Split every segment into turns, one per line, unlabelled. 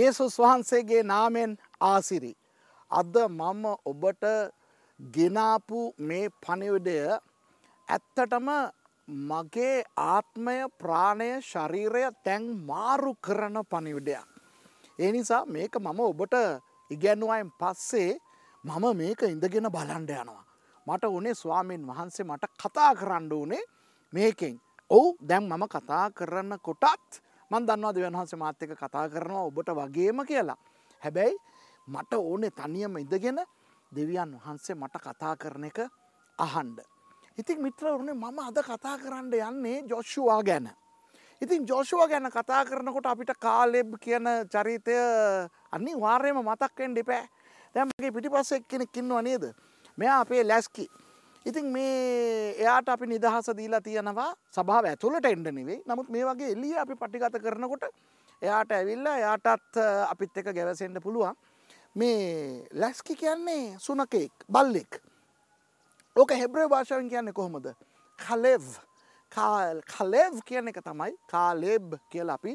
යේසුස් වහන්සේගේ නාමෙන් ආසිරි. අද මම ඔබට ගෙනාපු මේ පණිවිඩය ඇත්තටම මගේ ආත්මය ප්‍රාණය ශරීරය තැන් මාරු කරන පණිවිඩයක්. ඒ නිසා මේක මම ඔබට ඉගැන්නුවයින් පස්සේ මම මේක ඉඳගෙන බලන්ඩ යනවා. මට උනේ ස්වාමීන් වහන්සේ මට කතා කරන්න ඕනේ මේකෙන්. ඔවු දැන් මම කතා කරන්න කොටත් මන් දන්නවා දෙවන් වහන්සේ මාත් එක කතා කරනවා ඔබට වගේම කියලා. හැබැයි මට ඕනේ තනියම ඉඳගෙන දෙවියන් වහන්සේ මට කතා කරන එක අහන්ඩ. ඉතින් මිත්‍රවරුණේ මම අද කතා කරන්න යන්නේ ජොෂ්වා ගැන. ඉතින් ජෝෂවා ගැන කතා කරනකොට අපිට කාලෙබ් කියන චරිතය අනි වාර්යම මතක්කෙන් ඩිපෑ දැම්ගේ පිටිපස්සෙක් කෙනෙක් කින්නවා නේද මෙයා අපේ ලැස්කි ඉතින් මේ එයාට අපි නිදහස දීලා තියෙනවා සභාව ඇතුළට එන්ඩ නෙවෙයි නමුත් මේ වගේ එල්ලිය අපි පටිගත කරනකොට එයාට ඇවිල්ල එයාටත් අපිත් එක ගැවසෙන්ට පුළුවන් මේ ලැස්කි කියන්නේ සුනකෙක් බල්ලෙක් ඕක හෙබ්‍රේ භාෂාවෙන් කියන්නේ කොහොමද කලෙව් කලෙව් කියන එක තමයි කාලෙබ් කියලා අපි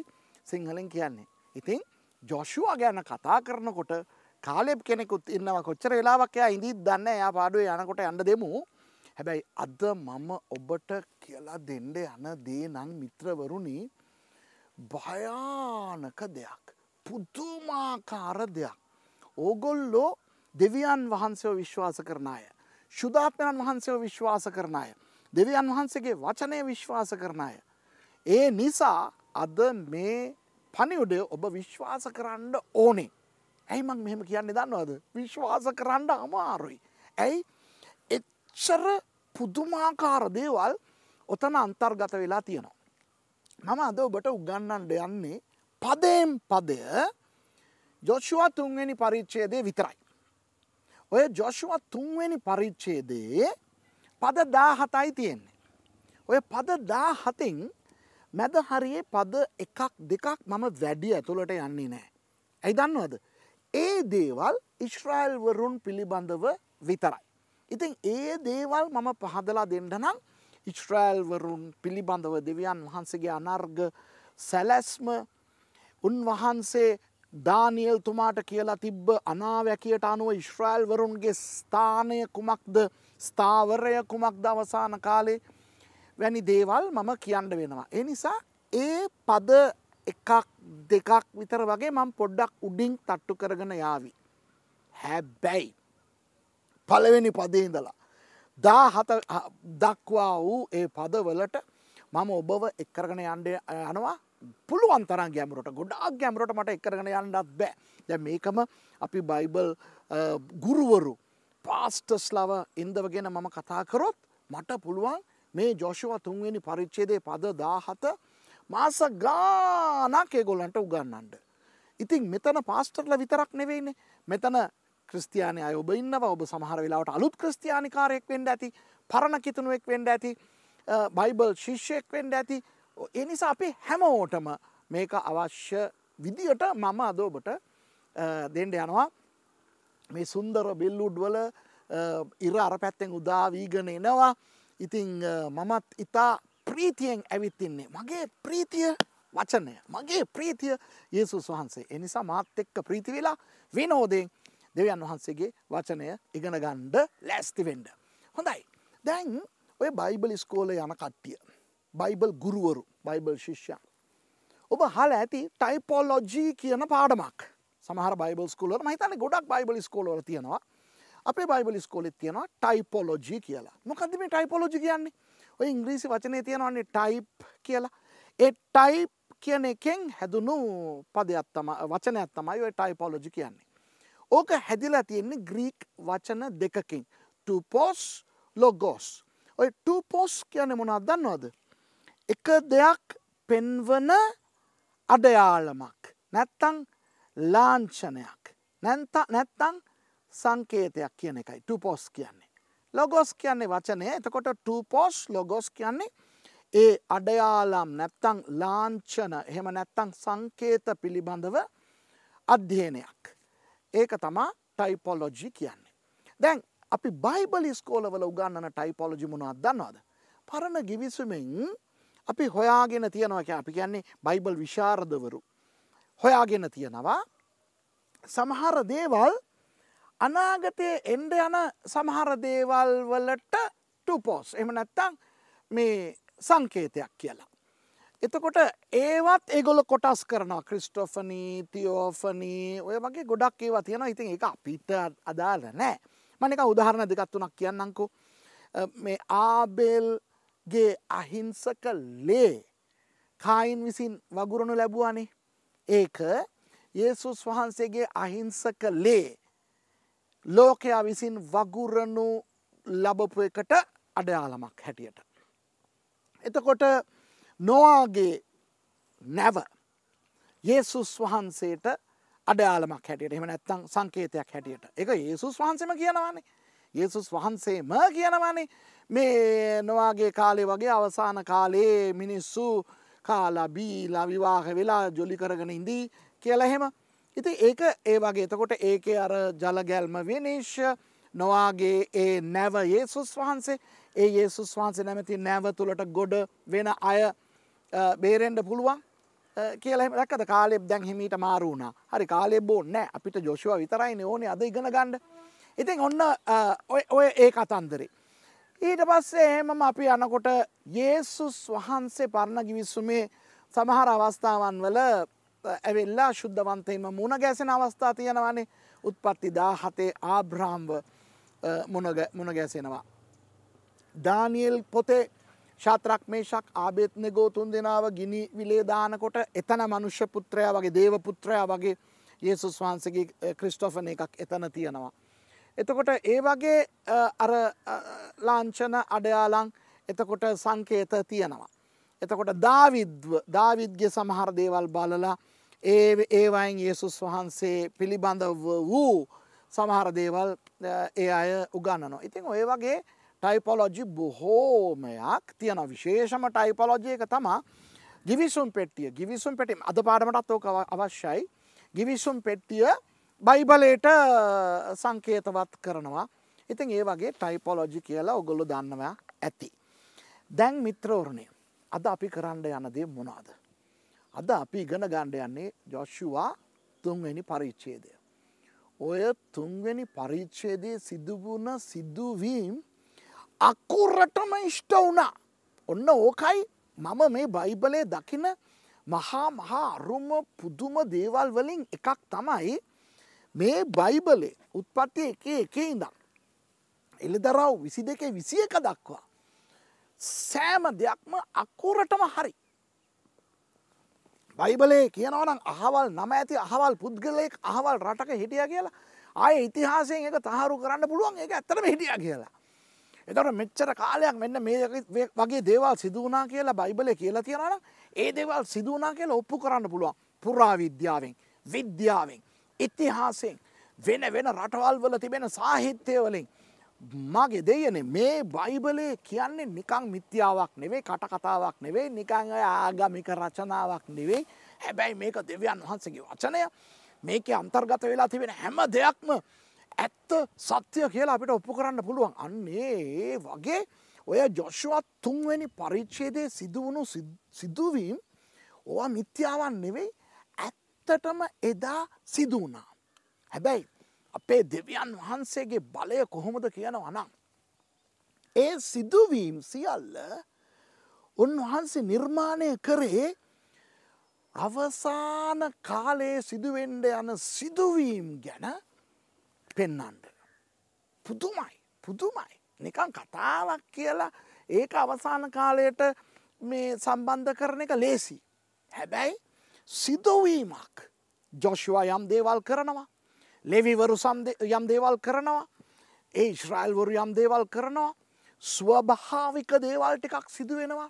සිංහලෙන් කියන්නේ ඉතින් ජොෂුව ගැන කතා කරනකොට කාලෙබ් කෙනෙකුත් ඉන්නවා කොච්චර වෙලාවක් එයා ඉඳීත් දන්න එයා පාඩුවේ යනකොට යන්න දෙමු හැබැයි අද මම ඔබට කියලා දෙන්න යන දේ නම් මිත්‍රවරුණි භයානක දෙයක් පුදුමාකාර දෙයක් ඕගොල්ලෝ දෙවියන් වහන්සේව විශ්වාස කරන අය ශුදාත්මයන් වහන්සේව විශ්වාස කරන අය දෙවියන් වහන්සේගේ වචනය විශ්වාස කරන අය ඒ නිසා අද මේ පණිවුඩය ඔබ විශ්වාස කරන්න ඕනේ ඇයි මං මෙහෙම කියන්නේ දන්නවද විශ්වාස කරන්න අමාරුයි ඇයි එච්චර පුදුමාකාර දේවල් ඔතන අන්තර්ගත වෙලා තියෙනවා. මම අද ඔබට උගන්නන්ට යන්නේ පදයෙන් පදය ජොෂවා තුන්වෙනි පරිච්චේදය විතරයි. ඔය ජොෂවා තුන්වෙනි පරිච්චේදයේ පද දා හතයි තියෙන්නේ. ඔය පද දා හතින් මැද හරියේ පද එකක් දෙකක් මම වැඩිය ඇතුළට යන්නේ නෑ. ඇයි දන්නවද. ඒ දේවල් ඉශ්‍රයිල්වරුන් පිළිබඳව විතරයි. ඉතින් ඒ දේවල් මම පහදලා දෙන්න නම් ඉස්්‍රෑල්වරුන් පිළිබඳව දෙවියන් වහන්සේගේ අනර්ග සැලැස්ම උන්වහන්සේ දානියල් තුමාට කියලා තිබ්බ අනාවැකියට අනුව ඉශ්‍රායිල්වරුන්ගේ ස්ථානය කුමක්ද ස්ථාවරය කුමක් දවසාන කාලේ වැනි දේවල් මම කියන්න වෙනවා. ඒ නිසා ඒ පද එකක් දෙකක් විතර වගේ මම පොඩ්ඩක් උඩින් තට්ටු කරගෙන යාවි. හැබැයි පළවෙනි පදේඉඳලා. දා හත දක්වා වූ ඒ පදවලට මම ඔබව එක්කරගෙන යන්ඩ යනවා පුළුවන්තර ගැමරට ගොඩා ගැමරට මට එක්කරගෙන යන්නත් බෑ දැ මේකම අපි බයිබල් ගුරුවරු පාස්ටස් ලව ඉන්දවගෙන මම කතා කරොත් මට පුළුවන් මේ ජොෂුව තුන්වෙනි පරිච්චේදේ පද දාහත මාස ගානක් ඒගොල්ලන්ට උගන්නන්ට. ඉතින් මෙතන පාස්ටර්ල විතරක් නෙවෙයිනේ මෙතන ක්‍රස්තියානය ඔබ ඉන්නවා ඔබ සමහර වෙලාවට අලුත් ක්‍රස්තියානිකාරයෙක් වෙන්ඩ ඇති පරණ කිතුනුවෙක් වෙන්ඩ ඇති බයිබල් ශිෂ්‍යයෙක් වෙන්ඩ ඇති එනිසා අපේ හැමෝටම මේක අවශ්‍ය විදිහට මම අද ඔබට දෙන්ඩ යනවා මේ සුන්දර බෙල්ලුඩ්වල ඉර අර පැත්තෙන් උදා වීගෙන එනවා ඉතිං මමත් ඉතා ප්‍රීතියෙන් ඇවිත්තින්නේ මගේ ප්‍රීතිය වචනය මගේ ප්‍රීතිය යේසුස් වහන්සේ එනිසා මාත් එක්ක ප්‍රීති වෙලා විනෝදයෙන් දෙවියන් වහන්සේගේ වචනය ඉගෙන ගණ්ඩ ලැස්තිවෙන්ඩ. හොඳයි. දැන් ඔය බයිබල් ස්කෝල යන කට්ටිය. බයිබල් ගුරුවරු බයිබල් ශිෂ්‍යන්. ඔබ හල ඇති ටයිපොල්ලොජී කියන පාඩමක් සමහර බයිබල් ස්කෝලර මහිතන ගොඩක් බයිබල් ස්කෝලර තියෙනවා අපේ බයිබල ස්කෝලෙත් තියෙනවා ටයිපොලොජී කියලා මොකද මේ ටයිපොලොජි කියන්නේ ඔය ඉංග්‍රීසි වචනය තියෙනවන්නේ ටයිප් කියලා ඒ ටයිප් කියන එකෙන් හැදුණු පදයක්ත්තම වචනයක්ත්තමයි ඔය ටයිපොලොජි කියන්නේ ඕක හැදිලා තියෙන්නේ ග්‍රීක් වචන දෙකකින් පෝස් ලොගෝස් ඔය පෝස් කියන මොනා දන්නවාද එක දෙයක් පෙන්වන අඩයාලමක් නැත්තං ලාංචනයක් නැත්තං සංකේතයක් කියන එකයි පෝස් කියන්නේ ලොගෝස් කියන්නේ වචනය එතකොට පෝස් ලොගෝස් කියන්නේ ඒ අඩයාලම් නැත්තං ලාංචන එහෙම නැත්තං සංකේත පිළිබඳව අධ්‍යයනයක් ඒක තමා ටයිපොල්ලොජි කියන්නේ. දැන් අපි බයිබල ස්කෝලවල උගන්නන ටයිපොලොජි මුණුවත් දන්නවාද. පරණ ගිවිසුමෙන් අපි හොයාගෙන තියෙනවාක අපි කියන්නේ බයිබල් විශාරධවරු. හොයාගෙන තියෙනවා සමහර දේවල් අනාගතය එන්ඩ යන සමහර දේවල් වලට ටුපෝස් එම නැත්තං මේ සංකේතයක් කියලා. එතකොට ඒවත් ඒගොල කොටස් කරනවා ක්‍රිස්ටෝෆනී තියෝෆනී ඔය වගේ ගොඩක් ඒවා තියෙන ඉතින් එක අපිට අදාල නෑ මනක උදාහරණ දෙකත් වනක් කියන්නංකු මේ ආබෙල්ගේ අහිංසක ලේ කායින් විසින් වගුරුණු ලැබුවනේ ඒක යේසුස් වහන්සේගේ අහිංසක ලේ ලෝකයා විසින් වගුරණු ලබපු එකට අඩයාලමක් හැටියට. එතකොට නොවාගේ නැව යේසුස් වහන්සේට අඩයාලමක් හැටියට එම නැත්තං සංකේතයක් හැටියට එක ඒසුස් වහන්සේම කියනවානේ ඒසුස් වහන්සේම කියනවානේ මේ නොවාගේ කාලේ වගේ අවසාන කාලයේ මිනිස්සු කාලා බීලා විවාහ වෙලා ජොලි කරගෙන ඉදී කියලා එහෙම ඉති ඒක ඒ වගේ එතකොට ඒක අර ජලගැල්ම විනිශ්්‍ය නොවාගේ ඒ නැව ඒසුස් වහන්සේ ඒ ඒසුස් වහන්සේ නැමැති නැව තුළට ගොඩ වෙන අය බේරෙන්ඩ පුළුවන් කියලෙම දක්කද කාලෙබ් දැන් හිමීට මාරුණා හරි කාලෙ බෝන්න අපිට ජොෂුව විතරයින ඕනේ අද ඉගෙන ගණ්ඩ ඉතින් ඔන්න ඔය ඒ කතන්දරේ. ඊට පස්සේ එහෙමම අපි යනකොට යේසුස් වහන්සේ පරණ ගිවිස්සුමේ සමහර අවස්ථාවන් වල ඇවෙල්ලා ශුද්ධවන්තයම මුණ ගැසෙන අවස්ථා තියෙනවානේ උත්පත්ති දා හතේ ආබ්‍රාම්ව මුණ ගැසෙනවා. දානියල් පොතේ ශාත්‍රක් මේෂක් ආබේත්නගෝ තුන් දෙනාව ගිනි විලේදානකොට එතන මනුෂ්‍ය පුත්‍රයා වගේ දේව පුත්‍රයා වගේ යේසුස් වහන්සගේ ක්‍රිස්ටෝෆන එකක් එතන තියෙනවා. එතකොට ඒ වගේ අර ලාංචන අඩයාලං එතකොට සංකේත තියෙනවා. එතකොට දාවිද්ව දාවිද්‍ය සමහර දේවල් බලලා ඒ ඒවයින් යේසුස් වහන්සේ පිළිබඳව වූ සමහර දේවල් ඒ අය උගන්නනවා. ඉතින් ඔය වගේ ටයිපොලොජි බොහෝමයක් තියෙන විශේෂම ටයිපොලොජය එක තමා ගිවිසුම් පෙට්ටිය ගිවිසුම් පෙටි අද පාඩමටත් ඕක අවශ්‍යයි ගිවිසුම් පෙට්ටිය බයිබලට සංකේතවත් කරනවා ඉතින් ඒ වගේ ටයිපොලොජි කියලා ඔගොල්ලු දන්නවා ඇති. දැන් මිත්‍රවරණය අද අපි කරන්න යනදේ මොනාද. අද අපි ඉගෙන ගණ්ඩ යන්නේ ජොෂ්වා තුන්වෙනි පරිච්චේදය. ඔය තුන්වෙනි පරිච්චේදේ සිදුවුණ සිදුවීම් අකුරටම ඉෂ්ට වුණා. ඔන්න ඕකයි මම මේ බයිබලේ දකින මහා මහා අරුම පුදුම දේවල් වලින් එකක් තමයි මේ බයිබලේ උත්පත්ති එක එක ඉඳම්. එළිදරව් විසි දෙකේ විසි එක දක්වා. සෑම දෙයක්ම අකුරටම හරි. බයිබලේ කියනවනම් අහවල් නම ඇති අහවල් පුද්ගලයෙක් අහවල් රටක හිටිය කියලා ආය ඉතිහාසයෙන් එක තහරු කරන්න පුළුවන් ඒ ඇතරම හිටිය කියලා. එතට මෙච්චර කාලයක් මෙන්න මේ වගේ දේවල් සිදුවනා කියලා බයිබලය කියලා තියෙනන ඒ දේවල් සිදුවනා කියලා ඔප්පු කරන්න පුළුවන් පුරාවිද්‍යාවෙන් විද්‍යාවෙන් ඉතිහාසයෙන් වෙන වෙන රටවල් වල තිබෙන සාහිත්‍යවලින් මගේ දෙයන මේ බයිබලය කියන්නේ නිකං මිත්‍යාවක් නෙවේ කටකතාවක් නෙවේ නිකං ආගමික රචනාවක් නෙවෙයි හැබැයි මේක දෙවියන් වහන්සගේ වචනය මේක අන්තර්ගත වෙලා තිබෙන හැම දෙයක්ම ඇත්ත සත්‍යය කියලා අපිට ඔප්පු කරන්න පුළුවන් අන්නේ ඒ වගේ ඔය ජොෂුවත් තුන්වැනි පරිච්ඡේදය සිදුවුණු සිදුවීම් ඕවා මිත්‍යාවන් නෙවෙයි ඇත්තටම එදා සිදුවනා. හැබැයි අපේ දෙවියන් වහන්සේගේ බලය කොහොමද කියනවනම්. ඒ සිදුවීම් සියල්ල උන්වහන්සේ නිර්මාණය කරේ අවසාන කාලයේ සිදුවෙන්ඩ යන සිදුවීම් ගැන පෙන්නන්ට. පුදුමයි පුදුමයි නිකන් කතාවක් කියලා ඒක අවසාන කාලයට මේ සම්බන්ධ කරන එක ලේසි. හැබැයි සිදුවීමක් ජොෂවා යම් දේවල් කරනවා. ලෙවිවරු යම් දේවල් කරනවා. ඒ ශ්‍රයිල්වරු යම් දේවල් කරනවා. ස්වභාවික දේවල් ටිකක් සිදුවෙනවා.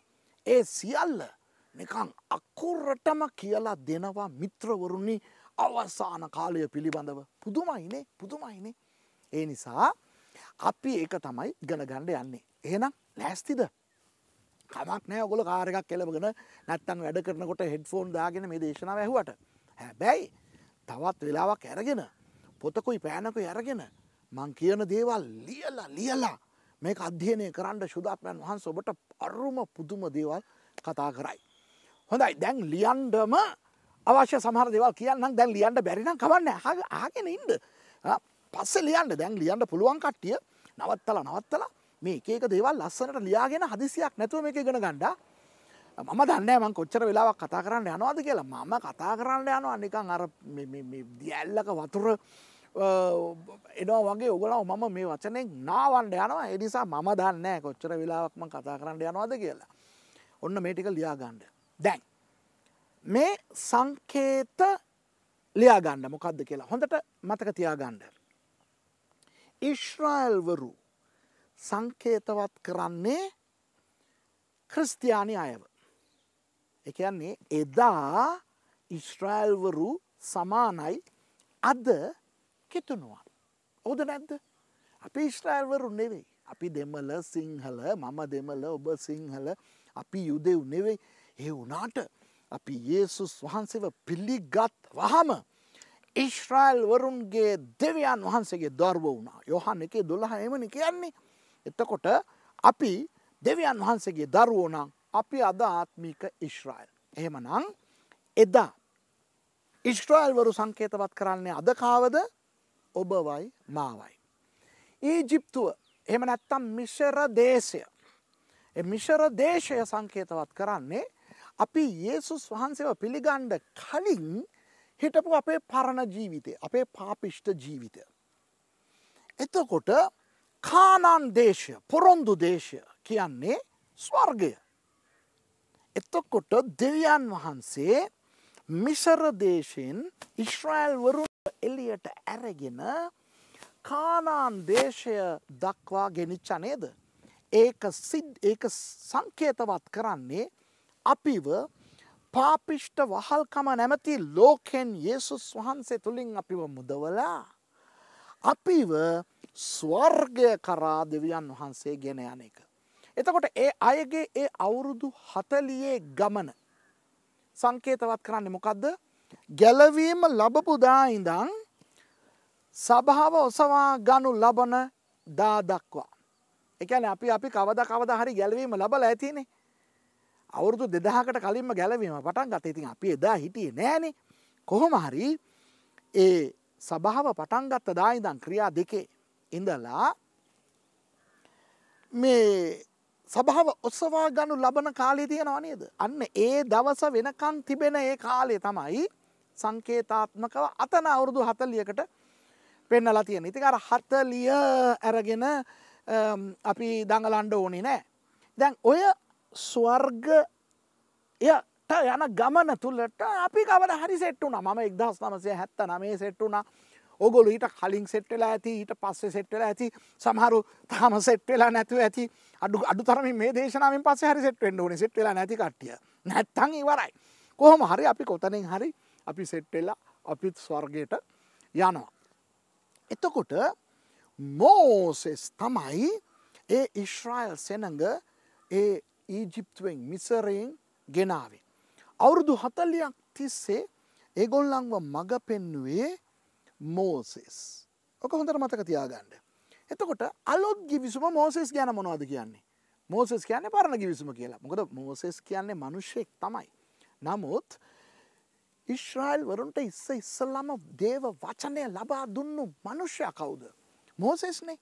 ඒ සියල්ල නිකං අකුරටම කියලා දෙනවා මිත්‍රවරුණි අවසාන කාලය පිළිබඳව පුදුමයිනේ පුදුමයිනේ. ඒ නිසා අපි ඒක තමයි ඉගෙන ගණඩ යන්නේ. එහෙනම් ලැස්තිද. කමක් නෑ ඔගොල කාරකක් කෙලබගෙන නැත්තන් වැඩ කරනකොට හෙඩ්ෆෝන් දාගෙන මේ දේශනාව ඇහුවට. හැබැයි තවත් වෙලාවක් ඇරගෙන පොතකුයි පෑනකුයි ඇරගෙන මං කියන දේවල් ලියලා ලියලා මේ අධ්‍යයනය කරන්න ශුදාත්මයන් වහන්ස ඔබට අරුම පුදුම දේවල් කතා කරයි. හොඳයි දැන් ලියන්ඩම අවශ්‍ය සමහර දෙවල් කියන්න දැන් ලියන්න බැරිනම් කවන්න ආගෙන ඉන්ඩ පස්සේ ලියන්න දැන් ලියන්න පුළුවන් කට්ටිය නවත්තලා නවත්තලා මේ ඒක දේවල් ලස්සනට ලියාගෙන හදිසියක් නැතුව මේ ගෙන ගණ්ඩා මම දන්න මං කොච්චර වෙලාවක් කතා කරන්න යනවාද කියලා මම කතා කරන්න යනවා නිකං අර දියල්ලක වතුර එනවා වගේ ඔගලව මම මේ වචනෙක් නාවන්ඩ යනවා එනිසා මම දන්න කොච්චර වෙලාවක්ම කතා කරන්න යනවාද කියලා ඔන්න මේටික ලියාගණ්ඩ දැන් මේ සංකේත ලියාගන්න මොකක්ද කියලා හොඳට මතක තියාගන්න. ඉශ්‍රායල්වරු සංකේතවත් කරන්නේ ක්‍රස්තියානි අයව. එකන්නේ එදා ඉස්්‍රායිල්වරු සමානයි අද කෙතුනවා. ඕද නැද්ද. අපි ඉස්්‍රායිල්වරු නෙවෙයි. අපි දෙමල සිංහල මම දෙමල ඔබ සිංහල අපි යුදෙව් නෙවෙයි ඒ වනාට අපි යේසුස් වහන්සේව පිළිගත් වහම ඉශ්‍රායිල් වරුන්ගේ දෙවියන් වහන්සේගේ දර්ව වුණා යොහන් එකේ දොළහ එමන කියන්නේ එතකොට අපි දෙවියන් වහන්සේගේ දරුවෝනම් අපි අද ආත්මික ඉශ්‍රයිල් එහෙමනං එදා ඉශ්‍රයිල්වරු සංකේතවත් කරන්නේ අදකාවද ඔබවයි මාවයි. ඊජිප්තුව එම නැත්තම් මිශර දේශය මිශර දේශය සංකේතවත් කරන්නේ අපි ඒසුස් වහන්සේව පිළිගණ්ඩ කලින් හිටපු අපේ පරණ ජීවිතය අපේ පාපිෂ්ට ජීවිතය. එතකොට කානන් දේශය පොරොන්දු දේශය කියන්නේ ස්වර්ගය. එතකොට දෙවියන් වහන්සේ මිසර දේශයෙන් ඉශ්‍රයිල්වරුන් එලියට ඇරගෙන කානාන් දේශය දක්වා ගෙනිච්චනේද. ඒක සිද් ඒක සංකේතවත් කරන්නේ අපිව පාපිෂ්ට වහල්කම නැමති ලෝකෙන් යේසුස් වහන්සේ තුළින් අපිව මුදවලා. අපිව ස්වර්ගය කරා දෙවියන් වහන්සේ ගෙන යන එක. එතකොට ඒ අයගේ ඒ අවුරුදු හතලියේ ගමන සංකේතවත් කරන්න මොකක්ද ගැලවීම ලබපුදා ඉඳං සභාව ඔසවා ගනු ලබන දා දක්වා. එකන අපි අපි කවද කවද හරි ගැලවීම ලබල ඇතිනේ අවුරුදු දෙදහකට කලින්ම ගැලවීම පටන් ගත ඉතින් අපි එදා හිටියේ නෑනේ කොහොම හරි ඒ සභාව පටන්ගත්ත දායිදන් ක්‍රියා දෙකේ ඉඳලා මේ සභාව ඔස්සවා ගනු ලබන කාලේ තියෙනවා නේද අන්න ඒ දවස වෙනකන් තිබෙන ඒ කාලේ තමයි සංකේතාත්මකව අතන අවුරුදු හතලියකට පෙන්නලා තියෙන ඉතිකර හතලිය ඇරගෙන අපි දඟලන්ඩ ඕනේ නෑ දැන් ඔය ස්වර්ගයට යන ගමන තුළට අපි කවද හරි සෙට්ටුන ම එක්දස් නමසය හැත්ත නමේ සෙට්ටුනා ඔගොලු ඊට කලින් සෙට්වෙලා ඇති ඊට පස්සේ සෙට්වෙලා ඇති සමහරු තාම සෙට්වෙලා නැතුව ඇති අඩු අඩු තරම මේ දේශනාවෙන් පස්ස හරි සෙට්වෙන්ඩ ඕන සෙට්වෙලා නැති කට්ටිය නැත්තං ඉවරයි කොහොම හරි අපි කොතනින් හරි අපි සෙට්වෙලා අපිත් ස්වර්ගයට යනවා. එතකොට මෝසෙස් තමයි ඒ ඉශ්‍රයිල් සෙනඟ ඒ ඊජිප්තුවෙන් මිසරයෙන් ගෙනාවේ. අවුරුදු හතල්ලයක් තිස්සේ ඒගොල්ලංව මඟ පෙන්නුවේ මෝසෙස්. ඕක හොඳට මතක තියාගන්න. එතකොට අලොත් ගිවිසුම මෝසෙස් ගැන මොනවද කියන්නේ. මෝසෙස් කියන්නේ පරණ ගිවිසුම කියලා මොකද මෝසෙස් කියන්නේ මනුෂ්‍යයෙක් තමයි. නමුත් ඉශ්‍රයිල් වරුන්ට ඉස්ස ඉස්සල්ලාම දේව වචනය ලබා දුන්නු මනුෂ්‍ය කවුද. මෝසෙස්නේ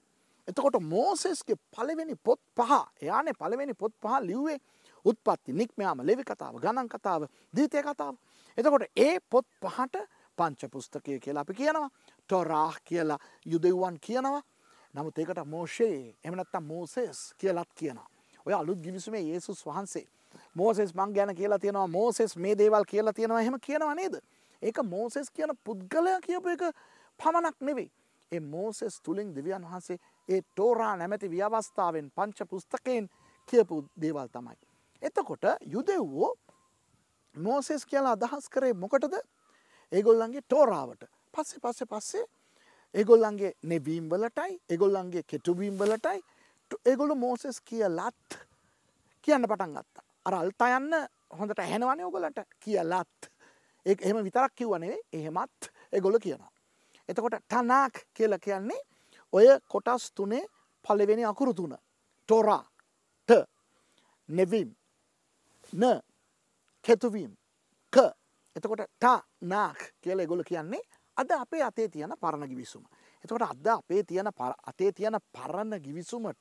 එතකොට මෝසෙස්ගේ පළවෙනි පොත් පහ එයානේ පළවෙනි පොත් පහ ලිව්වේ උත්පත්ති නික්මයාම ලෙවි කතාව ගණන් කතාව දීතය කතාව. එතකොට ඒ පොත් පහට පංචපුස්තකය කියලා අපි කියනවා ටොරාහ කියලා යුදෙව්වන් කියනවා නමුත් ඒකට මෝෂයේ එමනත්තම් මෝසෙස් කියලත් කියනවා. ඔය අලුත් ගිවිසුමේ ඒසුස් වහන්සේ. මෝසෙස් මං ගැන කියලා තියෙනවා මෝසෙස් මේ දේවල් කියලා තියෙනවා එහෙම කියනවා නේද. ඒක මෝසෙස් කියන පුද්ගලය කියපු එක පමණක් නෙවෙයි. ඒ මෝසෙස් තුළින් දෙවියන් වහන්සේ ඒ ටෝරා නැමැති ව්‍යවස්ථාවෙන් පංච පුස්තකයෙන් කියපු දේවල් තමයි. එතකොට යුදෙව්වෝ මෝසෙස් කියලා අදහස් කරේ මොකටද ඒගොල්ලන්ගේ ටෝරාවට පස්සේ පස්සෙ පස්සේ ඒගොල්ලන්ගේ නෙවීම් වලටයි ඒගොල්ලන්ගේ කෙටුවීම් වලටයි ඒගොලු මෝසෙස් කියලත් කියන්න පටන් ගත්තා. අර අල්තයන්න හොඳට ඇහෙනවනේ ඔගොලට කියලත් ඒ එහෙම විතරක් කිව්වනේ එහෙමත් ඒගොල කියනවා. එතකොට ටනාක් කියල කියන්නේ ඔය කොටස් තුනේ පලවෙනි අකුරු තුන. ටොරා ට නෙවීම් න කෙතුවීම් ක එතකොට ටා නාක් කියල ගොල කියන්නේ අද අපේ අතේ තියන පරණ ගිවිසුම. එතකොට අද අපේ තියන අතේ තියන පරණ ගිවිසුමට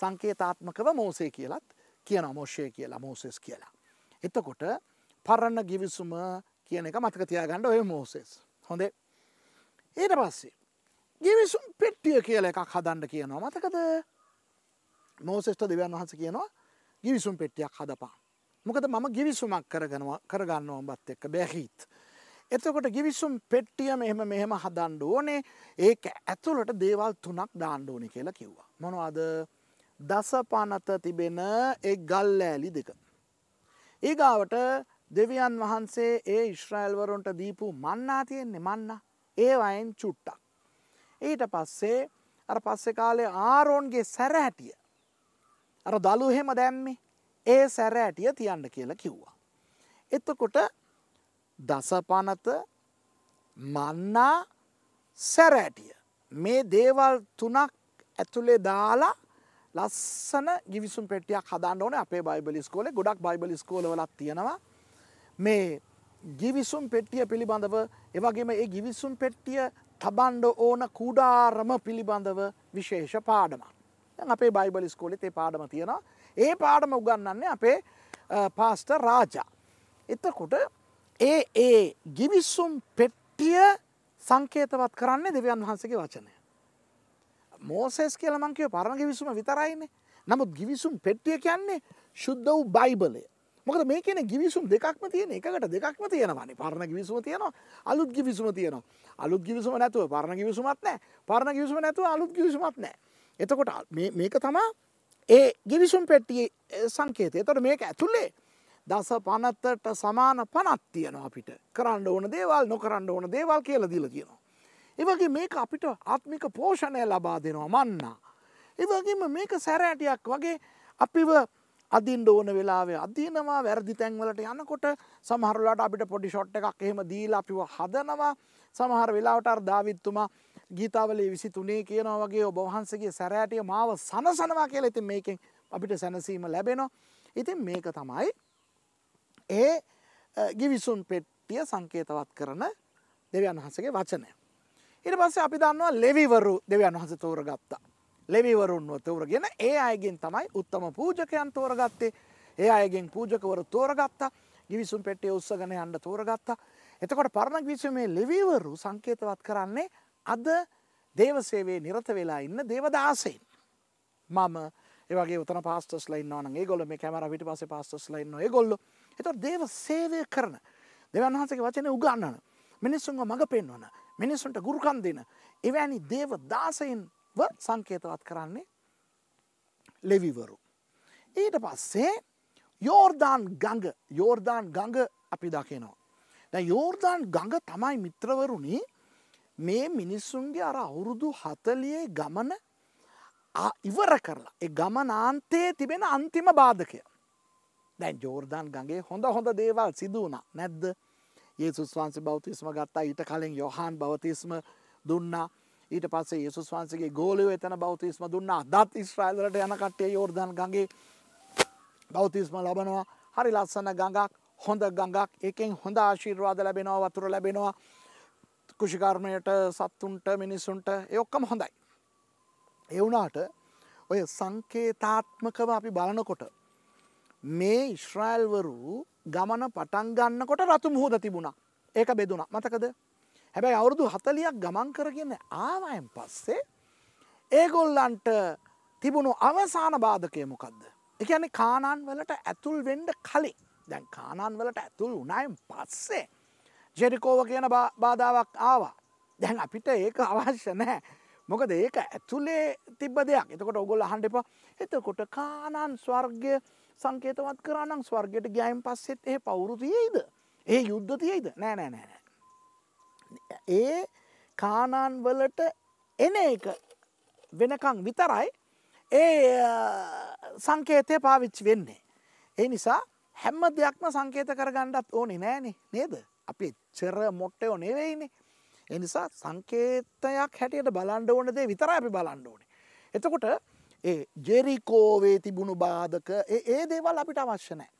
සංකේතාත්මකව මෝසේ කියලත් කියන අමෝෂය කියලා මෝසෙස් කියලා. එතකොට පරණ ගිවිසුම කියන එක මතක තියාගන්න ඔය මෝසෙස් හොඳේ ඊට පස්සේ ගෙවිසුම් පෙට්ටිය කියල එකක් හදන්න කියනවා මතකද මෝසෙස්ට දෙවන් වහස කියනවා ගිවිසුම් පෙට්ටියක් හදපා. මොකද මම ගිවිසුමක් කරගෙනවා කරගන්න ඔඹත් එක්ක බැහිත්. එතකොට ගිවිසුම් පෙට්ටිය මෙහෙම මෙහෙම හදන්ඩ ඕනේ ඒක ඇතුළට දේවල් තුනක් දාණ්ඩෝනි කියලා කිව්වා. මොනවාද දස පනත තිබෙන ඒ ගල් ඇලි දෙක. ඒගාවට දෙවියන් වහන්සේ ඒ ඉශ්‍රයිල්වරුන්ට දීපු මන්නා තියෙන්නේ මන්න ඒ අයෙන් චුට්ටක්. ඊට පස්සේ අර පස්සෙ කාලේ ආරෝන්ගේ සැරහැටිය. අර දළු හෙම දැම්මි ඒ සැරෑටිය තියන්න කියලා කිව්වා. එතකොට දසපනත මන්නා සැරෑටිය. මේ දේවල් තුනක් ඇතුළේ දාලා ලස්සන ගිවිසුම් පෙටියක් හදන්න ඕන අපේ බයිබලි ස්කෝල ගොඩක් බයිබලි ස්කෝලවලත් තියෙනවා මේ ගිවිසුම් පෙට්ටිය පිළිබඳව එවගේම ඒ ගිවිසුම් පෙට්ටිය තබන්ඩ ඕන කුඩාරම පිළිබඳව විශේෂ පාඩමක්. අපේ බයිබලි ස්කෝලෙත් ඒ පාඩම තියෙන ඒ පාඩම උගන්නන්නේ අපේ පාස්ට රාජා. එතකොට ඒ ඒ ගිවිස්සුම් පෙට්ටිය සංකේතවත් කරන්නේ දෙවියන් වහන්සගේ වචනය. මෝසෙස් කියලමංකව පරණ ගිවිසුම විතරයින්නේ නමුත් ගිවිසුම් පෙට්ටිය කියන්නේ ශුද්ධ වූ බයිබලය මොකද මේ කියන ගිවිසුම් දෙකක්ම තියෙන එකට දෙකක්ම තියෙනවානේ පරණ ගිවිසුම තියෙනවා අලුත් ගිවිසුම තියෙනවා අලුත් ගිවිසුම නැතුව පරණ ගිවිසුමත් නෑ පරණ ගිවිසුම නැතුව අලුත් ගිවිසුමත් නෑ එතකොට මේක තමා ඒ ගිවිසුම් පෙට්ටිය සංකේතය තොට මේක ඇතුළේ දස පනත්තට සමාන පනත් තියනවා අපිට කරන්න ඕන දේවල් නොකරන්න ඕන දේවල් කියල දිල තියෙනවා. ඒවගේ මේක අපිට ආත්මික පෝෂණය ලබා දෙනවා මන්නා. ඒවගේම මේක සැරෑටියක් වගේ අපිව අදින්ඩ ඕන වෙලාවේ අදීනවා වැරදි තැන්වලට යනකොට සමහරලාට අපිට පොඩි ෂොට් එකක් එහෙම දීලා අපිව හදනවා සමහර වෙලාවට අර දාවිත්තුමා ගීතාවලේ විසි තුනේ කියනවා වගේ ඔබ වහන්සේගේ සැරෑටිය මාව සනසනවා කියලා ඉතින් මේකෙන් අපිට සැනසීම ලැබෙනවා. ඉතින් මේක තමයි ඒ ගිවිසුන් පෙට්ටිය සංකේතවත් කරන දෙවියන් වහන්සගේ වචනය. ඉට පස්සේ අපි දන්නවා ලෙවිවරු දෙවියන් වහස තෝරගත්තා. ලෙවිවරුන්ව තෝරගෙන ඒ අයගෙන් තමයි උත්තම පූජකයන් තෝරගත්තේ ඒ අයගෙන් පූජකවරු තෝරගත්තා ගිවිසුම් පෙට්ටිය උත්සගෙන යන්න තෝරගත්තා එතකොට පරණ ගිවිසුමේ ලෙවිවරු සංකේතවත් කරන්නේ අද දේවසේවේ නිරත වෙලා ඉන්න දේවදාසයෙන් මම ඒවගේ උතන පාස්ටස්ලා ඉන්නවන ඒගොල්ල මේ කැමර විට පස පාස්ටස්ලා ඉන්න ඒගොල්ල එතො දේව සේවය කරන දෙවන් වහන්සගේ වචනය උගන්නන මිනිස්සුන්ව මඟ පෙන්වන මිනිස්සුන්ට ගුරුකන් දෙන එවැනි දේව දාසයෙන් සංකේතවත් කරන්නේ ලෙවිවරු. ඊට පස්සේ යෝර්ධාන් ගඟ යෝර්ධාන් ගඟ අපි දකිනවා. දැ යෝර්ධාන් ගඟ තමයි මිත්‍රවරුණි මේ මිනිස්සුන්ගේ අර අවුරුදු හතලියේ ගමන ඉවර කරලා එ ගමනාන්තයේ තිබෙන අන්තිම බාධකය. දැන් ජෝර්ධන් ගගේ හොඳ හොඳ දේවල් සිදුවන නැද්ද ඒ සුස්වාන්සි බෞතිස්ම ගත්තා ඊට කලින් යොහන් බවතිස්ම දුන්නා ඊට පස්සේ යේසුස් වහන්සේගේ ගෝලයෝ එතන බෞතිස්ම දුන්නා. අදත් ඊශ්‍රායල් වලට යන කට්ටිය යෝර්දන් ගඟේ බෞතිස්ම ලබනවා. හරි ලස්සන ගඟක්, හොඳ ගඟක්. ඒකෙන් හොඳ ආශිර්වාද ලැබෙනවා, වතුර ලැබෙනවා. කෘෂිකර්මයට, සත්තුන්ට, මිනිසුන්ට ඒ ඔක්කොම හොඳයි. ඒ වුණාට ඔය සංකේතාත්මකව අපි බලනකොට මේ ඉශ්‍රායල්වරු ගමන පටන් ගන්නකොට රතු මුහුද තිබුණා. ඒක බෙදුණා. මතකද? හැබැයි අවුරුදු හතලියක් ගමන් කරගෙන ආවයන් පස්සේ ඒගොල්ලන්ට තිබුණු අවසාන බාධකය මොකක්ද. එකන්නේ කාණන් වලට ඇතුල් වෙන්ඩ කලින් දැන් කාණන් වලට ඇතුල් උනයම් පස්සේ ජෙරිකෝව කියන බාධාවක් ආවා. දැන් අපිට ඒක අවශ්‍ය නෑ. මොකද ඒක ඇතුලේ තිබ දෙයක් එතකොට ඔගොල් අහන්ඩ එපා එතකොට කාණන් ස්වර්ගය සංකේතවත් කරනම් ස්වර්ගයට ගෑයිම් පස්සෙත් ඒ පවුරුතියයිද. ඒ යුද්ධතියයිද නෑ නෑ නෑ. ඒ කානාන් වලට එන එක වෙනකං විතරයි ඒ සංකේතය පාවිච්චි වෙන්නේ. ඒ නිසා හැම්ම දෙයක්ම සංකේත කරගණ්ඩත් ඕනෙ නෑනේ නේද අපි චෙර මොට්ටයෝ නෙවෙයිනේ. එනිසා සංකේතයක් හැටියට බලන්ඩ ඕන දේ විතර අපි බලන්ඩ ඕනේ. එතකොට ඒ ජෙරිකෝවේ තිබුණු බාධක ඒ දේවල් අපිට අවශ්‍ය නෑ.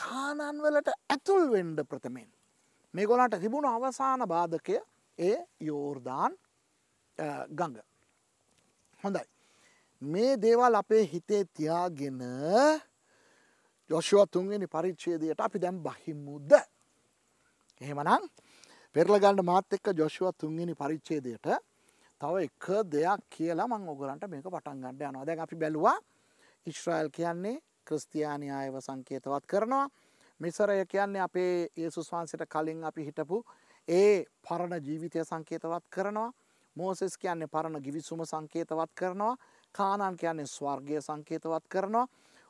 කානන්වලට ඇතුල් වෙන්ඩ ප්‍රථමෙන්. මේගොලන්ට තිබුණු අවසාන බාධකය ඒ යෝර්ධාන් ගඟ. හොඳයි. මේ දේවල් අපේ හිතේ තියාගෙන ජොෂුව තුන්ගනි පරිච්චේදයට අපි දැම් බහිමුද්ද. එහෙමනම් පෙරලගන්න මාත එක්ක ජොෂුව තුන්ගනි පරිච්චේදයට තව එක දෙයක් කියලා මං ඔගලන්ට මේක පටන් ගණඩ යනවා දැ අපි බැලවා ඉශ්‍රයිල් කියන්නේ ක්‍රස්තියානි අයව සංකේතවත් කරනවා මිසරය කියන්නේ අපේ යේසුස් වහන්සේට කලින් අපි හිටපු ඒ පරණ ජීවිතය සංකේතවත් කරනවා. මෝසෙස් කියන්නේ පරණ ගිවිසුම සංකේතවත් කරනවා. කානන් කියන්නේ ස්වර්ගය සංකේතවත් කරනවා.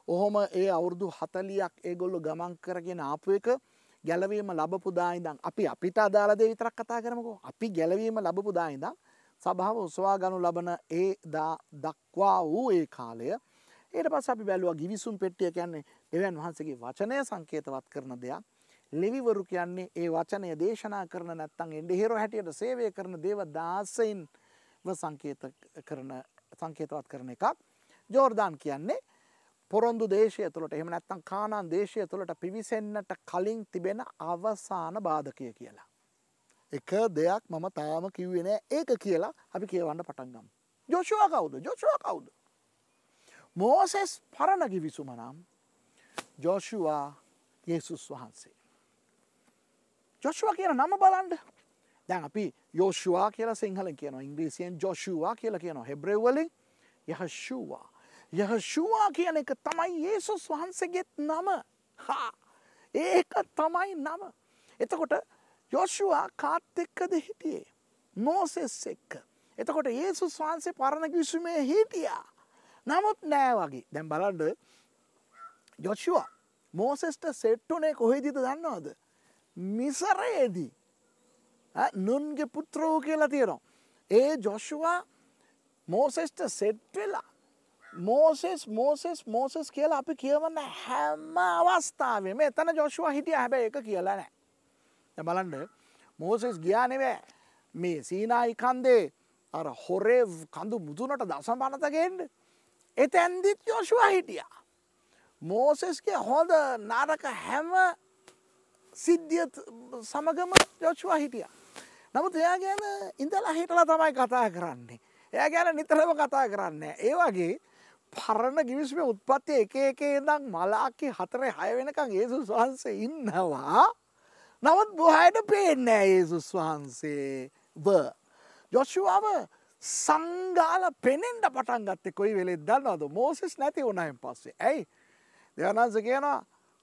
ඔහොම ඒ අවුරුදු 40ක් ඒගොල්ලෝ ගමන් කරගෙන ආපු එක ගැලවීම ලැබපු දායිඳන් අපි අපිට අදාළ දේ විතරක් කතා කරමුකෝ. අපි ගැලවීම ලැබපු දායිඳන් සභාව උසවා ගනු ලබන ඒ දක්වා වූ ඒ කාලය ඊට පස්ස අපි බැලුව ගිවිසුම් පෙට්ටිය කියන්නේ දෙවන් වහන්සගේ වචනය සංකේතවත් කරන දෙයක් ලෙවිවරු කියන්නේ ඒ වචනය දේශනා කරන නැත්තන් එන්ඩ හෙරෝ හැටියට සේවය කරන දේව දාසයින් සංකේත කරන සංකේතවත් කරන එකක් ජෝර්ධාන් කියන්නේ පොරොන්දු දේශය තුළට එහෙම නැත්තන් කානාන් දේශය තුළට පිවිසෙන්න්නට කලින් තිබෙන අවසාන බාධකය කියලා. එක දෙයක් මම තාම කිව්වෙන ඒක කියලා අපි කියවන්න පටන්ගම්. ජොෂවා කවුද ජොෂවා කවුද මෝසෙස් පරණගි විසුම නම් ජෝෂුවා යේසුස් වහන්සේ. ජොෂවා කියන නම බලන්ඩ දැන් අපි යෝෂවා කියලා සිංහල කියන ඉංග්‍රීසියෙන් ජොෂවා කියලා කියන හෙබ්‍රවලින් යහෂවා. යහෂවා කියන එක තමයි ඒසුස් වහන්සේගෙත් නම හා ඒක තමයි නම. එතකොට යොෂවා කාත් එක්කද හිටියේ. මෝසෙස් එක්ක. එතකොට ඒසුස් වහන්සේ පරණ කිවිසුමේ හිටියා. නමුත් නෑ වගේ දැම් බලන්ඩ යොෂවා මෝසෙස්ට සෙට්ටුනේ කොහේදීද දන්නවාද මිසරයේදී නුන්ගේ පුත්‍රෝ කියලා තියෙනවා. ඒ ජොෂවා මෝසෙස්ට සෙට්වෙලා මෝසෙස් මෝසෙස් මෝසෙස් කියලා අපි කියවන්න හැම්ම අවස්ථාවම එතන ජොෂවා හිටිය හැබැ එක කියලා නෑ. බලන්ඩ මෝසෙස් ගියානෙවෑ මේ සීනායිකන්දේ අර හොරේ කඳු මුදුනට දසම් පනතගෙන්ට එතැන්දිත් යොෂුව හිටියා. මෝසෙස්ගේ හොඳ නරක හැම සිද්ධිය සමගම යොෂුව හිටියා. නමුත් එයා ගැන ඉඳලා හිටලා තමයි කතා කරන්නේ. එය ගැන නිතරම කතා කරන්න. ඒ වගේ පරණ ගිවිස්ම උත්පත්තිය එක එකේ දම් මලාකි හතරේ හය වෙනකං ඒසුස් වහන්සේ ඉන්නවා නවත් බොහයට පේනෑ ඒසුස් වහන්සේ බ. ජොෂුවාව සංගාල පෙනෙන්ට පටන් ගත්ත කොයි වෙලෙත් දන්නවද මෝසිස් නැති උනයෙන් පස්සේ ඇයි දෙවනන්ස කියනවා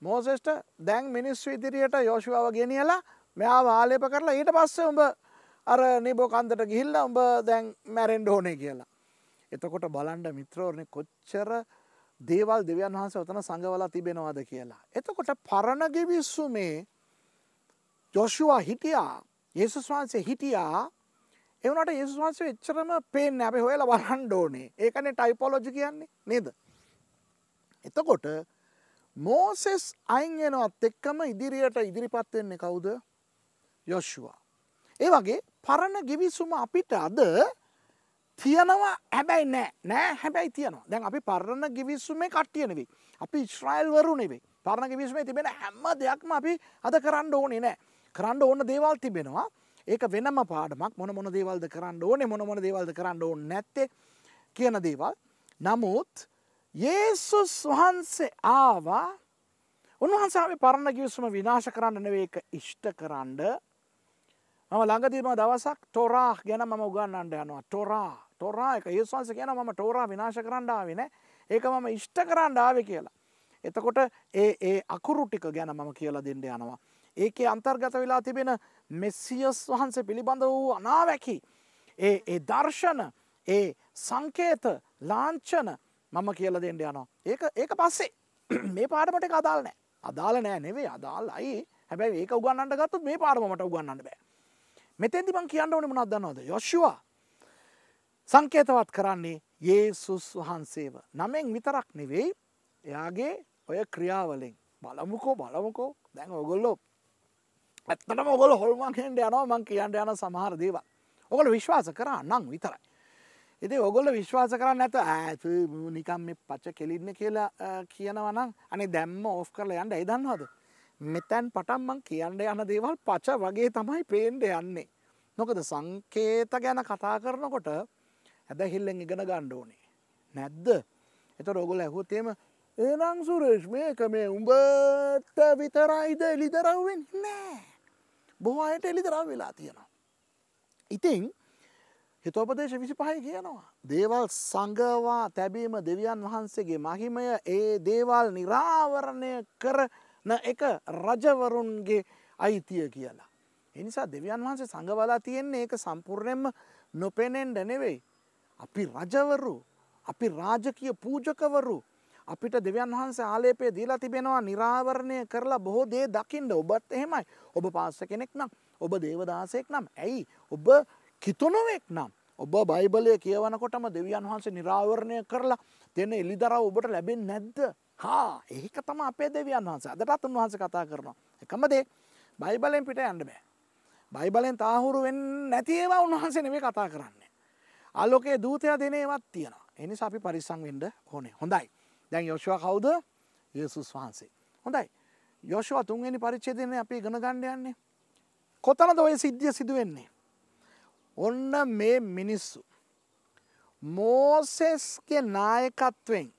මෝසෙස්ට දැන් මිනිස්සු ඉදිරියට යෝෂුවාව ගෙනියලා මෙයා වාලප කරලා ඊට පස්සේ උඹ අර නිබෝකන්දට ගිහිල්ල උඹ දැන් මැරෙන්ඩ ඕනේ කියලා. එතකොට බලන්ඩ මිත්‍රෝරණ කොච්චර දේවල් දෙවන් වහන්ස ඔතන සඟවලා තිබෙනවාද කියලා. එතකොට පරණගෙවිස්සු මේ ජොෂුවා හිටියා ඒසුස් වහන්සේ හිටියා එවනට යේසුස් වහන්සේ එච්චරම පේන්නේ අපි හොයලා බලන්න ඕනේ. ඒකනේ ටයිපොලොජි කියන්නේ නේද? එතකොට මෝසෙස් අයින් වෙනවත් එක්කම ඉදිරියට ඉදිරිපත් වෙන්නේ කවුද? යොෂුවා. ඒ වගේ පරණ ගිවිසුම අපිට අද තියනවා හැබැයි නෑ නෑ හැබැයි තියනවා දැන් අපි පරණ ගිවිස්සුමේ කට්ටියනෙවෙයි අපි ඉස්්‍රයිල්වරු නෙවෙයි පරණ ගිවිස්මේ තිබෙන හැම දෙයක්ම අපි අද කරන්න ඕනේ නෑ කරන්න ඕන්න දේවල් තිබෙනවා ඒක වෙනම පාඩමක් මොන මොන දේවල්ද කරන්න ඕනේ මොන මොන දේවල්ද කරන්න ඕන නැත්තේ කියන දේවල් නමුත් යේසුස් වහන්සේ ආවා උන්වහන්සේ පරණ ගිවිසුම විනාශ කරන්න නවේක ඉෂ්ට කරන්න මම ළඟදීම දවසක් ටොරා ගැන මම උගන්නන්ට යනවා ටොරා ටොරා එක ඒස්වන්ස කියන මම ටෝරා විනාශ කරන්නාවෙන ඒක මම ඉෂ්ට කරන්න ආව කියලා. එතකොට ඒ ඒ අකුරු ටික ගැන මම කියලා දෙන්න යනවා. ඒකේ අන්තර්ගත වෙලා තිබෙන මෙස්සියස් වහන්සේ පිළිබඳ වූ අනාවැකි. ඒ දර්ශන ඒ සංකේත ලාංචන මම කියල දෙෙන්ට යනවා. ඒක ඒක පස්සේ මේ පාඩමට අදාල් නෑ අදාල නෑ නෙවේ අදාල් අයි හැබැයි ඒක උගන්නට ගත්තු මේ පාරමට උගන්නන්න බෑ. මෙතැදි මං කියන්න ඕනම අදන්නවද යොශ්වා සංකේතවත් කරන්නේ ඒසුස් වහන්සේව නමෙන් විතරක් නෙවෙයි එයාගේ ඔය ක්‍රියාවලින් බලමුකෝ බලමුකෝ දැන් ඔගොල්ලෝ ඇත්තටම ඔගොල හොල්මන් හෙන්ට යනවා මං කියන්න යන සමහර දේව ඔගොල විශ්වාස කරා නම් විතරයි. එති ඔගොල විශ්වාස කරන්න ඇත ඇත නිකම් මේ පච්ච කෙලින්න කියලා කියනවනම් අනි දැම්ම ඕෆ් කරලා යන්න එදන්නවද. මෙතැන් පටම්මං කියන්න යන දේවල් පච වගේ තමයි පේන්ඩ යන්නේ. නොකද සංකේත ගැන කතා කරනකොට ඇද හිල්ලෙන් ඉගෙන ගණ්ඩ ඕනේ. නැද්ද එත රෝගොල ඇහුතේම ඒනං සුරේෂ් මේක මේ උඹට විතරයිද එලිදරව්වෙන් නෑ. බොහෝ අයට එලිදරා වෙලා තියෙනවා. ඉතිං හිතෝපදේශ විසි පහය කියනවා. දේවල් සංගවා තැබීම දෙවියන් වහන්සේගේ මහිමය ඒ දේවල් නිරාවරණය කරන එක රජවරුන්ගේ අයිතිය කියලා. එනිසා දෙවියන් වහන්සේ සඟවලා තියෙන්නේ ඒක සම්පූර්ණයෙන්ම නොපෙනෙන්ඩ නෙවෙයි. අපි රජවරු අපි රාජකය පූජකවරු අපිට දෙවන් වහන්සේ ආලේපය දීලා තිබෙනවා නිරාවරණය කරලා බොහෝ දේ දකිින්ට ඔබත් එහෙමයි ඔබ පාස කෙනෙක් නම් ඔබ දේවදාසයෙක් නම් ඇයි ඔබ කිතුනුවෙක් නම් ඔබ බයිබලය කියවනකොටම දෙවියන් වහන්සේ නිරාවරණය කරලා දෙන එලිදරව ඔබට ලැබෙන් නැද්ද හා ඒක තම අපේ දෙවියන් වහන්ස අදටත් උන්වහන්ස කතා කරනවා එකමදේ බයිබලෙන් පිට ඇන්න බෑ බයිබලෙන් තාහුරු වෙන් නැතිඒවා උන්වහන්සේ නෙවේ කතා කරන්නේ අල්ලෝකේ දූතය දෙනේවත් තියෙනවා එනි අපි පරිසංවෙන්ඩ ඕනේ හොඳයි දැන් යොෂවා කවුද යසුස් වහන්සේ. හොඳයි යොෂවා තුන්වෙනි පරිච්චේදයන අපි ගණගණ්ඩ යන්නේ. කොතනද ඔය සිද්ධිය සිදුවෙන්නේ. ඔන්න මේ මිනිස්සු. මෝසෙස්ගේ නායකත්වෙන්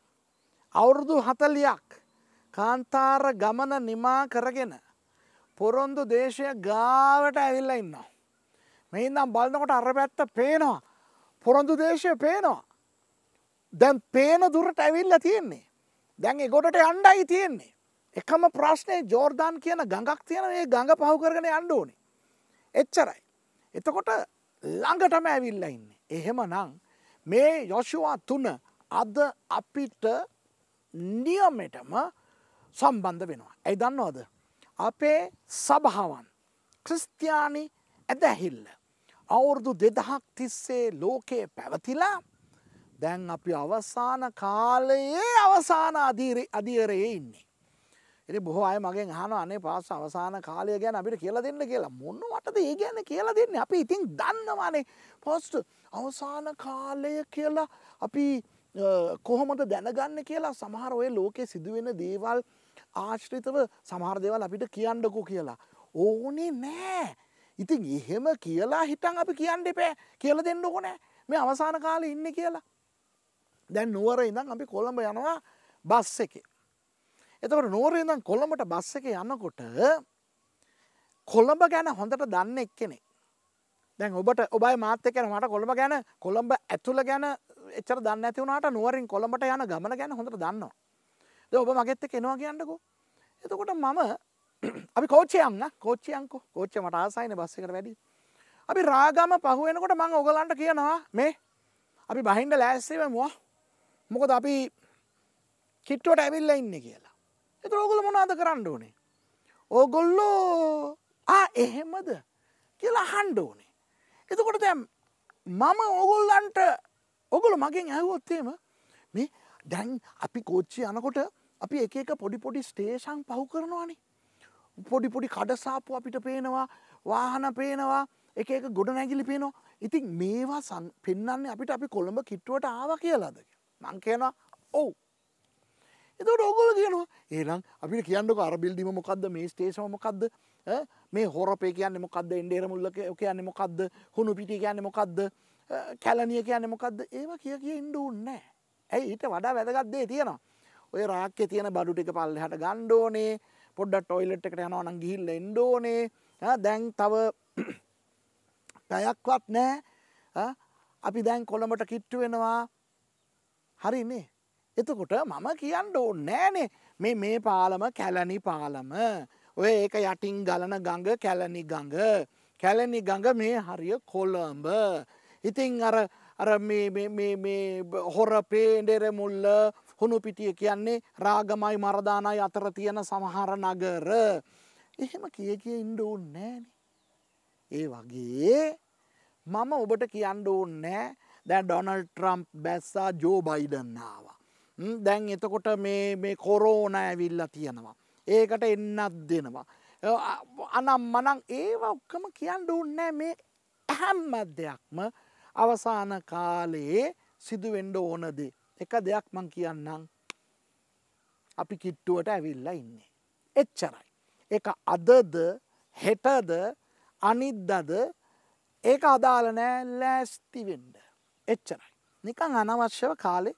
අවුරුදු හතලියක් කාන්තාර ගමන නිමා කරගෙන පොරොන්දු දේශය ගාවට ඇවිල්ල ඉන්නවා. මෙහින්නම් බලන්නකොට අර පැත්ත පේනවා. පොරොන්දු දේශය පේනවා. දැන් පේන දුරට ඇවිල්ල තියෙන්නේ. දැන් එගොඩට අන්ඩයි තියෙන්නේ. එකම ප්‍රශ්නය ජෝර්ධන් කියන ගඟක් තියෙන ඒ ගඟ පහු කරගෙන අන්ඩෝනි. එච්චරයි. එතකොට ළඟටම ඇවිල්ල ඉන්න. එහෙම නං මේ යොෂවා තුන අද අපිට නියමටම සම්බන්ධ වෙනවා. ඇයි දන්නවාද. අපේ සභාවන් ක්‍රස්තියානි ඇදැහිල්ල. අවුරුදු දෙදහක් තිස්සේ ලෝකයේ පැවතිලා දැන් අපි අවසාන කාලයේ අවසාන අධීරයේ ඉන්නේ. එනි බොහෝ අය මගේ හන අනේ පාස අවසාන කාලය ගැන අපිට කියල දෙන්න කියලා මොන්න මටද ඒ ගැන කියල දෙන්න අපි ඉතින් දන්නවානේ පොස්ට අවසාන කාලය කියලා අපි කොහොමට දැනගන්න කියලා සමහර ඔය ලෝකෙ සිදුවෙන දේවල් ආශ්‍රිතව සමහර්දේවල් අපිට කියන්නකු කියලා. ඕනේ නෑ ඉතින් එහෙම කියලා හිටන් අපි කියන්න එපෑ කියල දෙන්න ඕනෑ මේ අවසාන කාලය ඉන්න කියලා. දැන් නුවර ඉඳන් අපි කොළඹ යනවා බස් එක. එතකට නෝර ඉඳන් කොළඹට බස් එක යන්නකොට කොළඹ ගැන හොඳට දන්න එක්කෙනෙ. දැන් ඔබට ඔබයි මාත්‍යකන මට කොළඹ ගැන කොළඹ ඇතුළ ගැන එච්චර දන්න ඇතිවුණට නුවරින් කොළඹට යන ගමන ගැන හොඳට දන්නවා. ද ඔබ මගෙත්ත කෙනවා කියන්නකෝ. එතකොට මම අපි කෝච්චයන්න කෝච්චයන්කෝ කෝච්ච මට ආසයින බස්සකට වැඩි. අපි රාගම පහුවෙනකොට මං ඔගලන්ට කියනවා මේ අපි බහින්ඩ ලෑස්සේවමවා මොකද අපි කිට්ටුවට ඇවිල්ල ඉන්න කියලා එතු ඕගොල මොනාද කරන්න ඕනේ ඕගොල්ලෝ එහෙමද කියලා හන්ඩ ඕනේ එතකොට දැම් මම ඕගොල්ලන්ට ඔගොල මගෙන් ඇහුවොත්තේම මේ දැන් අපි කෝච්චි යනකොට අපි එක පොඩි පොඩි ස්ටේෂන් පහු කරනවානේ පොඩි පොඩි කඩසාපු අපිට පේනවා වාහන පේනවා එක එක ගොඩ නැගිලි පේනවා ඉතින් මේවා පෙන්න්නේ අපිට අපි කොළඹ කිට්ටුවට ආව කියලාදක මං කියනවා ඔව් එතට ඔගොල කියනවා ඒනම් අපිට කියන්නක අරබිල්ඩිම මොකක්ද මේ ස්ටේෂම මොකක්ද මේ හොරපේ කියන්න මොකක්ද එන්ඩේර මුල්ලක කියන්න මොකක්ද හුණු පිටි කියන්න මොකක්ද කැලනිය කියන්න මොකක්ද ඒවා කිය කිය ඉන්ඩ උන්නෑ ඇයි ඊට වඩා වැදගත්දේ තියෙනවා ඔය රාක්‍ය තියෙන බඩු ටික පල්ලහට ගණ්ඩෝනේ පොඩ්ඩ ටොයිලට් එකට යනවන ගිහිල්ල එන්ඩෝනේ දැන් තව පැයක්වත් නෑ අපි දැන් කොළඹට කිට්ටු වෙනවා හරින්නේ. එතකොට මම කියන්න ඕන්න නෑනේ මේ මේ පාලම කැලනි පාලම ඔය ඒක යටින් ගලන ගඟ කැලනි ගඟ කැලනි ගඟ මේ හරිය කොළඹ ඉතිං අර අර හොර පේඩෙර මුල්ල හුණු පිටිය කියන්නේ රාගමයි මරදානයි අතර තියෙන සමහර නගර එහෙම කිය කිය ඉන්ඩ ඕන්නෑන ඒ වගේ මම ඔබට කියන්න ඕන්නෑ දැන් ඩොනල් ට්‍රම්ප් බැස්සා ජෝ බයිඩන්නාවා. දැන් එතකොට මේ කොරෝන ඇවිල්ල තියෙනවා. ඒකට එන්නත් දෙනවා. අනම් මනං ඒ ඔක්කම කියන්න ඕන්නෑ මේ ඇහැම්මත් දෙයක්ම අවසාන කාලයේ සිදුවෙන්ඩ ඕනදේ. එක දෙයක් මං කියන්නම් අපි කිට්ටුවට ඇවිල්ලා ඉන්නේ. එච්චරයි. එක අදද හෙටද අනිද්දද ඒක අදාල නෑ ලෑස්තිවෙන්ඩ. එච්චරයි. නිකං අනවශ්‍යව කාලේ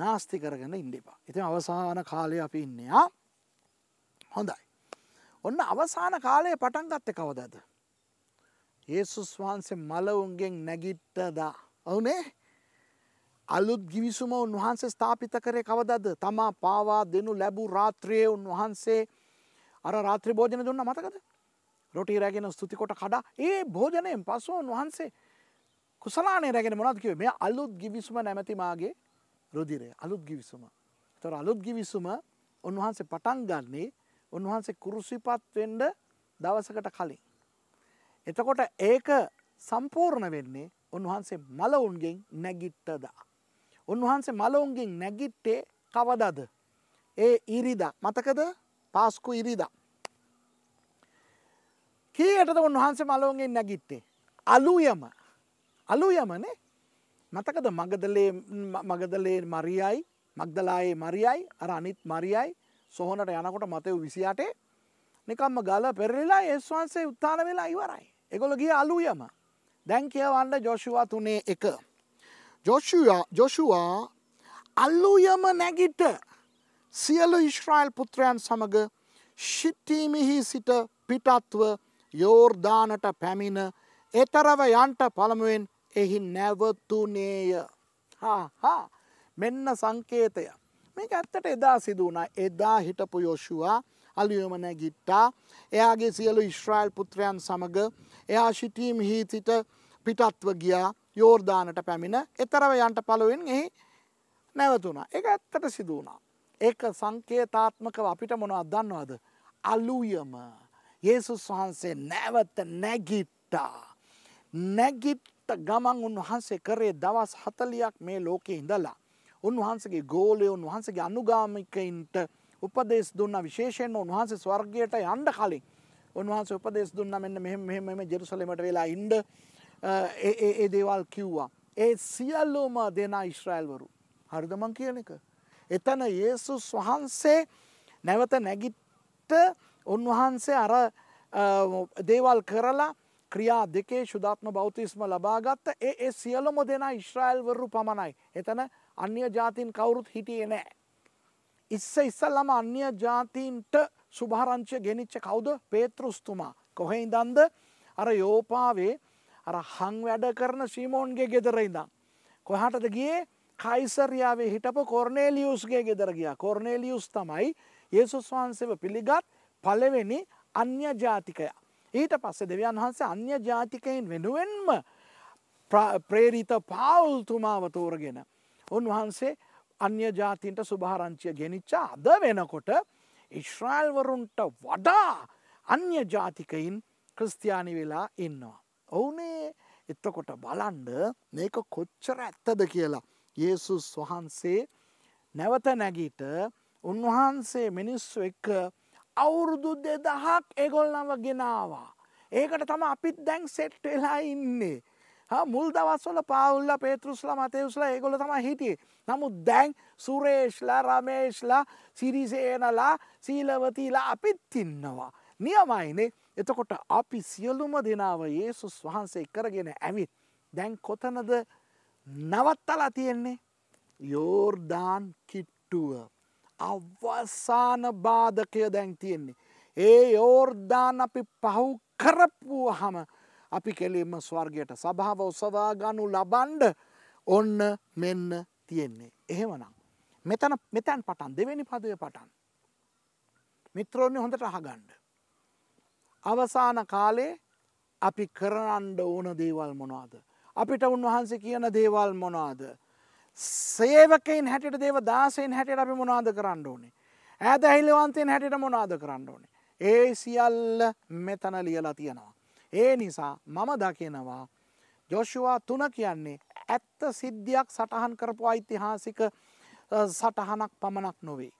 නාස්ති කරගෙන ඉන්ඩිපා. ඉති අවසාන කාලය අපි ඉන්නයා හොඳයි. ඔන්න අවසාන කාලය පටන් ගත්ත කවදද. ඒසුස් වහන්සේ මලවුන්ගෙන් නැගිට්ටදා. ඔවුනේ අලුත් ගිවිසුම උන්වහන්සේ ස්ථාපිත කරය කවදද තමා පාවා දෙනු ලැබූ රාත්‍රයේ උන්වහන්සේ අර රාත්‍රි භෝජන දුන්න මතකද රොටී රැගෙන ස්තුතිකොට කඩා ඒ භෝජනයෙන් පසුවන් වහන්සේ කුසලානය රැගෙන මොනත්කිව මේ අලුත් ගිවිසුම නැමැතිමාගේ රුදිරය අලුත් ගිවිසුම. තොර අලුත් ගිවිසුම උන්වහන්සේ පටන් ගන්නේ උන්වහන්සේ කුරුසිපත්වෙන්ඩ දවසකට කලින්. එතකොට ඒක සම්පූර්ණ වෙන්නේ උන්වහන්සේ මලවුන්ගෙන් නැගිට්ටදා. උන්වහන්සේ මලවුන්ගෙන් නැගිට්ටේ කවදද. ඒ ඉරිදා මතකද පාස්කු ඉරිදා. කීයටද උන්වහන්සේ මලවුන්ගෙන් නැගිට්ටේ. අලුයම අලු යමනේ මතකද මගදලේ මගදලේ මරියයි මක්දලායේ මරියයි අර අනිත් මරියයි සොහොනට යනකොට මතයව විසියාටේ නිකම්ම ගල පෙරලා ඒස්වන්සේ උත්තාන වෙලා ඉවරයි. එකොල ගිය අලුයම දැන් කියවන්න ජොෂුවා තුනේ එක. ජොෂුවා අල්ලුයම නැගිට සියලු ඉශ්‍රයිල් පුත්‍රයන් සමඟ ශිට්ටීමිහි සිට පිටත්ව යෝර්ධානට පැමිණ එතරව යන්ට පළමුුවෙන් එහි නැවතුනේය හා මෙන්න සංකේතය මේ ඇත්තට එදා සිදුවනා එදා හිටපු යොෂුවා අලියමන ගිට්ටා එයාගේ සියලු ඉශ්‍රයිල් පුත්‍රයන් සමඟ එයා ශිටීම් හිසිට පිටත්ව ගියා යෝර්ධානට පැමිණ එතරව යන්ට පලුවෙන් එහි නැවතුනා එක ඇත්තට සිදුවනා. ඒක සංකේතාත්මකව අපිට මොන අදන්නවාද. අලුයම යේසුස් වහන්සේ නැවත නැගිට්ටා. නැගිට් ගත්ත ගමන් උන්වහන්සේ කරේ දවස් හතලියක් මේ ලෝකෙ ඉඳලා. උන්වහන්සගේ ගෝලය උන්වහන්සගේ අනුගාමිකයින්ට උපදේශ දුන්න විශේෂයෙන් උන්වහන්සේ ස්වර්ගයට යන්න කලින් උන්වහන්සේ උපදේශ දුන්න මෙන්න මෙහෙම මෙහෙම මෙහෙම ජෙරුසලෙමට වෙලා ඉන්න ඒ දේවල් කිව්වා. ඒ සියල්ලෝම දෙනා ඉස්රායිල්වරු. හරිද මං කියන එක. එතන යේසුස් වහන්සේ නැවත නැගිට්ට උන්වහන්සේ අර දේවල් කරලා ක්‍රියා දෙකේ ශුදාත්ම බෞතිස්ම ලබාගත්ත ඒ ඒ සියලොම දෙනා ඉශ්‍රයිල්වරු පමණයි. එතන අන්‍ය ජාතින් කවුරුත් හිටියේ නෑ. ඉස්ස ඉස්සල්ලම අන්‍ය ජාතීන්ට සුභාරංචය ගෙනිච්ච කවුද පේතෘස්තුමා. කොහෙයි දන්ද අර යෝපාවේ අර හං වැඩ කරන සීමෝන්ගේ ගෙදරයිදම්. කොහටද ගියේ කයිසරයාාවේ හිටපු කොර්නේලියුස්ගේ ගෙදර ගියා කොර්නේලියුස් තමයි ඒසුස් වහන්සේව පිළිගත් පලවෙනි අන්‍ය ජාතිකයා. ඊට පස්සේ දෙවියන් වහන්සේ අන්‍ය ජාතිකයින් වෙනුවෙන්ම ප්‍රේරිත පාවුල්තුමාව තෝරගෙන උන්වහන්සේ අන්‍ය ජාතින්ට සුභාරංචිය ගෙනනිච්චා අද වෙනකොට ඉශ්‍රායිල්වරුන්ට වඩා අන්‍ය ජාතිකයින් ක්‍රස්තියානි වෙලා ඉන්නවා. ඔවුනේ එත්තකොට බලන්ඩ මේක කොච්චර ඇත්තද කියලා. යේසුස් වහන්සේ නැවත නැගීට උන්වහන්සේ මිනිස්සු එක අවුරුදු දෙදහක් ඒගොල්ලම ගෙනවා. ඒකට තම අපිත් දැන් සෙට් වෙලා ඉන්නේ. මුල් දවස්වල පාවුල්ල පේතෘස්ල මතයුස්ල ඒගොල තම හිටිය. නමුත් දැන් සුරේෂ්ලා රමේෂ්ලා සිරිසේනලා සීලවතීලා අපිත් ඉන්නවා. නියමයිනේ එතකොට අපි සියලුම දෙනාව ඒසුස් වහන්සේ කරගෙන ඇවිත්. දැන් කොතනද නවත්තලා තියෙන්නේ. යෝර්ධාන් කිට්ටුව. අවසාන බාධකය දැන් තියෙන්නේ. ඒ යෝර්ධාන අපි පහු කරපුුව හම අපි කෙලීම ස්වර්ගයට සභාව උසවාගනු ලබන්ඩ ඔන්න මෙන්න තියෙන්නේ. එහෙමනම්. මෙතන මෙතැන් පටන් දෙවැනි පදය පටන්. මිත්‍රෝණය හොඳට රහගණ්ඩ. අවසාන කාලේ අපි කරනන්ඩ ඕන දේවල් මොනවාද. අපිට උන්වහන්සේ කියන දේවල් මොනවාද. සේවකයින් හැටියට දේව දාසයෙන් හැටියට අපි මොනාද කරන්න ඕනේ. ඇත ඇහිලිවන්තයෙන් හැටියට මොනාද කරන්න ඕනේ. ඒ සියල්ල මෙතන ලියලා තියෙනවා. ඒ නිසා මම දකිනවා ජොෂවා තුන කියන්නේ ඇත්ත සිද්ධියක් සටහන් කරපු ඓතිහාසික සටහනක් පමණක් නොවේ.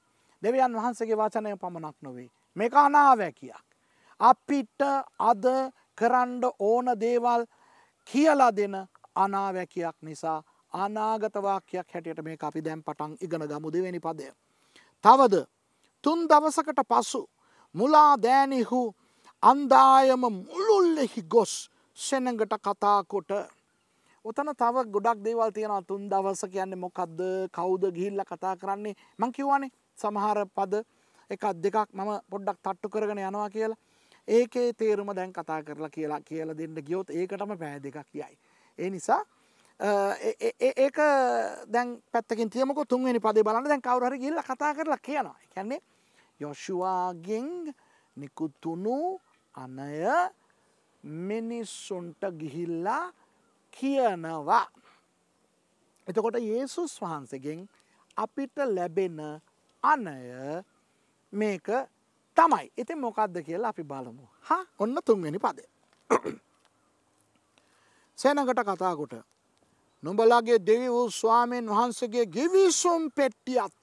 දෙවියන් වහන්සගේ වචනය පමණක් නොවේ. මේක අනාවැකයක්. අපිට අද කරන්ඩ ඕන දේවල් කියලා දෙන අනාවැකයක් නිසා අනාගත වාක්‍යයක් හැටියට මේ අපි දැන් පටන් ඉගෙන ගමු දෙවෙනි පදය. තවද තුන් දවසකට පසු මුලා දෑනිහු අන්දායම මුළුල්ලෙහි ගොස් සෙනඟට කතාකොට ඔතන තව ගොඩක් දේවල් තියෙනවා තුන් දවස කියන්නේ මොකක්ද කවුද ගිහිල්ල කතා කරන්නේ මං කිව්වනේ සමහර පද එකක් දෙකක් මම පොඩ්ඩක් තට්ටු කරගෙන යනවා කියලා ඒකේ තේරුම දැන් කතා කරලා කියලා කියල දෙන්න ගියොත් ඒකටම පෑ දෙකක් කියයි. ඒ නිසා ඒක දැන් පැත්තකින් තියමක තුන්වෙනි පදේ බලන්න දැන් කවුරහරි ගිල්ල කතා කරලා කියනවා කියන්නේ යොෂවාගෙන් නිකුතුුණු අනය මිනිස්සුන්ට ගිහිල්ලා කියනවා. එතකොට ඒසුස් වහන්සගෙන් අපිට ලැබෙන අනය මේක තමයි එති මොකක්ද කියලා අපි බලමු හා ඔන්න තුන්වෙනි පදේ. සේනකට කතාකොට නුඹලගේ දෙවි වූ ස්වාමීන් වහන්සගේ ගිවිසුම් පෙට්ටියත්.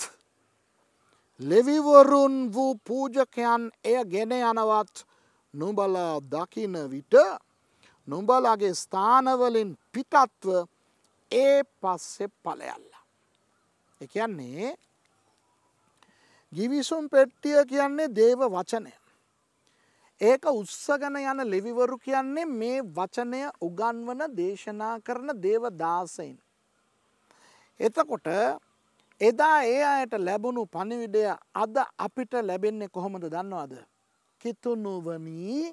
ලෙවිවරුන් වූ පූජකයන් එය ගෙන යනවත් නුඹල දකින විට නුඹලගේ ස්ථානවලින් පිටත්ව ඒ පස්සෙ පලයල්ල. එකන්නේ ගිවිසුම් පෙට්ටිය කියන්නේ දේව වචනය. ඒක උත්සගෙන යන ලෙවිවරු කියන්නේ මේ වචනය උගන්වන දේශනා කරන දේවදාසයින්. එතකොට එදා ඒ අයට ලැබුණු පණිවිඩය අද අපිට ලැබෙන්නේ කොහොමද දන්නවාද. කිතුනුවනී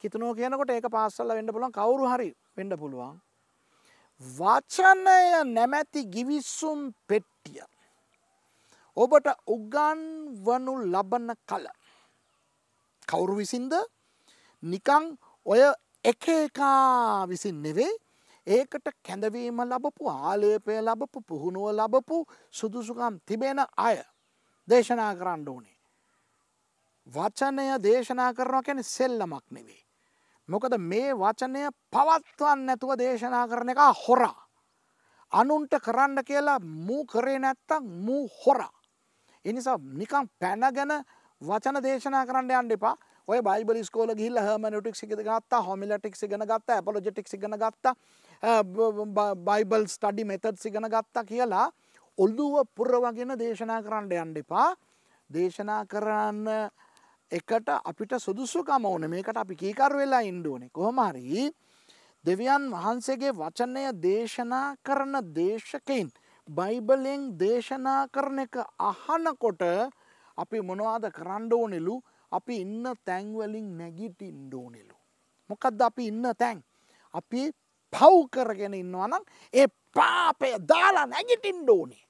කිතුනෝ කියනකොට ඒක පාස්සල්ල වෙන්න පුළුවන් කවුරු හරි වෙඩ පුළුවන්. වචනය නැමැති ගිවිස්සුම් පෙට්ටිය. ඔබට උගන්වනු ලබන කලා. කවුරු විසින්ද නිකං ඔය එක එකා විසින් නෙවේ ඒකට කැඳවීම ලබපු ආලේපය ලබපු පුහුණුව ලබපු සුදුසුකම් තිබෙන අය දේශනා කරන්න ඕනේ. වචනය දේශනා කරනවා කැන සෙල්ලමක් නෙවේ. මොකද මේ වචනය පවත්වන් නැතුව දේශනා කරන එක හොරා. අනුන්ට කරන්න කියලා මූ කරේ නැත්තක් මූ හොරා. එනිසා නිකං පැනගැන වචන දේශනා කරන්න යන්න එපා ඔය බයිබල ස්කෝල ගිල්ල හමනටික් සික ගත්තා හොමිලටික් සිගන ගත්ත ඇපලොජටික් සිගන ගත්තා බයිබල් ස්ටඩි මෙතත් සිගන ගත්තා කියලා ඔල්ලුව පුරවගෙන දේශනා කරන්න යන්න එපා දේශනා කරන්න එකට අපිට සුදුසුකම ඕන මේකට අපි කීකර වෙලා ඉන්ඩුවනේ කොහොමරී දෙවියන් වහන්සේගේ වචනය දේශනා කරන දේශකයින් බයිබලෙන් දේශනා කරන එක අහනකොට අපි මොනවාද කරන්න ඕනෙලු අපි ඉන්න තැන්වලින් නැගිටි ඉන්ඩෝනෙලු. මොකක්ද අපි ඉන්න තැන්. අපි පව් කරගෙන ඉන්නවනම් ඒ පාපය දාලා නැගිටින් ඩෝනේ.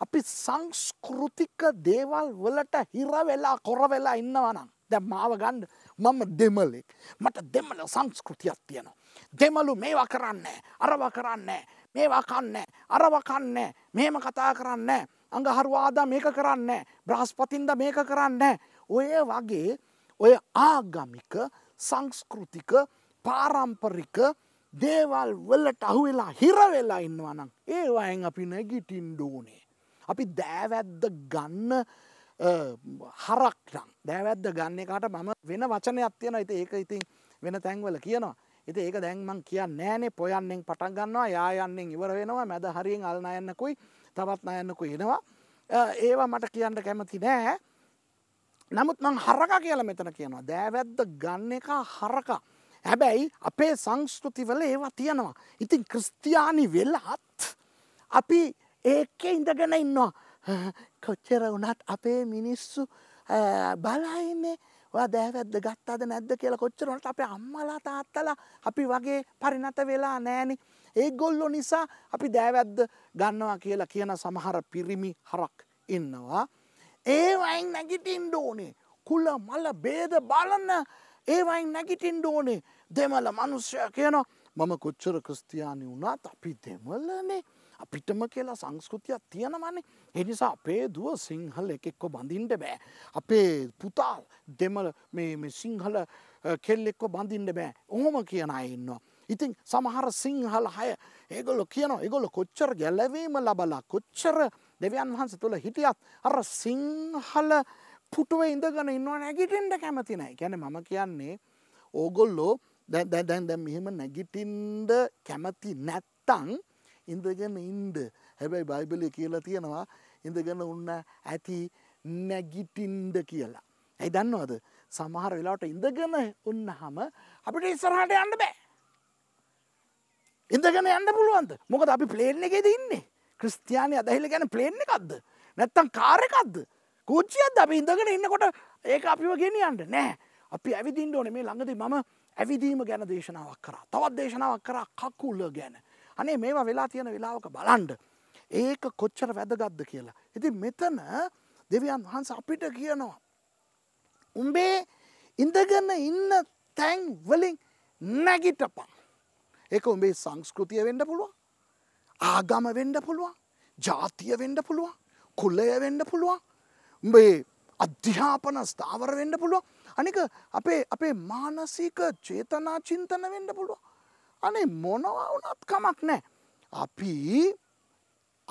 අපි සංස්කෘතික දේවල් වලට හිරවෙලා කොරවෙලා ඉන්නවනම් දැ මාව ගණ්ඩ මම දෙමලෙක් මට දෙමල සංස්කෘතියක් තියෙනවා. දෙමලු මේවා කරන්නේ අරව කරන්නේ මේවා කන්නේ අරව කන්නේ මෙහෙම කතා කරන්නේ අඟහරුවාද මේක කරන්න බ්‍රහස්පතින්ද මේක කරන්න ඔය වගේ ඔය ආගමික සංස්කෘතික පාරම්පරික දේවල් වලට අහුවෙලා හිරවෙලා ඉන්නවනම් ඒවායෙන් අපි නැගිටින් ඩෝනේ. අපි දෑවැද්ද ගන්න හරක්ටම් දෑවැද්ද ගන්න එකට මම වෙන වචනයක් තියෙන ඉති ඒක ඉතින් වෙන තැන්වල කියනවා. ඉති ඒක දැන්මං කිය නෑනේ පොයන්නෙන් පටන් ගන්නවා යායන්නෙන් ඉවර වෙනවා මැද හරියෙන් අල්නායන්නකුයි තවත් අයන්නකු එනවා ඒවා මට කියන්න කැමති නෑ නමුත් මං හරක කියල මෙතන කියනවා දෑවැද්ද ගන්න එක හරකා හැබැයි අපේ සංස්කෘතිවල ඒවා තියෙනවා ඉතින් ක්‍රස්තියානි වෙල්ලත් අපි ඒක ඉඳගෙන ඉන්නවා කොච්චර වනත් අපේ මිනිස්සු බලයින්නේ දැවැද ගත්තද නැද්ද කියලා කොච්චරනට අප අම්මලා තාත්තලා අපි වගේ පරිනත වෙලා නෑනි ඒ ගොල්ලො නිසා අපි දෑවැද්ද ගන්නවා කියලා කියන සමහර පිරිමි හරක් ඉන්නවා. ඒවයින් නැගිටින්ඩ ඕනේ කුල මල්ල බේද බලන්න ඒවයින් නැගිටින්ඩ ඕනේ දෙමල මනුෂ්‍ය කියනවා මම කොච්චර ක්‍රස්තියානි වුණත් අපි දෙමලනේ අපිටම කියලා සංස්කෘතියක් තියෙනවන්නේ එනිසා අපේ දුව සිංහල එකෙක්ව බඳින්ට බෑ අපේ පුතාල් දෙමල මේ සිංහල කෙල්ලෙක්ව බඳින්ට බෑ ඕහොම කියන අඉන්නවා ඉතින් සමහර සිංහල හය ඒගොල්ල කියන ඒගොල්ල කොච්චර ගැලවීම ලබලා කොච්චර දෙවියන් වහන්ස තුළ හිටියත් අර සිංහල පුටුව ඉඳගෙන ඉන්නවා නැගිටෙන්ට කැමතිනයි ගැන මම කියන්නේ ඕගොල්ලෝ දැන් දැම් මෙහෙම නැගිටින්ඩ කැමති නැත්තං ඉඳගෙන ඉන්ඩ හැබැයි බයිබලි කියලා තියෙනවා ඉඳගෙන උන්න ඇති නැගිටින්ඩ කියලා. ඇයි දන්නවද සමහර වෙලාට ඉඳගෙන උන්නහම අපිට ඉස්සරහට යන්න බෑ. ඉඳගෙන යන්න පුළුවන්ද මොකද අපි ප්ලේන් එකේද ඉන්නේ ක්‍රස්තියානය අදහිල ගැන ප්ලේන් එකක්ද නැත්තම් කාරකක්ද කෝච්චියත් අපි ඉඳගෙන ඉන්නකොට ඒක අපිව ගෙනියන්න නෑ අපි ඇවිදින්න ඕන මේ ළඟද මම ඇවිදීම ගැන දේශනාවක් කරා තවත් දේශනාවක් කරා කකුල්ල ගැන අනේ මේවා වෙලා තියෙන වෙලාවක බලන්ඩ ඒක කොච්චර වැදගත්ද කියලා ඉති මෙතන දෙවියන් වහන්ස අපිට කියනවා. උඹේ ඉඳගන්න ඉන්න තැන් වලින් නැගිටපා ඒක උඹේ සංස්කෘතිය වෙන්න පුළුවන්. ආගම වෙන්න පුළුවන්. ජාතිය වෙන්න පුළුවන්. කුලය වෙන්න පුළුවන්. උඹේ අධ්‍යාපන ස්ථාවර වෙන්න පුළුවන්. අනික අපේ අපේ මානසික චේතනා චින්තන වෙන්න පුළුවන්. අනේ මොනවා වුණත් කමක් නැහැ. අපි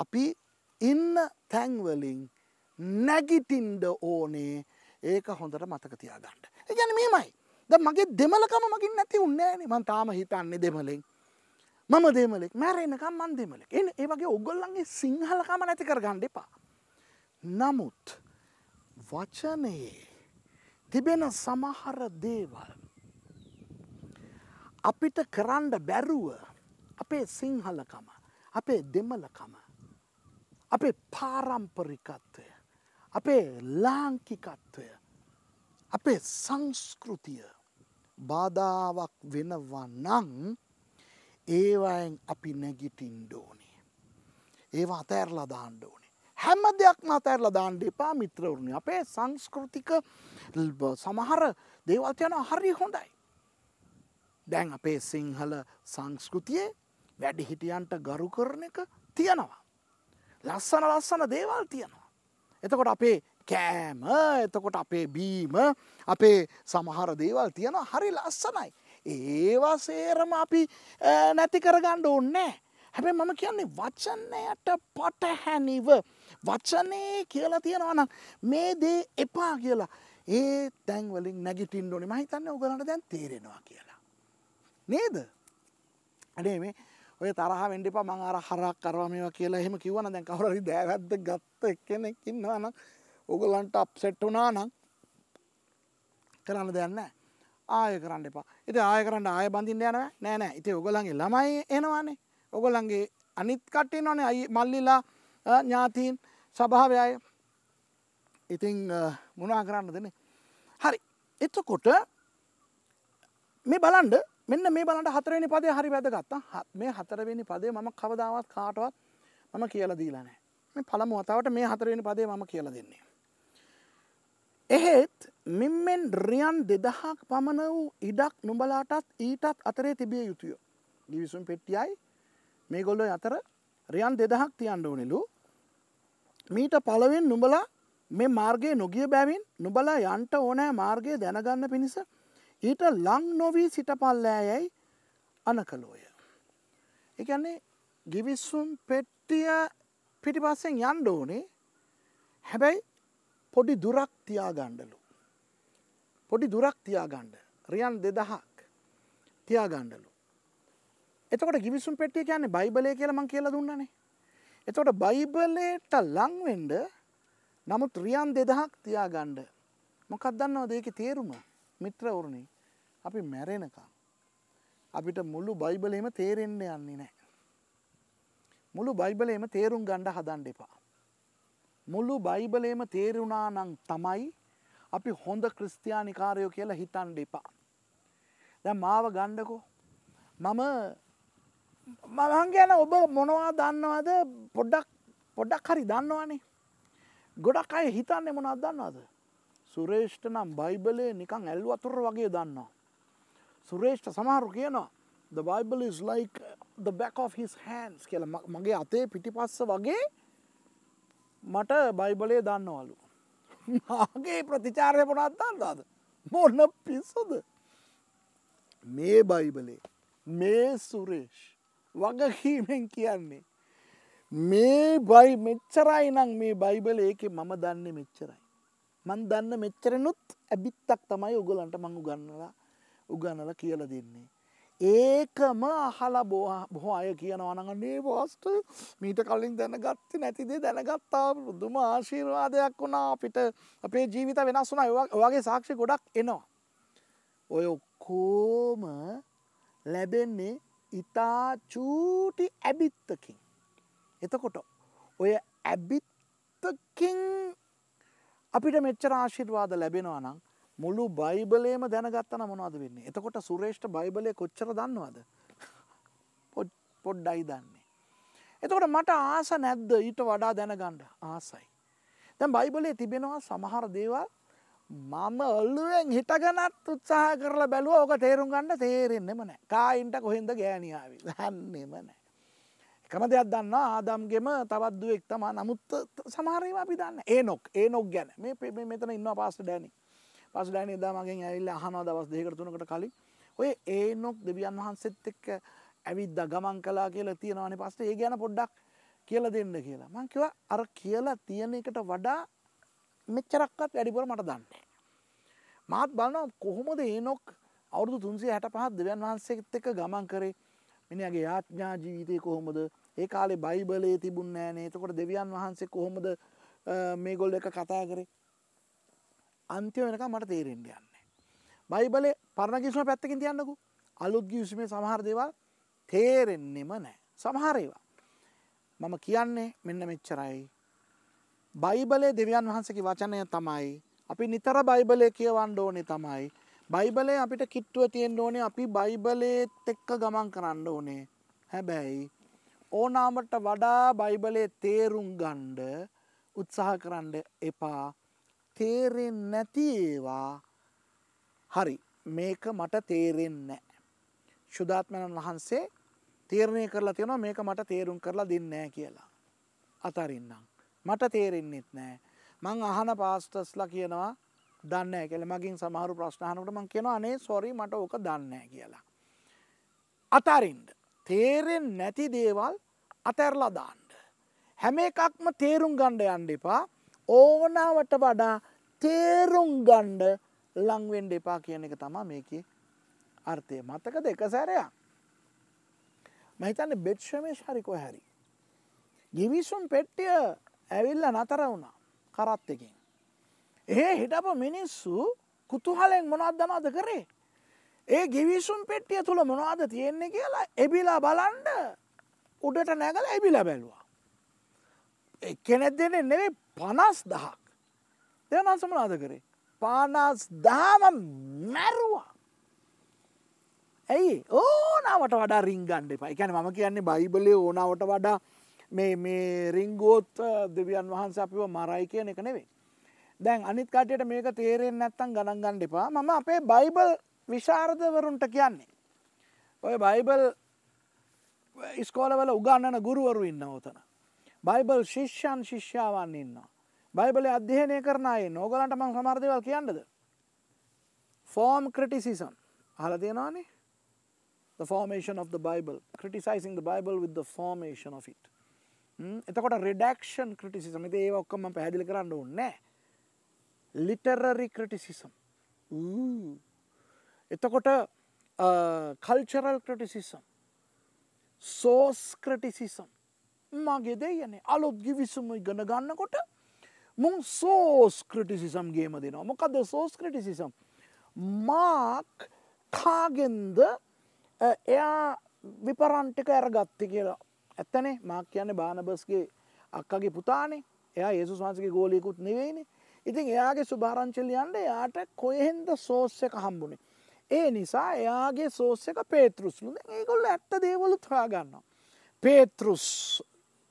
අපි ඉන්න තැන්වලින් නැගිටින්ඩ ඕනේ ඒක හොඳට මතක තියාගන්න. ඒ කියන්නේ මෙහෙමයි. ද මගේ දෙමලකම මගින් නැති උන්නෑනේ මන් තාම හිතන්නේ දෙමලෙන් මම දෙමලෙක් මැරෙනකම් මන් දෙමලෙක් එ ඒවගේ ඔගොල්ලන්ගේ සිංහලකම නැති කර ගණ්ඩ එපා නමුත් වචනයේ තිබෙන සමහර දේවල් අපිට කරන්න බැරුව අපේ සිංහලකම අපේ දෙමලකම අපේ පාරම්පරිකත්වය අපේ ලාංකිකත්වය අපේ සංස්කෘතිය බාධාවක් වෙනවා නම් ඒවයින් අපි නැගිටින්න ඕනේ. ඒවා අතෑරලා දාන්න ඕනේ. හැම දෙයක්ම අතෑරලා දාන්න එපා මිත්‍රවරුනි. අපේ සංස්කෘතික සමහර දේවල් තියෙනවා හරි හොඳයි. දැන් අපේ සිංහල සංස්කෘතියේ වැඩිහිටියන්ට ගරු කරන එක තියෙනවා. ලස්සන ලස්සන දේවල් තියෙනවා. එතකොට අපේ කෑම එතකොට අපේ බීම අපේ සමහර දේවල් තියෙන හරි ලස්සනයි. ඒවා සේරම අපි නැති කරගණ්ඩ ඕන්නෑ. හැබැ මම කියන්නේ වචනයට පටහැනිව වචනය කියලා තියෙනවන මේ දේ එපා කියලා ඒ තැන්වලින් නැගිටින් ඕනි මහිතන්න ඔගලට දැන් තේරෙනවා කියලා. නේද අඩේ මේ ඔය තරහ වෙන්ඩිපා මං අර හරක් කරවා මේවා කියලා එහෙම කිවන දැන් කවරරි දෑවැද්ද ගත්ත එක්කෙනෙක්කින්නවා නම් ඕගලන්ට අප්සෙට් වනා නම් කරන්න දෙන්න ආය කරන්න එපා එති ආය කරන්න ආය බඳින්න යනව නෑනෑ ඉති ඔගලන්ගේ ළමයි එනවානේ ඔගොල්ලන්ගේ අනිත් කට්ටේ නොනේ අයි මල්ලිලා ඥාතීන් සභාවයය ඉතිං මුණා කරන්න දෙන හරි එතකොට මේ බලන්ඩ මෙන්න මේ බලට හතරවෙනි පදේ හරි වැදගත්තා හත් මේ හතරවෙනි පදේ මම කවදාවත් කාටවත් මම කියල දීලනෑ මේ පළමු වතාවට මේ හතරවෙනි පදේ මම කියල දෙන්නේ එහෙත් මෙන්මෙන් රියන් දෙදහක් පමණ වූ ඉඩක් නුඹලාටත් ඊටත් අතරේ තිබිය යුතුය. ගිවිසුම් පෙට්ටියයි මේ ගොල්ලො අතර රියන් දෙදහක් තියන්න ඕනෙලු. මීට පලවෙන් නුඹලා මේ මාර්ගයේ නොගිය බැවින් නුබලා යන්ට ඕනෑ මාර්ගය දැනගන්න පිණිස ඊට ලං නොවී සිට පල්ලෑයැයි අන කළෝය. එකන්නේ ගිවිස්සුම් පෙට්ටිය පිටිපස්සෙන් යන්ඩ ඕනේ හැබැයි පොඩි දුරක් තියාගණ්ඩලු. පොඩි දුරක් තියාගණ්ඩ රියන් දෙදහක් තියාගණ්ඩලු. එතකට ගිවිසුම් පෙටිය කියන්නේ බයිබලය කියලමං කියලා දුන්නනේ. එතකොට බයිබලට ලංවෙන්ඩ නමුත් රියන් දෙදහක් තියාගණ්ඩ මොකක් දන්නවද ඒක තේරුම මිත්‍රවරුණි අපි මැරෙනකම්. අපිට මුළු බයිබලේම තේරෙන්න්න යන්නේ නෑ. මුළු බයිබලේම තේරුම් ගණ්ඩ හදන් දෙපා. මුළු බයිබලේම තේරුණා නම් තමයි අපි හොඳ ක්‍රස්තියානිකාරයෝ කියලා හිතන් දෙපා. දැ මාව ගණ්ඩකෝ මම මමන් ගැන ඔබ මොනවා දන්නවාද පොඩ්ඩක් පොඩ්ඩක් හරි දන්නවානේ. ගොඩක් අය හිතන්නේ මොනත් දන්නවාද. සුරේෂ්ඨ නම් බයිබලේ නිකං ඇල් අතුර වගේ දන්නවා. සුරේෂ්ඨ සමහරු කියනවා the Bible is like the back of his hands කියලා මගේ අතේ පිටිපස්ස වගේ මට බයිබලය දන්නවලු. මගේ ප්‍රතිචාරය පොනත්දන්නද. මොන්න පිස්සුද. මේ බයිබලේ මේ සුරේෂ් වගකීමෙන් කියන්නේ. මේ බයි මෙච්චරයි නම් මේ බයිබල ඒක මම දන්න මෙච්චරයි. මන් දන්න මෙච්චරනුත් ඇබිත්තක් තමයි උගලන්ට මං උගන්නලා උගන්නල කියල දෙන්නේ. ඒකම අහලා බොහෝ අය කියනවනගන්නේ පෝස්ට මීට කලින් දැනගත්ත නැතිදේ දැනගත්තා බුදුම ආශීර්වාදයක් වුණා අපිට අපේ ජීවිත වෙනස් වුණ වගේ සාක්ෂි ගොඩක් එනවා. ඔය ඔක්කෝම ලැබෙන්නේ ඉතා චූටි ඇබිත්තකින්. එතකොට ඔය ඇබිත්තකින් අපිට මෙච්චර ආශිර්වාද ලැබෙනවා නම් මුළු බයිබලේම දැනගත්තන මොනවද වෙන්නේ එතකොට සුරේෂ්ට බයිබලය කොච්චර දන්නවද පොඩ්ඩයි දන්නේ. එතකොට මට ආස නැද්ද ඊට වඩා දැනගණ්ඩ ආසයි. දැන් බයිබලේ තිබෙනවා සමහර දේවල් මම ඔල්ලුවෙන් හිටගනත් උත්සාහ කරලා බැලුව ඕක තේරුම් ගන්න තේරෙන්නෙම නෑ කායින්ට කොහෙන්ද ගෑනියාව හන්නෙම නෑ. එකම දෙයක් දන්න ආදම්ගෙම තවත්දුවෙක් තමා නමුත් සමහරීම අපි දන්න ඒ නොක් ඒ නොක් ගැන මේ මෙතන ඉන්න පාස්ට ඩෑනිි පසුදාන එදා මගෙන් ඇවිල්ලා අහනවා දවස් දෙකකට තුනකට කලින් ඔය ඒනොක් දෙවියන් වහන්සේත් එක්ක ඇවිද්ද ගමන් කලා කියලා තියෙනවානේ පස්සේ ඒ ගැන පොඩ්ඩක් කියලා දෙන්න කියලා මං කිව්වා අර කියලා තියෙන එකට වඩා මෙච්චරක්වත් වැඩිපුර මට දන්නේ මාත් බලනවා කොහොමද ඒනොක් අවුරුදු 365 දෙවියන් වහන්සේත් එක්ක ගමන් කරේ මිනිහාගේ යාඥා ජීවිතේ කොහොමද ඒ කාලේ බයිබලයේ තිබුණ නෑනේ එතකොට දෙවියන් වහන්සේ කොහොමද මේගොල්ලෝ එක කතා කරේ අන්තිය වෙනක මට තේරෙන්ට යන්නේ. බයිබලේ පරණ කිසිම පැත්තකින් තියන්නකු අලුත් ගිවිසුමේ සමහර දේවල් තේරෙන්නෙම නෑ සමහරේවා. මම කියන්නේ මෙන්න මෙච්චරයි. බයිබලේ දෙවියන් වහන්සකි වචනය තමයි අපි නිතර බයිබලය කියවන්න ඕනේ තමයි. බයිබලේ අපිට කිට්ටුව තියෙන් ඕනේ අපි බයිබලේත් එක්ක ගමන් කරන්න ඕනේ හැබැයි ඕනාමට වඩා බයිබලේ තේරුම් ගණ්ඩ උත්සාහ කරන්න එපා තේරෙන් නැති ඒවා හරි මේක මට තේරෙන්නේ ශුදාත්මණන් වහන්සේ තීරණය කරලා තියෙනවා මේක මට තේරුම් කරලා දෙන්නේ කියලා. අතරින්නම්. මට තේරෙන්නෙත් නෑ. මං අහන පාස්ටර්ස්ලා කියනවා දන්නේ කියලා. මගෙන් සමහර ප්‍රශ්න අහනකොට මං කියනවා අනේ සෝරි මට ඕක දන්නේ කියලා. අතරින්ද තේරෙන්නේ නැති දේවල් අතහැරලා දාන්න. හැම එකක්ම තේරුම් ගන්න යන්න එපා. ඕනාවට වඩා තේරුම් ගණ්ඩ ලංවෙන්ඩ එපා කියන එක තමා මේක අර්ථය මතකද එක සැරයා. මහිතන්න බෙට්ෂමේශ හරිකෝ හැරි. ගිවිසුම් පෙට්ටිය ඇවිල්ල නතර වුණා කරත්තකින්. ඒ හිටප මිනිස්සු කුතුහලෙන් මොනත්දනාද කරේ. ඒ ගිවිසුම් පෙට්ටිය තුළ මොනවාද තියෙන්නේ කියලා එබිලා බලන්ඩ උඩට නැගල එබිලා බැලවා. කෙනෙක් දෙන නෙවේ පනස් දහක් දෙවනන්සම නාද කරේ පානස් දාම මැරුවා ඇයි ඕනාවට වඩා රිංගන්ඩ එපා එකැන මම කියන්නේ බයිබලය ඕනාවට වඩා මේ මේ රිංගෝත් දෙවියන් වහන්ස අපිව මරයි කියන එක නෙවේ දැන් අනිත් කටයට මේක තේරෙන් නැත්තන් ගණන් ගණ්ඩ එපා මම අපේ බයිබල් විශාර්ධවරුන්ට කියන්නේ ඔය බයිබල් ඉස්කෝලවල උගන්නන ගුරුවරු ඉන්න ඕතන බයිබල් ශිෂ්‍යන් ශිෂ්‍යාවන් ඉන්නවා. බයිබලය අධ්‍යයනය කරනයි නෝගලන්ට මං සමර්දවල් කියන්නද. ෆෝම් ක්‍රටිසිසන් හල තියෙනවානේ the formation of the Bible, criticizing the Bible with the formation of it. එතකොට රෙඩක්ෂන් ක්‍රටිසිසම් ඉති ඒ ඔක්කම පැහැදිලි කරන්න ඕන්නෑ ලිටරරි ක්‍රටිසිසම් එතකොට කල්චරල් ක්‍රටිසිසම් සෝස් ක්‍රටිසිසම් මගේ දෙයනේ අලුත් ගිවිසුම ඉගෙන ගන්නකොට මුං සෝස් ක්‍රටිසිසම් ගේම දෙනවා මොකද සෝස් ක්‍රටිසිසම් මාක් කාගෙන්ද එයා විපරන්ටික ඇරගත්ති කියලා ඇත්තනේ මාක් කියන්න බානබස්ගේ අක්කගේ පුතානේ එයා ඒසු වහන්සගේ ගෝලයකුත් නෙවෙයිනේ ඉතින් එයාගේ සුභාරංචලියන්ට යාට කොයහෙන්ද සෝස්්‍යක හම්බුණේ. ඒ නිසා එයාගේ සෝස්්‍යක පේතෘස්ලු ඒකොල්ල ඇත්ත දේවලු හොයාගන්නවා. පේතෘස්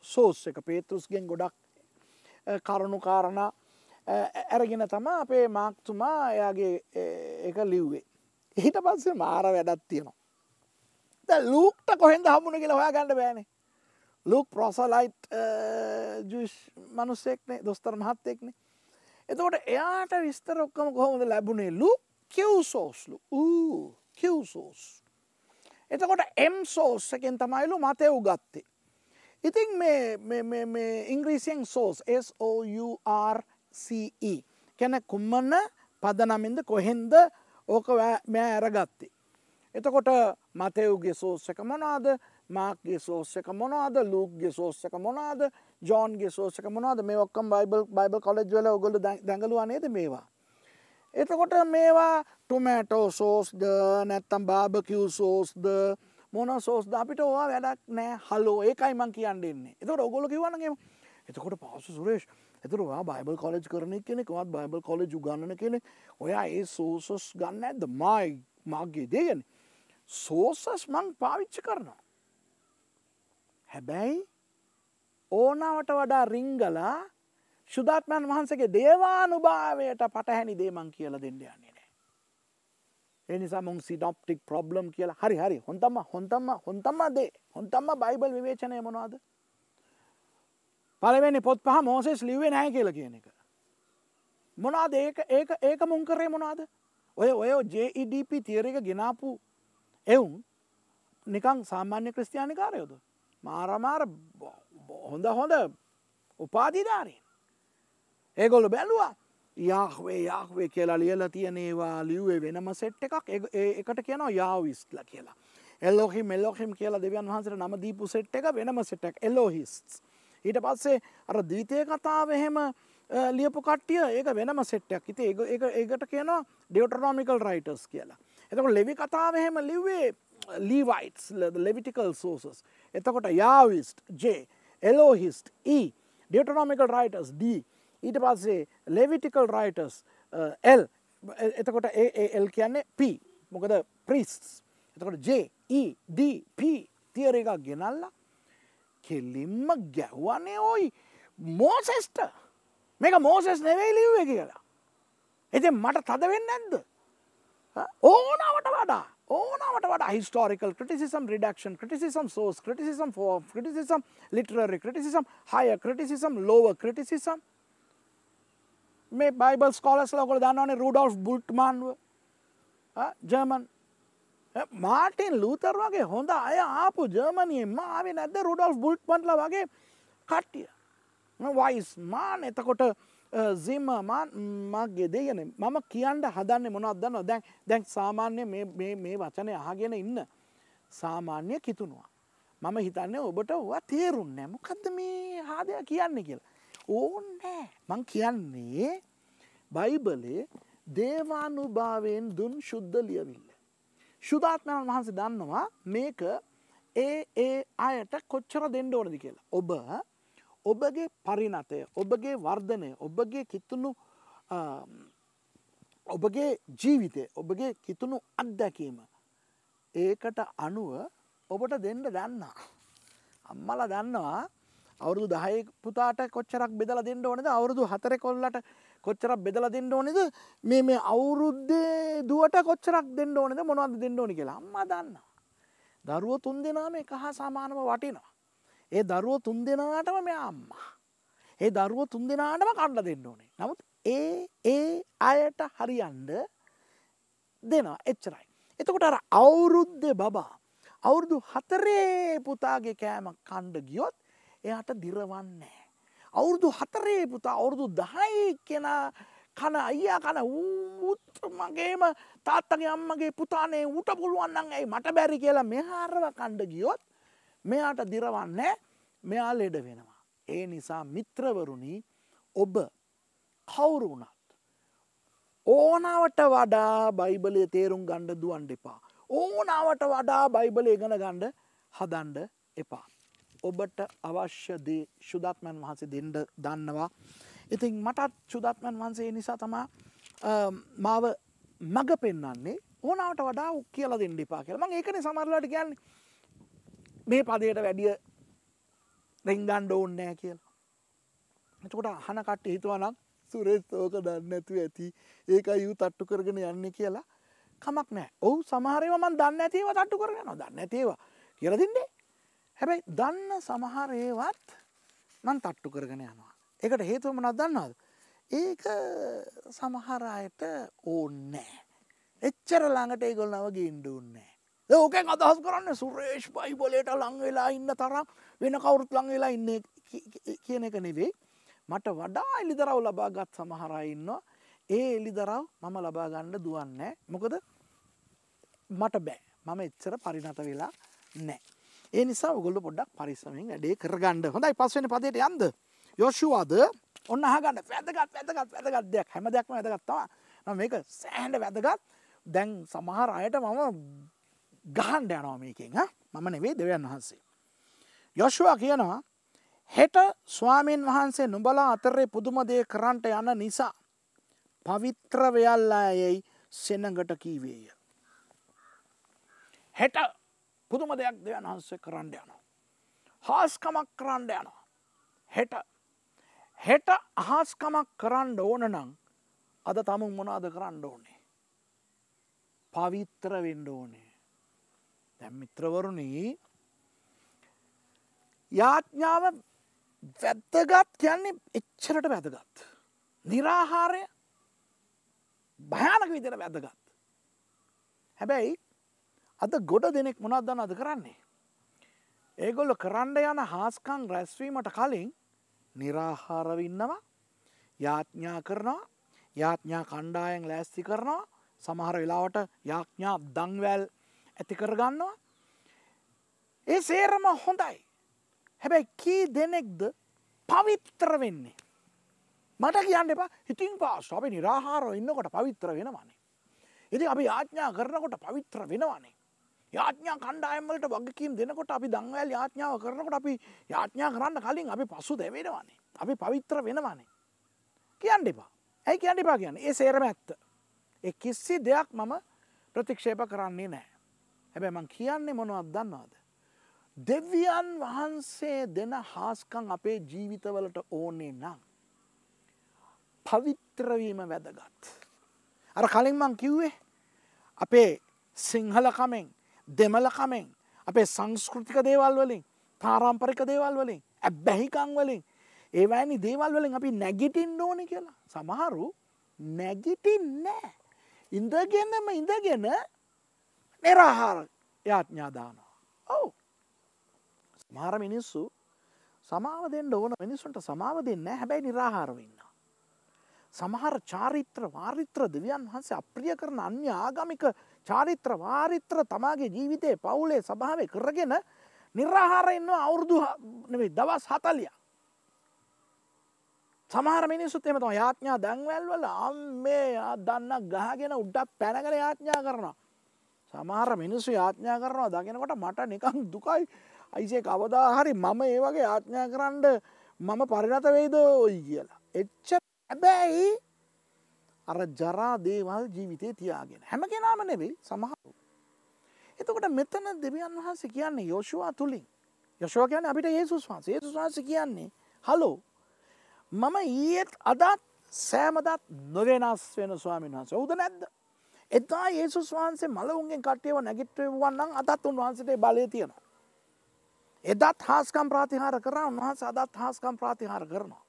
සෝස් එක පේතෘස්ගෙන් ගොඩක් කරුණු කාරණා ඇරගෙන තමා අපේ මාක්තුමා එයාගේ එක ලිව්වේ. එහිට පස්සේ මාර වැඩත් තියෙනවා. ද ලූක්ට කොහෙන්ද හමුණ කියලා ඔයා ගණඩ බෑන ලුක් ප්‍රොසලයිට් මනුස්සෙක්නේ දොස්තර මහත්තෙක්නේ එතකොට එයාට විස්තර ඔක්කම කොහොමද ලැබුණේ ලු කිව්සෝස්ලු ඌ කිව්සෝස් එතකොට එම් සෝස්සකෙන් තමයිලු මතය උගත්තේ ඉතින් මේ ඉංග්‍රීසියෙන් සෝස් SOURCE කැන කුම්මන්න පදනමින්ද කොහෙන්ද ඕක මෑ ඇරගත්ති. එතකොට මතයවුගේ සෝස්සක මොනාද මාක්ගේ සෝස්සක මොනාද ලූක්ගේ සෝස්සක මොනාද ජෝන්ගේ සෝස්සක මොනාද මේ ඔක්කම් බයිබල් බයිබ කොලෙජ්වල ඔගොල දැඟලුවනේද මේවා. එතකොට මේවා ටොමෑටෝ සෝස්ද නැත්තම් බාභකව් සෝස්ද මොන සෝස්ද අපිට ඕවා වැඩක් නෑ හල්ලෝ ඒකයි මං කියන්න එන්නේ එතකට ඔගොල කිවන්නගේ එතකොට පාසු සුරේෂ් එතුරවා බයිබල් කොලෙජ් කරන කෙනෙකවත් බයිබල් කොලෙජ් ගන්න කෙනෙ ඔයා ඒ සෝසස් ගන්න ඇද මයි මක්ගේ දේගෙන සෝසස් මං පාවිච්චි කරනවා හැබැයි ඕනාවට වඩා රිංගලා ශුදත්මන් වහන්සගේ දේවානුභාවයට පටහැනි දේමං කියල දෙන්න යන ඒ නිසා මම සිනොප්ටික් ප්‍රොබ්ලම් කියලා හරි හරි හොඳම හොඳම හොඳම දේ හොඳම බයිබල් විවේචනය මොනවාද පළවෙනි පොත් පහ මෝසෙස් ලිව්වේ නැහැ කියලා කියන එක මොනාද ඒක ඒක ඒක මුං කරේ මොනාද ඔය ඔය ජEDP තියරක ගෙනාපු එවුන් නිකං සාමාන්‍ය ක්‍රස්තියානි කාරයෝද මාරමාර හොඳ හොඳ උපාධිධාරයෙන් ඒගොල්ලු බැලුවා යාහවේ යාහවේ කියලා ලියලා තියෙන ඒවා ලිව්වේ වෙනම සෙට් එකක් එකට කියනවා යාවිස්ලා කියලා. එල්ලොහි මෙල්ලොහිම් කියලා දෙවන් වහන්සට නම දීපු සෙට් එක වෙනම සිටක් එල්ලෝහිස්. ඊට පස්සේ අර දීතය කතාව එහෙම ලියපු කට්ටිය ඒක වෙනම සෙට්ටයක් ඉති ඒකට කියනවා ඩියවටනොමිකල් රයිටර්ස් කියලා. එතකොට ලෙවි කතාව එහෙම ලිව්වේ ලීවයිටස් ලෙවිටිකල් සෝසස්. එතකොට යාවිස්ට ජේ එලෝහිස්ට ඩියටනොමිකල් රයිටර්ස් ඩී ඊට පස්සේ ලෙවිටිකල් රයිටර්ස් එල් එතකොට ඒල් කියන්නේ පි මොකද ප්‍රිස් එතකොට ජEDP තියර එකක් ගෙනල්ලා කෙල්ලිම්ම ගැහ්වනේ ඔයි මෝසෙස්ට මේක මෝසෙස් නෙවෙයි ලිව්ව එක කියලා එති මට තද වෙන්න ඇද්ද ඕනාවට වඩා ඕනට වට හිස්ටෝරිකල් ක්‍රටිසිම් රිඩක්ෂන් ක්‍රටිසිම් සෝස් ක්‍රටිසිම් ෝ ක්‍රටිසිම් ලිටරරි ක්‍රටිසිම් හය ක්‍රටිසිම් ලෝව ක්‍රටිසිම් මේ බයිබල් ස්කෝලස් ලෝකල දන්නවනේ රුඩෝෆ් බුල්ට්මන්ව ජර්මන් මාටින් ලූතර වගේ හොඳ අය ආපු ජර්මනයෙන්ම ආවේ නැද්ද රුඩෝෆ් බුල්ට්මන්ල වගේ කට්ටිය වයිස් මාන එතකොට සිම්ම මක්ගේ දෙයන මම කියන්ට හදන්න මොනක්දන්න දැන් දැන් සාමාන්‍ය මේ වචනය අහගෙන ඉන්න සාමාන්‍ය කිතුනවා මම හිතන්නේ ඔබට වා තේරුන් නෑ මොකක්ද මේ හාදයක් කියන්නේ කියලා ඕන්නෑ මං කියන්නේ බයිබලේ දේවානුභාවයෙන් දුන් ශුද්ධ ලියවිල්ල. ශුදාත්මයන් වහන්සේ දන්නවා මේක ඒ ඒ අයට කොච්චර දෙන්න ඕනද කියලා. ඔබ ඔබගේ පරිනතය ඔබගේ වර්ධනය ඔබගේ කිතුුණු ඔබගේ ජීවිතය ඔබගේ කිතුුණු අත්දැකීම ඒකට අනුව ඔබට දෙන්න දන්නා. අම්මල දන්නවා අවුරුදු දහය පුතාට කොච්චරක් බෙදල දෙන්න ඕනද අවුරුදු හතර කොල්ලට කොච්චරක් බෙදල දෙන්න ඕනෙද මේ මේ අවුරුද්දේ දුවට කොච්චරක් දෙන්න ඕනෙද මොනවද දෙන්න ඕනි කියලා අම්ම දන්න. දරුව තුන් දෙනාම එක හා සමානම වටිනවා. ඒ දරුව තුන් දෙනාටම මෙ අම්මා. ඒ දරුව තුන් දෙනාටම කණ්ඩ දෙන්න ඕනේ. නමුත් ඒ ඒ අයට හරියන්ඩ දෙනවා එච්චරයි. එතකොට අර අවුරුද්දේ බබා. අවුරුදු හතරේ පුතාගේ කෑම කණ්ඩ ගියොත් එයාට දිරවන්නේ. අවුරුදු හතරේ පුතා අවුරුදු දහයි කෙනා කන අයියා කන ඌත් මගේම තාත්තගේ අම්මගේ පුතානේ ඌට පුළුවන් නම් ඇයි මට බැරි කියලා මෙහාරව කණ්ඩ ගියොත් මෙයාට දිරවන්නේ මෙයා ලෙඩ වෙනවා. ඒ නිසා මිත්‍රවරුණි ඔබ කවුරු වුණත් ඕනාවට වඩා බයිබලය තේරුම් ගණ්ඩ දුවන් දෙපා. ඕනාවට වඩා බයිබල ඒගන ගණ්ඩ හදන්ඩ එපා. ඔබට අවශ්‍ය දේ ශුදත්මන් වහන්සේ දෙන්න දන්නවා. ඉතින් මටත් ශුදත්මන් වහන්සේ නිසා තමා මාව මඟ පෙන්න්නන්නේ ඕනාවට වඩා උක් කියල දෙන්න එපා කියලා මං ඒකන සමරලාට ගැන්න මේ පදයට වැඩිය රෙංගන්ඩ ඕන්නෑ කියලා. එතකොට අහන කට්ට හිතුවනම් සුරේස්තෝක දන්නඇතු ඇති ඒක යු තට්ටු කරගෙන යන්න කියලා කමක් නෑ ඔහු සමහරයව මන් දන්න ඇතිව තට්ටු කරගෙන දන්න ඇතිවා කියලදින්නේ හැබැයි දන්න සමහරේවත් මන් තට්ටු කරගෙන යනවා. එකට හේතුවම නත් දන්නවාද. ඒක සමහරයට ඕන්නෑ. එච්චර ළඟට ඒගොල්නව ගින්ඩුන්නේ. ඕකෙන් අදහස් කරන්න සුරේෂ් පයි බොලට ලංවෙලා ඉන්න තරම් වෙන කවුරුත් ලංවෙලා ඉන්න කියන එක නෙවෙයි. මට වඩා එලිදරව් ලබා ගත් සමහරයින්නවා. ඒ එලිදරව් මම ලබාගණ්ඩ දුවන්නේ. මොකද මට බෑ මම එච්චර පරිනත වෙලා නෑ. ඒ නිසා ඔගොල්ලො පොඩ්ඩක් පරිස්සමෙන් වැඩේ කරගන්න හොඳයි පස්වෙන පදයට යන්ද යොෂුවාද ඔන්න අහගන්න වැදගත් වැදගත් වැදගත් දෙයක් හැම දෙයක්ම වැදගත්තා මේක සෑහන්ඩ වැදගත් දැන් සමහර අයට මම ගහන්ඩ යනවා මේකින් මම නෙවේ දෙවයන් වහන්සේ. යොෂවා කියනවා හෙට ස්වාමීන් වහන්සේ නුබලා අතරේ පුදුමදය කරන්ට යන නිසා පවිත්‍රවයල්ලායයි සෙනඟට කීවේය. හෙට පුදුම දෙයක් දෙවන් වහන්සේ කරන්න යනවා. හාස්කමක් කරන්න යනවා. හෙට හෙට අහස්කමක් කරන්න ඕන නම් අද තමුන් මොනාද කරන්න ඕනේ. පවිත්‍ර වෙන්ඩ ඕනේ. දැම් මිත්‍රවරුණ යාඥාව වැත්තගත් කියන්නේ එච්චරට වැදගත්. නිරාහාරය භයානක විදිර වැදගත්. හැබැයි අද ගොඩ දෙනෙක් මොනක් දන්න අද කරන්නේ. ඒගොල්ල කරන්න යන හාස්කං රැස්වීමට කලින් නිරාහාරවින්නවා යාඥා කරනවා යාඥා කණ්ඩායෙන් ලෑස්ති කරනවා සමහර වෙලාවට යාඥා දංවැල් ඇති කරගන්නවා. ඒ සේරම හොඳයි. හැබැයි කී දෙනෙක්ද පවිත්‍ර වෙන්නේ. මට කියන්න එපා ඉතින් පාස් අපි නිරාහාරෝ ඉන්නකොට පවිත්‍ර වෙනවානේ. ඉති අපි ආඥා කරනකොට පවිත්‍ර වෙනවානේ. යාඥා කණ්ඩායම්වලට වගකීම් දෙනකොට අපි දංවැල් යාඥාව කරනකොට අපි යාඥා කරන්න කලින් අපි පසු දෙවෙනවානේ අපි පවිත්‍ර වෙනවානේ කියන්න එපා ඇයි කියන්න එපා කියන්න ඒ සේරම ඇත්ත එ කිසි දෙයක් මම ප්‍රතික්ෂේප කරන්නේ නෑ හැබැ මං කියන්නේ මොනවත් දන්නවාද දෙවියන් වහන්සේ දෙන හාස්කං අපේ ජීවිතවලට ඕනේ නම් පවිත්‍රවීම වැදගත් අර කලින් මං කිව්වේ අපේ සිංහලකමෙන් දෙමල කමෙන් අපේ සංස්කෘතික දේවල් වලින් තාරම්පරික දේවල් වලින් ඇබ්බැහිකං වලින් ඒවැනි දේවල් වලින් අපි නැගිටින් ඕන කියලා සමහරු නැගිටින් නෑ ඉඳගෙනම ඉඳගෙන නිරහාර යාඥාදානවා ඔවු සමහර මිනිස්සු සමාව දෙන්න ඕන මිනිසුන්ට සමාව දෙන්න හැබැයි නිරාහාරවෙන්න. සමහර චාරිත්‍ර වාරිත්‍ර දෙවියන් වහන්සේ අප්‍රිය කරන අන්‍ය ආගමික චාරිත්‍ර වාරිත්‍ර තමාගේ ජීවිතය පවුලේ සභාවය කරගෙන නිර්ාහාරයෙන්වා අවුරුදු නෙවෙයි දවස් හතලිය. සමහර මිනිස්සුත් එම තම යාඥා දැන්වැල්වල අම් මේ දන්න ගහගෙන උඩ්ඩක් පැනගෙන යාඥා කරනවා. සමහර මිනිස්සු යාඥා කරනවා දගෙනකොට මට නිකං දුකයි අයිසේ කවදා හරි මම ඒ වගේ යාඥා කරන්න මම පරිනත වෙයිද ඔයි කියලා. එච්ච ඇබැයි අර ජරා දේවල් ජීවිතය තියාගෙන හැම කෙනාම නෙවෙයි සමහරු. එතකොට මෙතන දෙවියන් වහන්සේ කියන්නේ යෝෂවා තුළින් යශවා කියන අපිට ඒසුස් වහන්සේ ඒසුස් වහන්ස කියන්නේ හලෝ මම ඊයේත් අදත් සෑමදත් නොවෙනස් වෙන ස්වාමීන් වහන්ස උද නැද්ද. එතා ඒසුස් වහන්සේ මලවුන්ගෙන් කටයව නැගිටවවන්නම් අදත් උන්වහන්සටේ බලය තියෙනවා. එදත් හාස්කම් ප්‍රාතිහාර කර උන්වහන්ස අදත් හාස්කම් ප්‍රාතිහාර කරනවා.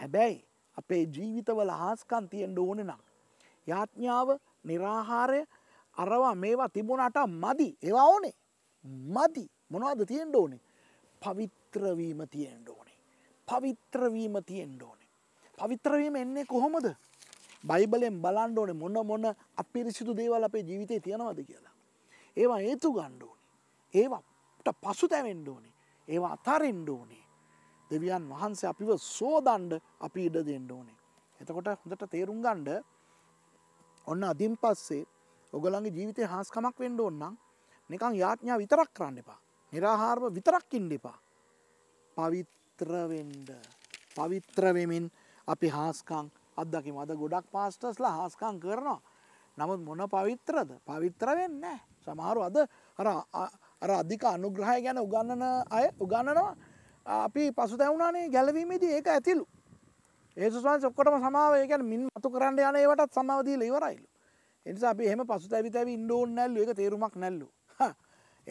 හැබැයි අපේ ජීවිතවල හාස්කන් තියෙන්ට ඕන නම්. යාඥාව නිරාහාරය අරවා මේවා තිබුණට මදි ඒවා ඕනේ මදි මොනවද තියෙන්ට ඕනේ පවිත්‍රවීම තියෙන්ට ඕනේ. පවිත්‍රවීම තියෙන්ට ඕනේ. පවිත්‍රවීම එන්නේ කොහොමද. බයිබලෙන් බලන්ඩ ඕනේ මොන මොන අපිරිසිදු දේවල් අපේ ජීවිතය තියෙනවද කියලා. ඒවා ඒතු ගණ්ඩ ඕනේ. ඒවාට පසු තැවෙන්ඩ ඕනේ. ඒවා අතරෙන්ඩ ඕනේ. දෙවියන් වහන්සේ අපිව සෝදන්ඩ අපි ඉඩ දෙන්න ඕනේ. එතකොට හොඳට තේරුම් ගණ්ඩ ඔන්න අදින් පස්සේ ඔගලන්ගේ ජීවිතය හාස්කමක් වෙන්ඩ ඔන්නම් නිකං යාඥා විතරක් කරන්න එපා. නිරාහාරව විතරක් ඉන්න එපා. පවිත්‍රවෙන්ඩ පවිත්‍රවෙමින් අපි හාස්කං අදකි මද ගොඩක් පාස්ටස්ලා හාස්කං කරනවා. නමුත් මොන පවිත්‍රද පවිත්‍රවෙන්න සමහරු අද අර අධික අනුග්‍රහය ගැන උගන්නන අය උගන්නනවා අපි පසු තැවුණනේ ගැලවීමේදී ඒක ඇතිලු ඒසුස්වාන් සොක්කටම සමාව ඒකැන මින් මතු කරන්න යන ඒවටත් සමාවදීල ඉවරයිලු එනිසා අපි එහෙම පසු තැවි තැවි ඉන්ඩෝන් නැල්ලු එක තේරුමක් නැල්ලු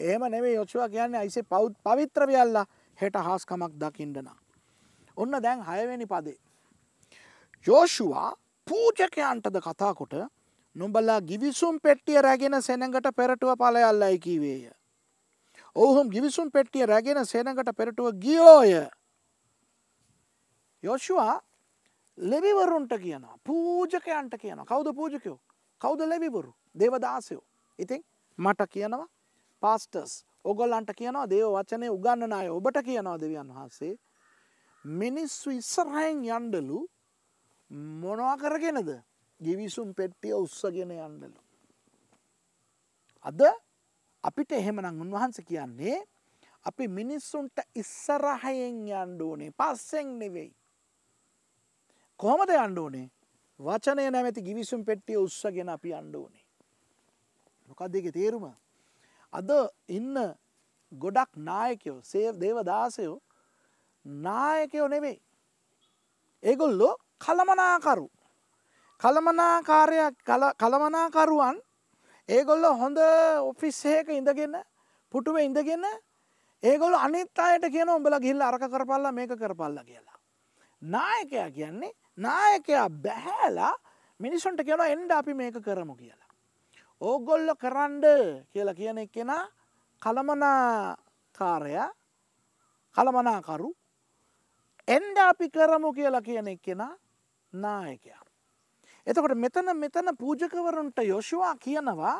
එහෙම නෙවේ යොච්වා කියන්නේ අයිසේ පෞද් පවිත්‍රවයල්ලා හෙට හාස්කමක් දකිින්ඩනා ඔන්න දැන් හයවැනි පදේ යෝෂුවා පූජකයන්ටද කතාකොට නුඹලා ගිවිසුම් පෙට්ටිය රැගෙන සෙනඟට පෙරටුව පලයල්ලයි කීවේය ඔවුහුම් ගිවිසුම් පෙට්ටිය රැගෙන සේනකට පෙරටුව ගියෝය යොෂවා ලෙවිවරුන්ට කියන පූජකයන්ට කියන කෞද පූජකයෝ කෞද ලැබිවරු දේවදාසයෝ ඉතින් මට කියනවා පාස්ටර්ස් ඔගොල්ලන්ට කියනවා දේව වචනය උගන්නනාය ඔබට කියනවා දෙවියන් වහන්සේ මිනිස්සු ඉස්සරහයෙන් යන්ඩලු මොනවා කරගෙනද ගිවිසුම් පෙට්ටිය උත්සගෙන යන්ඩලු. අද අපිට එහෙමනම් උන්වහන්ස කියන්නේ අපි මිනිස්සුන්ට ඉස්සරහයෙන් යන්ඩෝනේ පස්සෙන් නෙවෙයි. කොහොමද අණ්ඩෝනේ වචනය නැමැති ගිවිසුම් පෙට්ටිය උත්සගෙන අපි අණ්ඩෝනේ. මොකක්දක තේරුම. අද ඉන්න ගොඩක් නායකයෝ සේ දේවදාසයෝ නායකයෝ නෙවෙයි. ඒගොල්ලෝ කළමනාකරු. කළමනාකාරයක් කළමනාකරුවන් ඒගොල්ල හොඳ ඔෆිස්හයක ඉඳගෙන පුටුව ඉඳගෙන ඒගොල අනිත් අයට කියන උඹල ගිල්ල අරක කරපල්ලා මේක කරපල්ල කියලා. නායකයා කියන්නේ නායකයා බැහැලා මිනිසුන්ට කියන එන්ඩ අපි මේක කරමු කියලා. ඕගොල්ල කරන්ඩ කියලා කියන එකෙන කළමනාකාරය කළමනාකරු එන්ඩ අපි කරමු කියලා කියන එකෙන නායකයා. එතකොට මෙතන මෙතන පූජකවරුන්ට යොෂවා කියනවා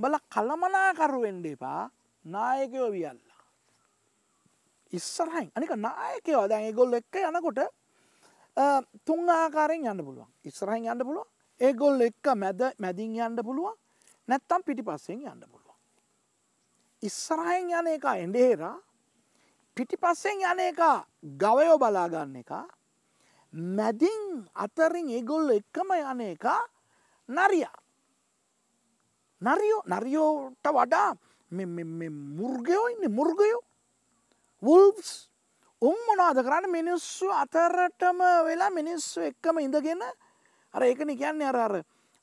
බල කළමනාකරුවෙන්ඩ එපා නායකයෝ වියල්ලා. ඉස්සරහයි අනික නායකයෝ දැන් ගොල් එක්ක යනකොට තුන් ආකාරෙන් යන්න පුළුවන් ඉස්සරහින් යන්න පුළුවන් ඒගොල් එක්ක මැද මැදින් යන්න පුළුවන් නැත්තම් පිටි පස්සෙන් යන්න පුළුවන්. ඉස්සරහෙන් යන එක එඩේරා පිටිපස්සෙන් යන එක ගවයෝ බලාගන්න එක මැදින් අතරින් ඒගොල්ල එක්කම යන එක නරියා. නරියෝ නරියෝට වඩා මුර්ගයෝ ඉන්න මුර්ගයෝ වල්ස් උන් මොනාද කරන්න මිනිස්සු අතරටම වෙලා මිනිස්සු එක්කම ඉඳගෙන අර ඒකන කියන්නේ අර අර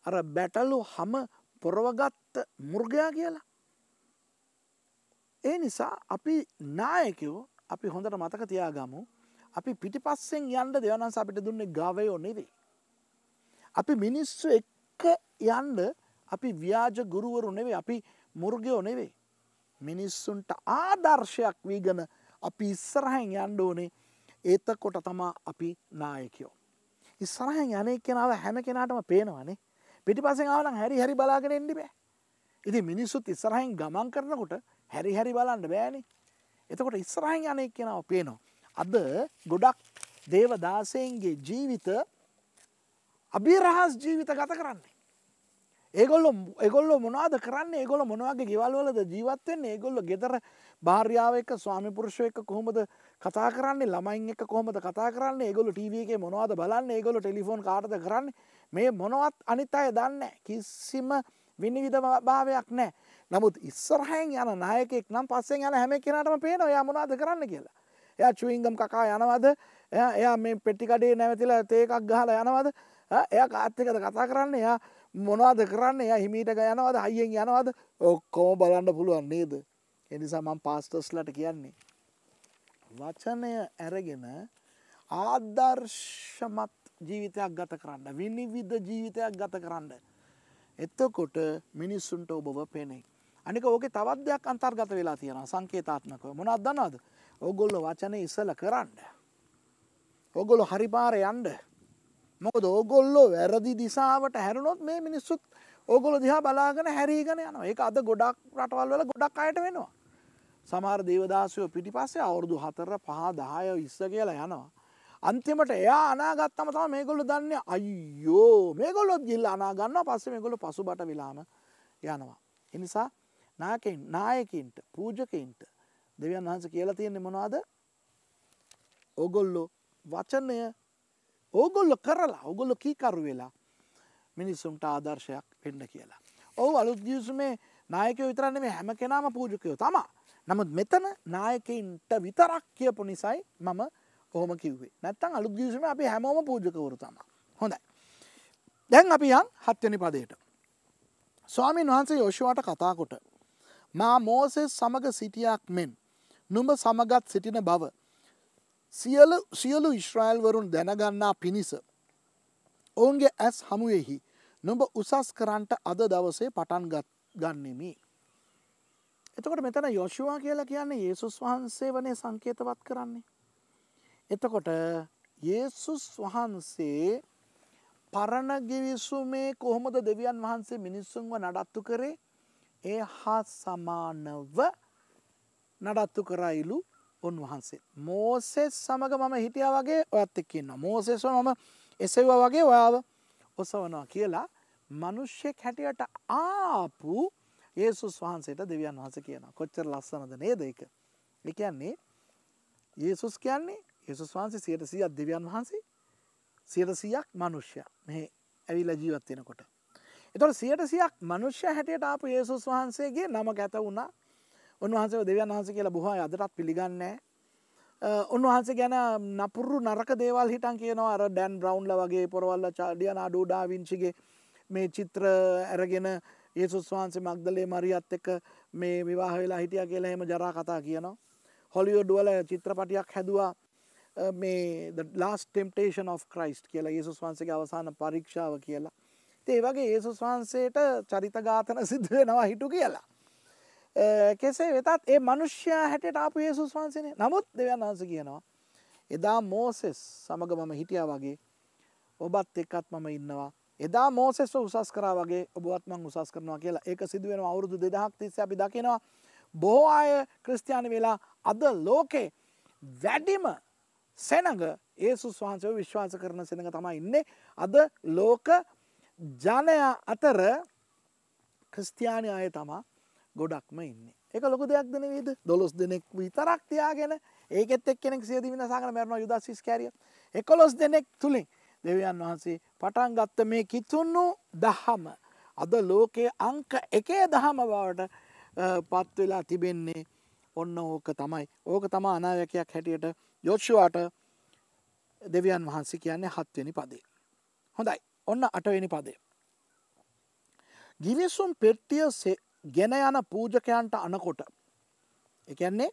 අර බැටලු හම පොරවගත්ත මුර්ගයා කියලා. ඒ නිසා අපි නායකයෝ අපි හොඳට මතක තියාගමු අපි පිටිපස්සෙන් යන්න දෙවනන්ස අපිට දුන්නේ ගවයෝ නෙවෙයි. අපි මිනිස්සු එක්ක යන්න අපි ව්‍යාජ ගුරුවරු නෙවේ අපි මුර්ගයෝ නෙවේ. මිනිස්සුන්ට ආදර්ශයක් වීගන අපි ඉස්සරහැන් යන්න ඕනේ ඒතකොට තමා අපි නායකයෝ. ඉස්සරහැන් යනෙක් කෙනාව හැම කෙනාටම පේනවනේ පිටිපසෙන් ආවනම් හැරි හැරි බලාගෙන එන්න බෑ. ඉතින් මිනිස්සුත් ඉස්සරහින් ගමන් කරනකොට හැරි හැරි බලන්න බෑනේ. එතකොට ඉස්සරහින් යනෙක් කෙනාව පේනවා. අද ගොඩක් දේවදාසයන්ගේ ජීවිත අභිරහස් ජීවිත ගත කරන්නේ. ඒගොල්ල එගොල්ල මොනාද කරන්න ඒගොල මොනවගේ ගෙවල්වලද ජීවත්තෙන් ඒගොල්ල ගෙදර භාර්යාව එක ස්වාමිපුරුෂය එක කොහොමද කතා කරන්නේ ළමයින් එක කොහොමද කතා කරන්නේ ඒගොල ටවගේ මොනවද බලන්න ඒගොල ටෙලිෆෝන් කාර්ද කරන්න මේ මොනවත් අනිත් අය දන්න කිසිම විනිවිධ භාවයක් නෑ නමුත් ඉස්සරහැන් යන නායකෙක් නම් පස්සෙන් යන හැම කෙනටම පේනවා යා මොනාද කරන්න කියලා එයා චුවිංගම් කකා යනවද එයා මේ පෙට්ටිකඩේ නැවතිලා තේකක් ගහල යනවද එය කාත්තකද කතා කරන්න එයා මොනවාද කරන්න එය හිමීටක යනවද අයියෙන් යනවද ඔක්කෝම බලන්න පුළුවන් නේද එනිසාමන් පාස්ටස්ලට කියන්නේ. වචනය ඇරගෙන ආදර්ශමත් ජීවිතයක් ගත කරන්න විනිවිධ ජීවිතයක් ගත කරන්න. එත්තකොට මිනිස්සුන්ට ඔබව පෙනෙයි. අනික ඕක තවත්යක් අන්තර්ගත වෙලා තියෙන සංකේතාත්මකව මොනත් දන්නවාද ඕගොල්ලො වචනය ඉස්සල කරන්න. ඕගොලො හරිපාර යන්ඩ. මොකද ඕගොල්ලෝ වැරදි දිසාාවට හැරුණොත් මේ මිනිස්සුත් ඕගොල දිහා බලාගෙන හැරීගෙන යන ඒ අද ගොඩක් රටවල් වල ගොඩක් අයට වෙනවා. සමාර දේවදාසයෝ පිටි පස්සේ අවුරුදු හතර පහ දහය ඉස්ස කියලා යනවා. අන්තිමට එයා අනාගත්තම තම මේගොල්ල දන්න අයියෝ මේගොල්ලොත් ගිල්ල අනාගන්න පස්සේ මේගොල පසු බට විලාම යනවා. එනිසා නාකෙන් නායකින්ට පූජකයින්ට දෙවියන් වහන්ස කියලා තියෙන්නේ මොනවාද ඕගොල්ලෝ වචනය ඕගොල්ලො කරලා ඔගොල්ලො කීකරු වෙලා මිනිස්සුන්ට ආදර්ශයක් වෙන්න කියලා. ඔහු අලුත් ගියසුමේ නායකය විතරන්න මේ හැම කෙනාම පූජකයෝ තමා නමුත් මෙතන නායකයින්ට විතරක් කියපු නිසයි මම ඔහොම කිව්වේ නැත්තන් අලුත් ගියසුම අපි හැමෝම පූජකවරු තම හොඳයි. දැන් අපි යන් හත්වනි පදයට. ස්වාමීන් වහන්සේ යෝෂවාට කතාකොට මා මෝසෙස් සමඟ සිටියක් මෙන් නුඹ සමගත් සිටින බව. සියලු සියලු ඉශ්‍රයිල්වරුන් දැනගන්නා පිණිස. ඔවුන්ගේ ඇස් හමුවෙහි නුඹ උසස් කරන්ට අද දවසේ පටන් ගන්නෙමි. එතකොට මෙතන යොෂවා කියලා කියන්නේ ඒසුස් වහන්සේ වනේ සංකේතවත් කරන්නේ. එතකොට ඒසුස් වහන්සේ පරණ ගිවිසුමේ කොහොමද දෙවියන් වහන්සේ මිනිස්සුන්ව නඩත්තු කරේ ඒ හා සමානව නඩත්තු කරයිලු උන්වහන්සේ. මෝසෙස් සමඟ මම හිටිය වගේ ඔයත් එක්කන්න. මෝසෙස්ව මම එසව වගේ ඔයාව ඔසවනවා කියලා මනුෂ්‍යයෙක් හැටියට ආපු ඒසුස් වහන්සේට දෙවියන් වහස කියන කොච්චර ලස්සනද නේද එක. එකන්නේ ඒසුස් කියන්නේ ඒසුස් වහන්සේ සියට සියත් දෙවියන් වහන්සේ සියට සියක් මනුෂ්‍ය මේ ඇවිල ජීවත්වෙනකොට. එතොට සියට සියක් මනුෂ්‍ය හැටියට ආපු ඒසුස් වහන්සේගේ නම ගැත වුණා උන්වහන්සේ දෙවන් වහන්ස කියලා බොහෝ අදටත් පිළිගන්නෑ උන්වහන්සේ ගැන නපුරු නරක දේවල් හිටන් කියනවා අර ඩැන් බ්‍රවන්්ල වගේ පොරවල්ල චාඩියන අඩෝඩා විංචිගේ මේ චිත්‍ර ඇරගෙන ඒ සුස්වහන්සේ මක්දලේ මරියත් එක මේ විවාහ වෙලා හිටිය කියලා හෙම ජරා කතා කියනවා හොලිියෝඩුවල චිත්‍රපටයක් හැදවා මේ ලාස් ටෙම්ටේෂන් of ක්‍රයිස්ට් කියලා ඒසුස් වහන්සගේ අවසාන පරීක්ෂාව කියලා ඒ වගේ ඒසුස් වහන්සේට චරිත ගාතන සිද්ධ වෙනවා හිටු කියලා කෙසේ වෙතත් ඒ මනුෂ්‍යයා හැටට අප යේසුස් වහන්සේනේ නමුත් දෙවන් වහන්ස කියනවා. එදා මෝසෙස් සමග මම හිටිය වගේ ඔබත් එක්කත් මම ඉන්නවා. එදා මෝසෙස්ව උසස් කරා වගේ ඔබවත්මං උසස් කරනවා කියලා ඒක සිදුවෙන අවුරුදු දෙදහක් තිස්ස අපි දකිනවා. බෝ අය ක්‍රස්තියාන වෙලා අද ලෝකේ වැඩිම සෙනඟ ඒසුස් වහන්සේව විශ්වාස කරන සෙනඟ තමයි ඉන්නේ අද ලෝක ජනය අතර ක්‍රස්තියානි අය තමා ගොඩක්ම ඉන්න එක ලොක දෙයක් දෙන වේද දොළොස් දෙනෙක් විතරක් තියාගෙන ඒකෙත් එක් කෙනෙක් සියදී විනාසාකර මැරෙනවා යුදස්සිස් කැරිය 11 දෙනෙක් තුලින් දෙවියන් වහන්සේ පටන් ගත්ත මේ කිතුණු දහම අද ලෝකයේ අංක එකේ දහම බවට පත් වෙලා තිබෙන්නේ ඔන්න ඕක තමයි ඕක තම අනාවැකයක් හැටියට යොක්ෂවාට දෙවියන් වහන්සේ කියන්නේ හත්වෙනි පදේ. හොඳයි ඔන්න අටවෙනි පදේ. ගිවිසුම් පෙට්ටිය ගෙන යන පූජකයන්ට අනකොට. එකන්නේ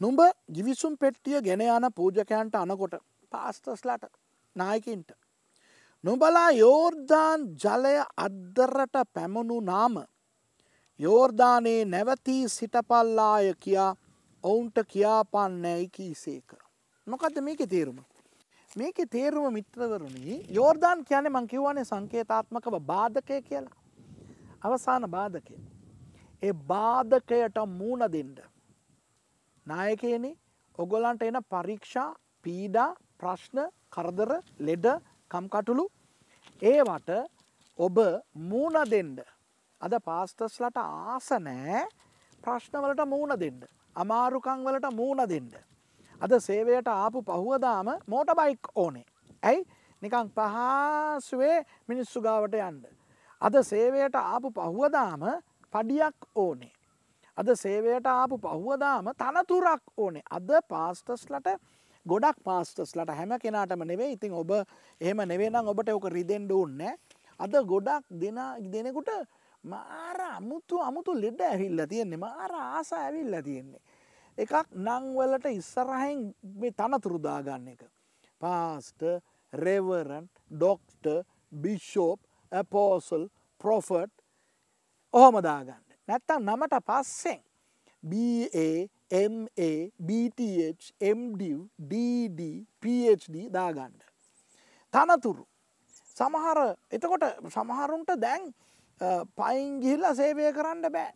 නුඹ ජිවිසුම් පෙට්ටිය ගෙන යන පූජකයන්ට අනකොට පාස්තස්ලට නායකින්ට. නුබලා යෝර්ධාන් ජලය අද්දරට පැමණු නාම යෝර්ධානයේ නැවතී සිටපල්ලාය කියා ඔවුන්ට කියාපන්නැයි කීසේක. නොකද මේක තේරුම. මේක තේරුම මිත්‍රවරුණි යෝර්ධාන් කියන මංකිවන්නේ සංකේතාත්මකව බාධකය කියලා. අවසාන බාධකය. ඒ බාධකයට මූුණ දෙන්ඩ. නායකයනෙ ඔගොලන්ට එන පරීක්ෂා පීඩා ප්‍රශ්න කරදර ලෙඩ කම්කටුළු ඒවට ඔබ මූුණ දෙන්ඩ. අද පාස්ටස්ලට ආසනෑ ප්‍රශ්නවලට මූුණ දෙන්න. අමාරුකං වලට මූුණ දෙන්න. අද සේවයට ආපු පහුවදාම මෝට බයික් ඕනේ. ඇයි නිකං පහසුවේ මිනිස්සුගාවට යන්ඩ. අද සේවයට ආපු පහුවදාම පඩියක් ඕනේ. අද සේවයට ආපු පහුවදාම තනතුරක් ඕනේ අද පාස්ටස්ලට ගොඩක් පාස්ටස්ලට හැම කෙනටම නෙවේ ඉතින් ඔබ එහම නෙවෙනම් ඔබට ඕක රිදෙන්ඩ ඕන්නෑ අද ගොඩක් දෙන දෙනෙකුට මාර අමුතු අමුතු ලෙඩ ඇවිල්ල තියෙන්නේ මාර ආස ඇවිල්ල තියෙන්නේ. එකක් නංවලට ඉස්සරහෙන් මේ තනතුරුදාගන්න එක. පාස්ට රෙවරන් ඩොක්ට බිෂෝප් පෝසල් පොෆට් ඔහොම දාගන්න. නැත්තම් නමට පස්සෙන් BAMA BTH MD DD PhD දාගන්න. තනතුරු සමහර එතකොට සමහරුන්ට දැන් පයින් ගිහිල්ල සේවය කරන්න බෑ.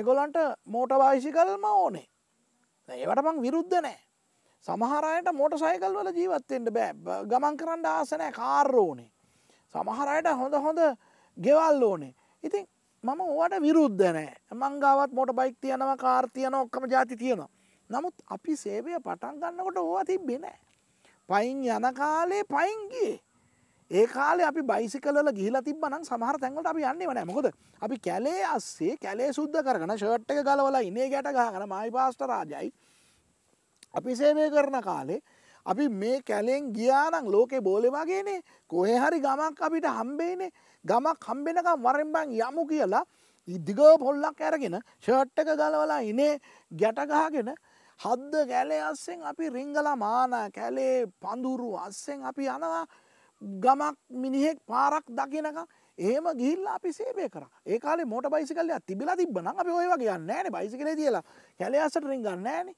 එගොලන්ට මෝට වායිසිකල්ම ඕනේ. ඒවට මං විරුද්ධ නෑ. සමහරයට මෝට සයිකල් වල ජීවත්තෙන්ට බෑ ගමන් කරන්න ආසනෑ කාර්රෝනේ. සමහරයට හොඳ හොඳ ගෙවල් ඕනේ ඉතින් මම ඕට විරුද්ධ නෑ මංගාවත් මොට බයික් තියනවා කාර්තියන ඔක්කම ජාති තියෙනවා නමුත් අපි සේවය පටන් ගන්නකොට ඕවා තිබෙනෑ පයින් යන කාලේ පයින්ගේ ඒ කාලේ අපි බයිසි කල ගිහිලා තිබ්බනම් සමහර තැන්වලට අපි යන්නේ නැහැ. මොකද අපි කැලේ අස්සේ කැලේ සුද්ධ කරගෙන ෂර්ට් එක ගලවලා ඉනේ ගැට ගහගෙන මායි පාස්ටර් රාජයි අපි සේවය කරන කාලේ අපි මේ කැලෙන් ගියානම් ලෝකේ බෝලෙ වගේනේ කොහේ හරි ගමක් අපිට හම්බේනේ ගමක් හම්බෙනකම් වරෙන් බං යමු කියලා ඉදිග පොල්ලක් ඇරගෙන ෂර්ට් එක ගලවලා ඉනේ ගැටගහගෙන හද්ද කැලේ අස්සෙන් අපි රිංගල මාන කැලේ පඳුරු අස්සෙන් අපි යනවා ගමක් මිනිහෙක් පාරක් දකිනක ඒම ගිල්ල අපි සේපය කර ඒකාල මොට බයිසිකල්ලයක් තිබිලා තිබන අපි ඔය වගේ නෑන බයිසිකලේ තියලා කැලේ අසට රිංගන්න නෑනේ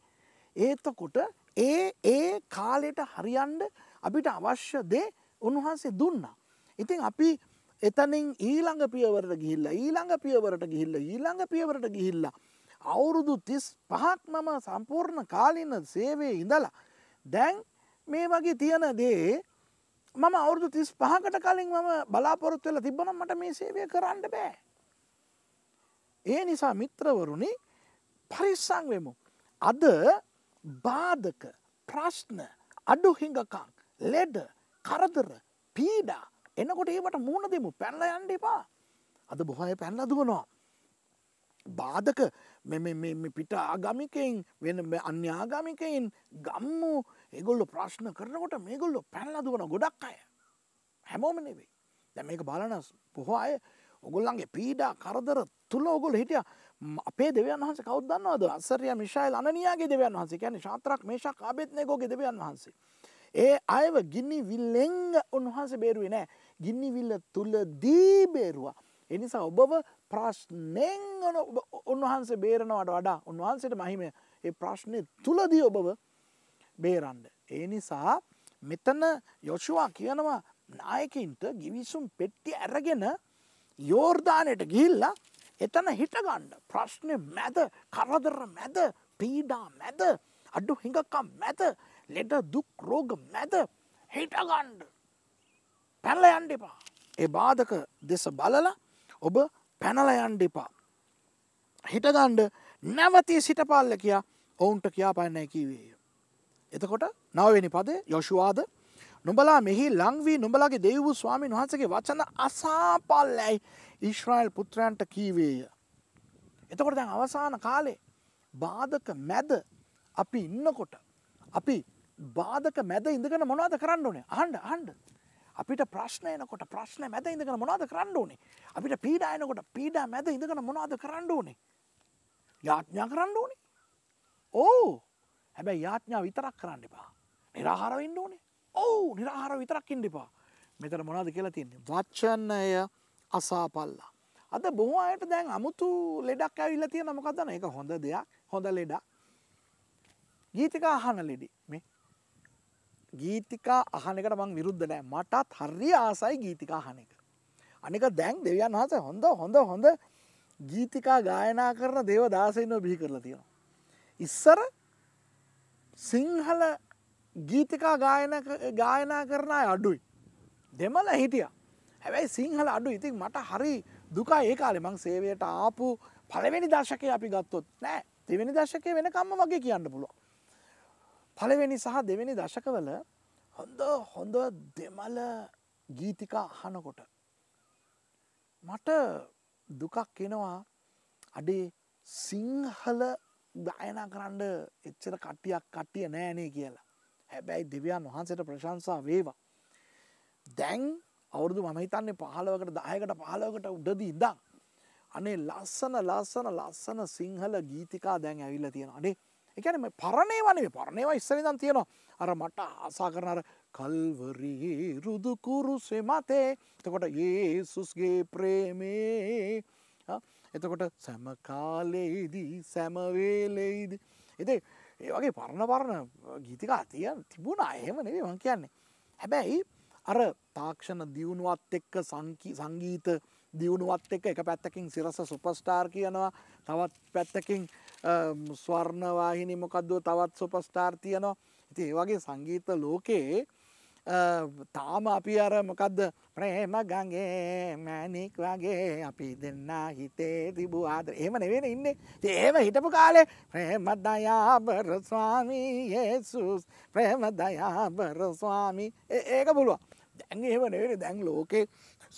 ඒතකොට ඒ ඒ කාලෙට හරියන්ඩ අපිට අවශ්‍ය දේ උන්වහන්සේ දුන්නා. ඉතින් අපි එතනින් ඊළඟ පියවරට ගිහිල්ල ඊළඟ පියවරට ගිහිල්ල ඊළඟ පියවරට ගිහිල්ල. අවුරුදු තිස් පහක් මම සම්පූර්ණ කාලින්න සේවේ ඉඳලා. දැන් මේ වගේ තියෙන දේ මම අවුරුදු තිස් පහකට කලින් මම බලාපොරොත් වෙලා තිබන මට මේ සේවය කරන්න බෑ. ඒ නිසා මිත්‍රවරුණි පරිස්සං වෙමු. අද බාධක ප්‍රශ්න අඩුහිඟකං ලෙඩ කරදර පීඩා එනකොට ඒවට මූුණ දෙමු පැල්ල යන්න එපා අද බොහය පැල්ල දුවනවා. බාධක පිට ආගමිකයින් වෙන අන්‍යාගමිකයින් ගම්මු ඒගොල්ලො ප්‍රශ්න කරනකොට මේගොල්ලො පැල්ල දුවන ගොඩක් අය හැමෝම නෙවෙයි දැ මේක බලන පොහෝ අය ඔගොල්ලන්ගේ පීඩා කරදර තුළ ඔගොල් හිටිය අපේ දෙවන් වහස කෞද්දන්නවද අසරිය මිශයිල් අනනියගේ දෙවන් වහන්සේ කියන්නේ ශාත්‍රක් මේශා කාබෙත්නයකෝගේ දෙවන් වහන්සේ. ඒ අයව ගින්නි විල්ලෙංග උන්වහන්සේ බේරුවේ නෑ ගින්නි විල්ල තුළ දීබේරුවා. එනිසා ඔබව ප්‍රශ්නෙන් උන්වහන්සේ බේරණවට වඩා උන්වහන්සට මහිම ඒ ප්‍රශ්නය තුළදී ඔබව බේරන්ඩ. ඒ නිසා මෙතන යොෂවා කියනවා නායකින්ට ගිවිසුම් පෙට්ටි ඇරගෙන යෝර්ධානයට ගිල්ලා එතන හිටගන්න ප්‍රශ්නය මැද කරදර මැද පීඩා මැද අඩු හිඟකම් මැද ලෙඩ දුක් රෝග මැද හිටගන්ඩ පැල්ල යන්ඩිපා ඒ බාධක දෙස බලල ඔබ පැනල යන්ඩිපා හිටගන්ඩ නැවතී සිටපාල්ල කියා ඔවුන්ට කියා පන්න කිවේය එතකොට නවවෙනි පදේ යොශවාද නොබලා මෙහි ලංවී නොබලාගේ දෙව් වූ ස්වාමීන් වහන්සගේ වචන අසාපල්ලැයි ඊශ්‍රයිල් පුත්‍රයන්ට කීවේය. එතකොට දැන් අවසාන කාලේ බාධක මැද අපි ඉන්නකොට අපි බාධක මැද ඉඳගෙන මොනාද කරන්න ඕනේ අහන්ඩ අහන්ඩ අපිට ප්‍රශ්නයනකොට ප්‍රශ්න මැද ඉඳගෙන මොනාද කරන්න ඕනේ අපිට පීඩායනකොට පීඩා මැද ඉඳගෙන මොනාද කරන්න ඕනේ යාඥා කරන්න ඕනේ ඕ හැබැයි යාඥා විතරක් කරන්න එපා නිරහාරවෙන්න ඕනේ ඔවු නිරහාර විතරක් ඉන්ඩිපා මෙතර මොනාද කියලා තින්නේ වච්චන්නය අසාපල්ලා. අද බොහෝ අයට දැන් අමුතු ලෙඩක් ඇවිල්ල තිය නමකදන එක හොඳ දෙයක් හොඳ ලෙඩක් ගීතිකා අහන ලෙඩි මේ ගීතිකා අහනකට මං විරුද්ධ නෑ මටත් හරිය ආසයි ගීතිකා හන එක. අනික දැන් දෙවියන් හස හොඳ හොඳ හොඳ ගීතිකා ගායනා කරන දේව දාසයින්න බිහි කරලා තියෙනවා. ඉස්සර සිංහල ගීතිකා ගායනා කරන අඩුයි. දෙමල හිටිය. හැබැයි සිංහල අඩු ඉතින් මට හරි දුකා ඒ කාලෙ මං සේවයට ආපු පළවෙනි දර්ශකය අපි ගත්තොත් නෑ දෙවෙනි දශකය වෙනකම්ම වගේ කියන්න පුළුව. පළවෙනි සහ දෙවෙනි දශකවල හොඳ හොඳ දෙමල ගීතිකා අහනකොට. මට දුකක් කෙනවා අඩේ සිංහල ගායනා කරන්න එච්චර කට්ටියක් කට්ටිය නෑනේ කියලා. හැබැයි දෙවියන් වහන්සේට ප්‍රශංසා වේවා. දැන් අවුරුදු මම හිතන්නේ පහලවකට දායකට පහලවකට උඩදී ඉඳා. අනේ ලස්සන ලස්සන ලස්සන සිංහල ගීතිකා දැන් ඇවිල්ල තියෙන අනේ එකන මේ පරණේ වනේ පරණේවා ඉස්සරිදන් තියෙනවා අර මට ආසා කරන අර කල්වරී රුදුකුරුසේ මතේ එතකොට ඒසුස්ගේ ප්‍රේමේ එතකොට සැමකාලෙයිදී සැමවේලෙයිද එදේ ඒ වගේ පරණ පරණ ගීතිකා තිය තිබුණා එහෙම නෙවේ මං කියන්නේ. හැබැයි අර තාක්ෂණ දියුණුවත් එක්ක සංගීත දියුණුවත් එක්ක එක පැත්තකින් සිරස සුපස්ටාර් කියනවා තවත් පැත්තකින් ස්වර්ණවාහිනි මොකක්දුව තවත් සුපස්ටාර් තියනවා ඉති ඒ වගේ සංගීත ලෝකයේ තාම අපි අර මොකක්ද ප්‍රේම ගගේ මෑනික් වගේ අපි දෙන්න හිතේ තිබූ ආදර එහම නෙවෙන ඉන්නේ ඒම හිටපු කාලේ ප්‍රේම දයාබර ස්වාමී ඒසුස් ප්‍රේම දයාබර ස්වාමී ඒක පුළුව දැන් එහෙම නෙවෙන දැන් ලෝකේ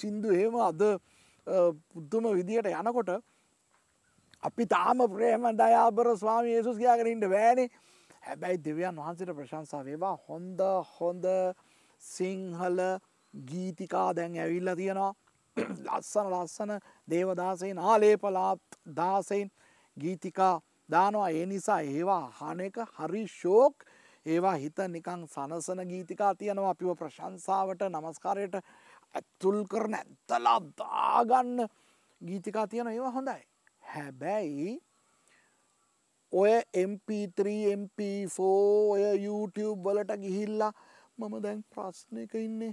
සින්දු එහෙම අද පුද්දුම විදිහට යනකොට අපි තාම ප්‍රේම දයාබර ස්වාමී ඒසුස් කියයාගෙන ඉට බෑනේ හැබැයි දෙවියන් වහන්සට ප්‍රශංසා වේවා හොඳ හොඳ සිංහල ගීතිකා දැන් ඇවිල්ල තියෙනවා ලස්සන ලස්සන දේවදාසයෙන් ආලේපලාත් දාසයෙන් ගීතිකා දානවා ඒ නිසා ඒවා හනක හරි ශෝක් ඒවා හිත නිකං සනසන ගීතිකා තියනවා අපිව ප්‍රශංසාවට නමස්කාරයට ඇත්තුල් කරන ඇත්තලා දාගන්න ගීතිකා තියන ඒවා හොඳයි හැබැයි ඔය MP3 MP4 ඔය YouTube වලට ගිහිල්ලා මම දැන් ප්‍රශ්නයක ඉන්නේ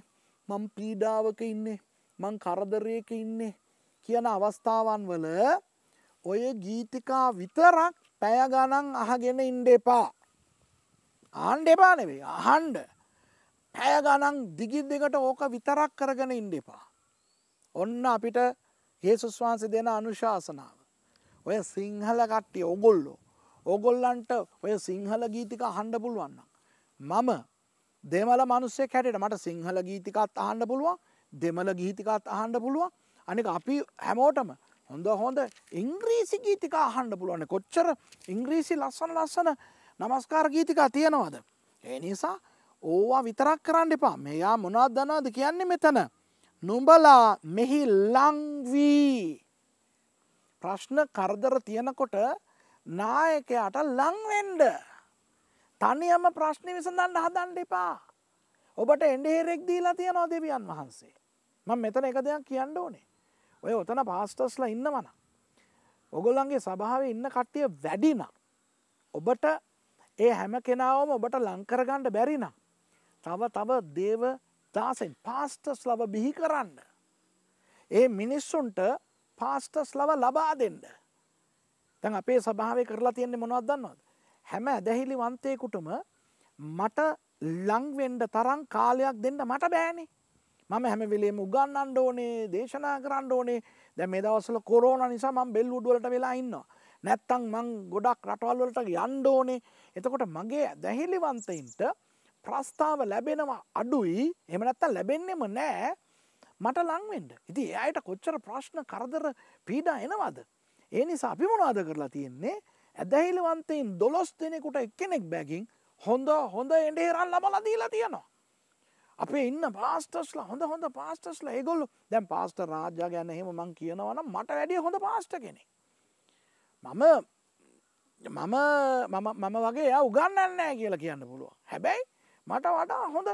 මං පීඩාවක ඉන්නේ මං කරදරයක ඉන්නේ කියන අවස්ථාවන් වල ඔය ගීතිකා විතරක් පැයගණන් අහගෙන ඉන්ඩ එපා ආණ්ඩ එපා නෙවේ අහන්ඩ පැයගණන් දිගිත් දෙකට ඕක විතරක් කරගෙන ඉන්ඩ එපා ඔන්න අපිට හේසුස්වාන්සි දෙන අනුශාසනාව ඔය සිංහල කට්ටිය ඔගොල්ලෝ ඕගොල්ලන්ට ඔය සිංහල ගීතික හන්ඩ පුළුවන්න මම දෙමල මනුස්සෙක් හැටට මට සිංහල ගීතිකත් අහන්න පුළුවන් දෙමල ගීතිකත් අහන්ඩ පුළුවන් අනික අපි හැමෝටම හොඳ හොඳ ඉංග්‍රීසි ගීතිකා අහන්ඩ පුළුවන්න කොච්චර ඉංග්‍රීසි ලස්සන ලස්සන නමස්කාර ගීතිකා තියෙනවද. ඒ නිසා ඕවා විතරක් කරන්න එපා මෙයා මොනත් දනවාද කියන්නේ මෙතන. නුඹලා මෙහි ලංවී ප්‍රශ්න කරදර තියෙනකොට නායකයාට ලංවෙන්ඩ. තනියම ප්‍රශ්න විසඳන්න හදන්න එපා. ඔබට එන්ඩෙහෙරෙක් දීලා තියනවා දෙවියන් වහන්සේ. මං මෙතන එක දෙයක් කියන්න ඕනේ. ඔය ඔතන පාස්ටස්ලා ඉන්නවන. ඔගොල්ලන්ගේ සභාව ඉන්න කට්ටිය වැඩින. ඔබට ඒ හැම කෙනාවම ඔබට ලංකරගණ්ඩ බැරින. තව තව දේව දාසෙන් පාස්ටස් ලව බිහි කරන්න. ඒ මිනිස්සුන්ට පාස්ටස් ලව ලබා දෙන්න. තැන් අපේ සභාවය කරලා තියෙන්නේ මොනවත් දන්නවද. හැම ඇදැහිලි වන්තයකුටම මට ලංවෙන්ඩ තරම් කාලයක් දෙන්න මට බෑනේ මම හැමවෙලේම උගන්නන්න ඕනේ දේශනා කරන්න ඕනේ දැ මේ දවසල කොරෝන නිසා මං බෙල් උඩුවලට වෙලා ඉන්නවා නැත්තං මං ගොඩක් රටවල්වලට යන්ඩ ඕනේ එතකොට මගේ දැහිලිවන්තයින්ට ප්‍රස්ථාව ලැබෙනවා අඩුයි එම නැත්තා ලැබෙන්නෙම නෑ මට ලංවෙන්ඩ ඉති එයට කොච්චර ප්‍රශ්න කරදර පීඩා එනවාද ඒ නිසා අපි මොනාද කරලා තියෙන්නේ ඇදැහිලවන්තයින් දොළොස් දෙනෙකුට එක්කෙනෙක් බැගින් හොඳ හොඳ එඩේරන් ලබලදීලා තියෙනවා. අපේ ඉන්න පාස්ටස්ලා හොඳ හොඳ පාස්ටස්ලා ඒගොල්ලු දැන් පාස්ට රාජා ගැන හෙම මං කියනවන මට වැඩිය හොඳ පාස්ට කෙනෙ. මම මම මම වගේ එය උගන්නන්නෑ කියලා කියන්න පුළුව. හැබැයි මට වඩා හොඳ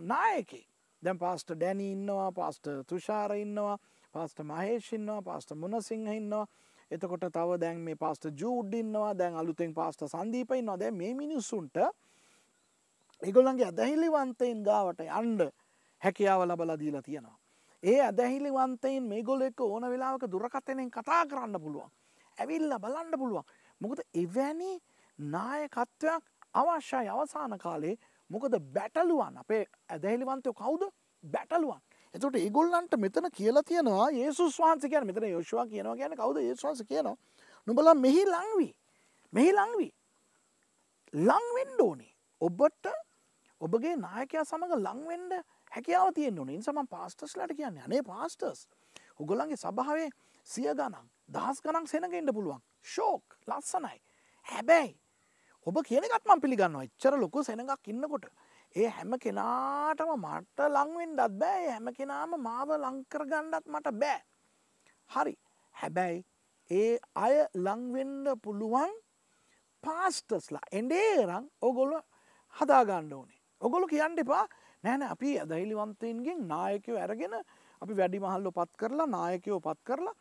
නායකි දැන් පාස්ට ඩැනි ඉන්නවා පාස්ට තුෂාර ඉන්නවා පාස්ට මහේෂින්නවා පාස්ට මුණසිංහ ඉන්නවා එතකොට තව දැන් මේ පාස්ට ජූඩ්ඩින්නවා දැන් අලුතෙන් පාස්ට සන්දීපයි නොදැ මේ මිනිස්සුන්ට ඒගොල්ලන්ගේ අදැහිලිවන්තයෙන් ගාවට අන්ඩ හැකියාව ලබලදීලා තියෙනවා. ඒ අදැහිලිවන්තයින් මේගොල් එක්ක ඕන වෙලාවක දුරකතනෙන් කතා කරන්න පුළුවන්. ඇවිල්ල බලන්න පුළුවන්. මොකද එවැනි නායකත්වයක් අවශ්‍යයි අවසාන කාලේ මොකද බැටලුවන් අපේ ඇදැහිලිවන්තය කවුද බැටලුවන් එතට ඒගොල්ලන්ට මෙතන කියලා තියෙනවා ඒසුස් වහන්සකයන් මෙතන යෝෂවා කියනවා ගැන කවද ඒශවාස කියනවා නොබල මෙහි ලංවී මෙහි ලංවී ලංවෙන්ඩ ඕනේ ඔබට ඔබගේ නායකයා සමඟ ලංවෙන්ඩ හැකියාව තියෙන් ඕන නිසම පාස්ටස්ලට කියන්න අනේ පාස්ටර්ස් හුගොලන්ගේ සභාවේ සිය ගණන් දහස් ගනන් සෙනගෙන්ට පුළුවන් ශෝක් ලස්සනයි හැබැයි ඔබ කියනකත්ම පිළිගන්න එච්චර ලොකු සෙනඟක් ඉන්නකොට ඒ හැම කෙනාටම මට ලංවෙන්ඩත් බෑ හැම කෙනාම මාව ලංකරගණ්ඩත් මට බෑ. හරි හැබැයි ඒ අය ලංවෙන්ඩ පුළුවන් පාස්ටස්ලා එන්ඩේරං ඔගොල හදාගණ්ඩ ඕනේ. ඔගොලු කියන්න එපා නෑන අපි ඇදහිලිවන්තයන්ගෙන් නායකව ඇරගෙන අපි වැඩි මහල්ලො පත් කරලා නායකයෝ පත් කරලා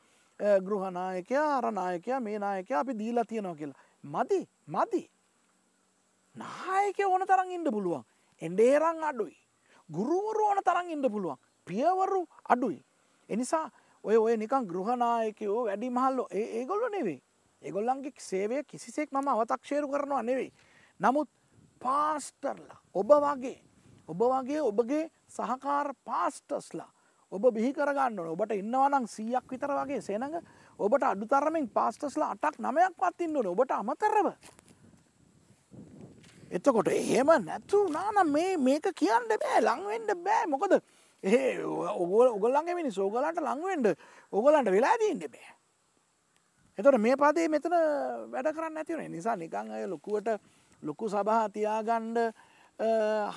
ගෘහනායකයා අරනායකයා මේ නායකයා අපි දීලා තියෙනවා කියලා. මදි මදි. නායක ඕන තරන් ඉන්න පුළුවන් එන්ඩේරං අඩුයි. ගුරුවරුවන තරන් ඉන්න පුළුවන් පියවරු අඩුයි. එනිසා ඔය ඔය නිකන් ගෘහනායකයෝ වැඩි මහල්ලෝ ඒගොල්ලො නෙවෙයි. ඒගොල්ලන්ගේ සේවය කිසිසෙක් මම අවතක්ෂේරු කරනවා නෙවෙයි. නමුත් පාස්ටර්ලා ඔබ වගේ ඔබ වගේ ඔබගේ සහකාර පාස්ටස්ලා ඔබ බිහි කරගන්න ඔබට ඉන්නවනම් සීයක් විතර වගේ සේනඟ ඔබට අඩුතරමින් පාස්ටස්ලා අටක් නමයක් පත්තින්න ඔබට අමතරව එතකොට එහෙම නැතු නානම් මේ මේක කියන්න බෑ ලංවෙන්ඩ බෑ මොකද ඒ ඔගල උගල්ලන්ගමිනි සෝගලන්ට ලංවෙන්ඩ ඔගලන්ට වෙලාදීන්න බෑ. එතොට මේ පදේ මෙතන වැඩ කරන්න ඇතිවනේ නිසා නිකං අය ලොකුවට ලොකු සබහ තියාගණ්ඩ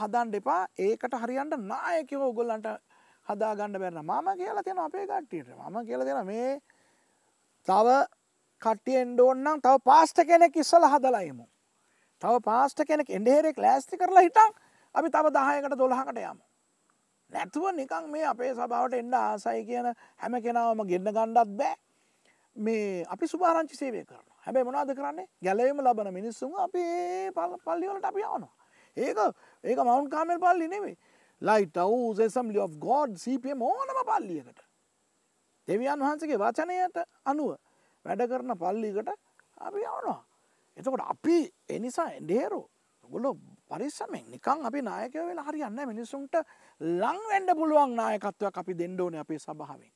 හදන් දෙපා ඒකට හරියන්ට නායකව ඔගොල්ලන්ට හදාගණ්ඩ බැන්න මම කියලා තියෙන අපේ කට්ටියට මම කියල දෙෙන මේ තව කට්ටියෙන් ඩෝන්නම් තව පාස්ට කෙනෙක් ඉස්සල හදලායිමු. තව පාස්ට කෙනෙක් එඩෙහෙරෙක් ලෑස්ති කරලා හිටන් අපි තව දහයකට දොළහකට යම. නැතුව නිකං මේ අපේ සභාවට එන්ඩ ආසයි කියන හැම කෙනාවම ගෙන්න ගණ්ඩත් බෑ මේ අපි සුභාරංචි සේවය කරන හැබැ මොනාද කරන්නේ ගැලවීම ලබන මිනිස්සුන් අපේ පල් පල්ලිවලට අපි යවනවා. ඒක ඒක මවුන් කාමල් පල්ලි නෙවේ ලයිට සම්ලි of ගෝඩ් සපම් ඕනම පල්ලියකට. දෙවියන් වහන්සගේ වචනයට අනුව වැඩ කරන පල්ලිකට අපි යවනවා. එතකොට අපි එනිසා එඩේරු ගොල්ලො පරිස්සමෙන් නිකං අපි නායකව වෙලා හරියන්න මිනිසුන්ට ලංවැඩ පුළුවන් නායකත්වයක් අපි දෙන්ඩෝන අපේ සභාවෙන්.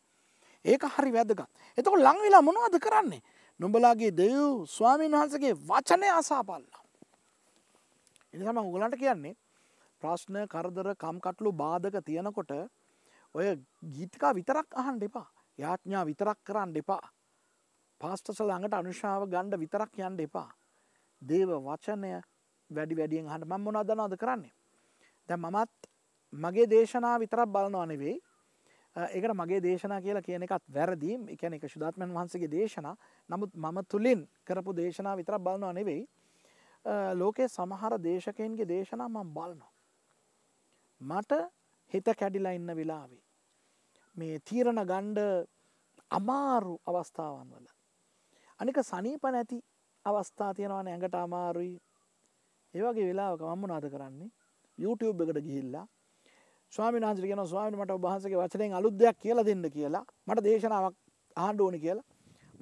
ඒක හරි වැදගත්. එතක ලංවෙලා මොනවද කරන්නේ. නොඹලාගේ දෙව් ස්වාමීන් වහන්සගේ වචනය අසාපල්ලා. එනිසම උගලන්ට කියන්නේ ප්‍රශ්න කරදර කම්කටලු බාධක තියෙනකොට ඔය ගීතිකා විතරක් අහන් දෙපා යාඥා විතරක් කරන්න දෙපා. පාස්ටස ළඟට අනුශාව ගණ්ඩ විතරක් යන්න එපා. දේව වචනය වැඩි වැඩියෙන් හට මං මොනදනවාද කරන්නේ. දැ මමත් මගේ දේශනා විතරක් බලනවනෙවෙයි ඒකට මගේ දේශනා කියලා කියන එකත් වැරදිීම් එකැන එක ශුදාත්මන් වහන්සගේ දේශනා නමුත් මම තුළින් කරපු දේශනා විතරක් බලනවා නෙවෙයි ලෝකයේ සමහර දේශකයන්ගේ දේශනා මං බලනවා. මට හිත කැඩිලා ඉන්න වෙලාවේ. මේ තීරණ ගණ්ඩ අමාරු අවස්ථාවන් වල. අනික සනීප නැති අවස්ථා තියෙනවාන ඇඟට අමාරුයි ඒවගේ වෙලාවක මම්මනාද කරන්නේ YouTube එකට ගිහිල්ලා ස්වාමිනාන්සිරිගෙන ස්වාමි මට ඔබහන්සගේ වචනයෙන් අලුත් දෙයක් කියල දෙන්න කියලා මට දේශනාවක් ආණ්ඩ ඕන කියලා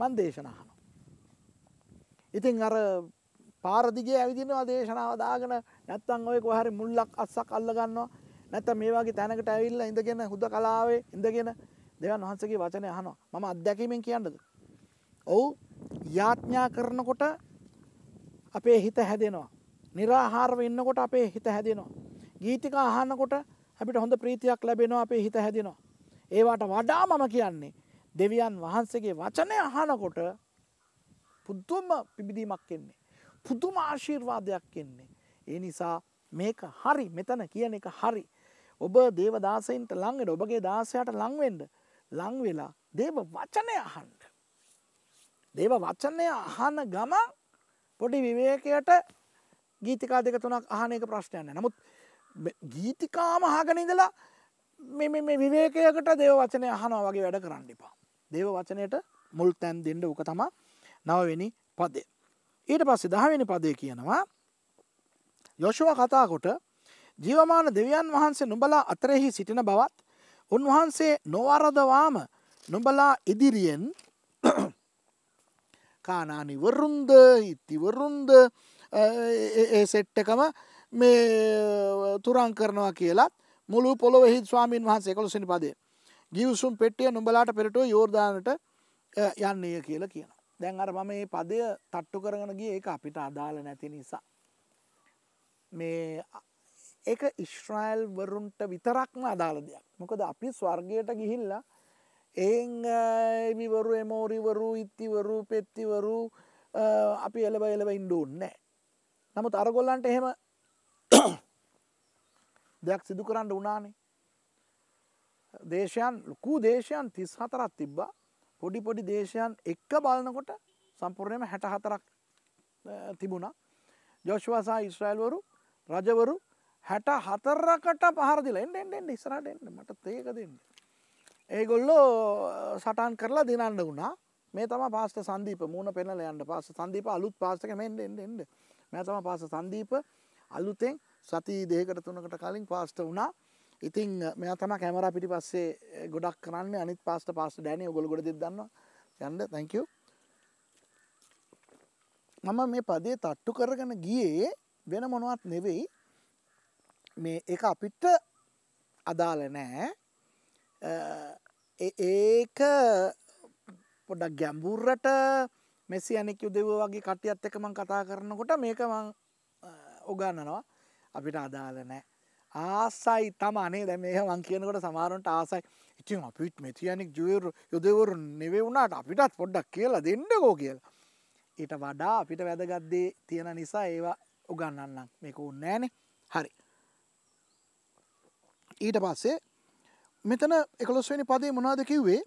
මන් දේශනාහන. ඉතින් අර පාරදිගේ ඇවිදිනවා දේශනාව දාගෙන නැත්තන් ඔය කොහරි මුල්ලක් අත්සක් අල්ලගන්නවා නැත මේවාගේ තැනකට ඇවිල්ල ඉඳගෙන හුද කලාවේ ඉඳගෙන දෙවන් වහන්සගේ වචනය හනවා මම අත්දැකීමෙන් කියන්නද ඔව් යාඥා කරනකොට අපේ හිත හැදෙනවා. නිරාහාරව ඉන්නකොට අපේ හිත හැදෙනවා. ගීතික අහන්නකොට අපිට හොඳ ප්‍රීතියක් ලැබෙනවා අපේ හිත හැදෙනවා. ඒවාට වඩා මම කියන්නේ දෙවියන් වහන්සේගේ වචනය අහනකොට පුද්දුම පිබිදීමක් එන්නේ. පුදුම ආශීර්වාදයක් එන්නේ. ඒ නිසා මේක හරි මෙතන කියන එක හරි. ඔබ දේව දාසයින්ට ලංවෙන ඔබගේ දාසයට ලංවෙන්ඩ ලංවෙලා දේව වචනය අහන්ඩ. දේව වචනය අහන ගම පොඩි විවේකයට ගීතිකා දෙක තුනක් අහනක ප්‍රශ්නයන්න නමුත් ගීතිකාම හාගනිදලා මේ විවේකයකට දේව වචනය අහනවා වගේ වැඩ කරන්නිපා. දේව වචනයට මුල් තැන් දෙෙන්ඩ උක තමා නවවෙනි පදේ. ඊට පස්සේ දහවෙනි පදය කියනවා යොෂුව කතාකොට ජීවමාන දෙවියන් වහන්සේ නුබලා අතරෙහි සිටින බවත් උන්වහන්සේ නොවරදවාම නුබලා ඉදිරියෙන් කානාන ඉවරුන්ද ඉත්තිවරුන්ද ඒ සෙට්ටකම මේ තුරන් කරනවා කියලත් මුළු පොළොව හිත් ස්වාමීන් වහන්සේ කොළොසිනි පදේ ගිවසුම් පෙටිය නුඹලාට පෙරටුව යෝර්ධානට යන්නේය කියලා කියන. දැන් අර මම මේ පදය තට්ටු කරගෙන ගිය එක අපිට අදාළ නැති නිසා. මේ ඒ ඉස්්‍රයිල් වරුන්ට විතරක්ම අදාළ දෙයක් මොකද අපි ස්වර්ගයට ගිහිල්ලා ඒ එමිවරු එමෝරිවරු ඉත්තිවරු පෙත්තිවරු අපි එලබ එලබ ඉන්ඩුන්න නමුත් අරගොල්ලන්ට එහෙම දෙයක් සිදු කරන්න උනානේ දේශයන් ලොකු දේශයන් තිස් හතරත් තිබ්බා පොඩි පොඩි දේශයන් එක්ක බලනකොට සම්පූර්ණයම හැට හතරක් තිබුණා ජෝෂවාසා ඉස්්‍රයිල්වරු රජවරු හැට හතරකට පහරදිල එන්න එන්න ඉස්රට එන්න මට තේක දෙන්න ඒගොල්ලෝ සටන් කරලා දිනන්න වුණා මේ තම පාස්ට සන්දීප මූුණ පෙනල යන්න පාස සන්දීප අලුත් පාසක මෙන්ට එන්ට මේ තම පාස සන්දීප අලුතෙන් සති දෙකට තුනකට කලින් පාස්ට වුණා ඉතිං මෙ තම කැමර පිටි පස්සේ ගොඩක් කරන්න අනිත් පාස්ට පාස ඩැන ගොල ගොඩ දෙදන්න යන්න තැංක මම මේ පදේ තට්ටු කරගන ගියේ වෙන මොනවත් නෙවෙයි මේ එක අපිට අදාල නෑ ඒක පොඩක් ගැම්බුර්රට මෙසි අනෙක් යුදෙව වගේ කටියත් එක මං කතා කරනකොට මේක මං ඔගන්නනවා අපිට අදාල නෑ ආසයි තම අනේ දැ මේ මං කියනකොට සමාරන්ට ආසයි ඉතින් අපිත් මෙතියනෙක් ජුවරු යුදෙවරු නෙවේ වුණට අපිටත් පොඩ්ඩක් කියලා දෙන්නකෝ කියලා ඊට වඩා අපිට වැදගත්දේ තියෙන නිසා ඒවා උගන්නන්නම් මේක උන්නෑනේ හරි ඊට පස්සේ මෙතන එකලොස්වනි පදේ මොනාද කිව්වේ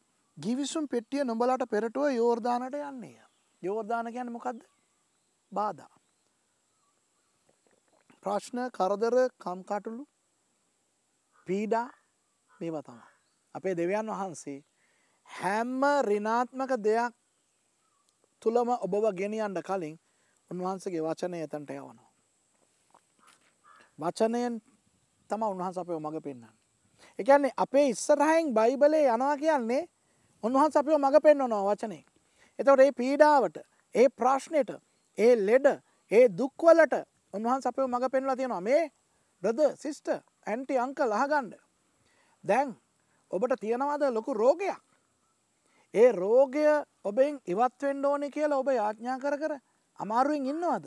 ගිවිසුම් පෙට්ටිය නොඹලට පෙරටුව යෝර්ධානට යන්නේය. යෝර්ධාන ගැන මොකක්ද බාධ. ප්‍රශ්න කරදර කම්කටුළු පීඩා මේව තමා. අපේ දෙවියන් වහන්සේ හැම්ම රිනාත්මක දෙයක් තුළම ඔබව ගෙනියන්ට කලින් උන්වහන්සගේ වචනය එතන්ට යවනවා. වචනයෙන් තම උන්වහන්ස අපේ මඟ පෙන්න්න. එකන්නේ අපේ ඉස්සරහයෙන් බයිබලේ යනවා කියන්නේ උන්වහන්ස අපිෝ මඟ පෙන්වනවා වචනේ. එතවට ඒ පීඩාවට ඒ ප්‍රශ්නයට ඒ ලෙඩ ඒ දුක්වලට උන්වහන් අපේ මඟ පෙන්ලා තියෙනවා මේ බ්‍රද සිිස්ට ඇන්ටි අංක ලහගණ්ඩ. දැන් ඔබට තියෙනවාද ලොකු රෝගයක්. ඒ රෝගය ඔබෙන් ඉවත්වෙන්ඩ ඕනෙ කියලා ඔබ යාඥා කර කර අමාරුවෙන් ඉන්නවාද.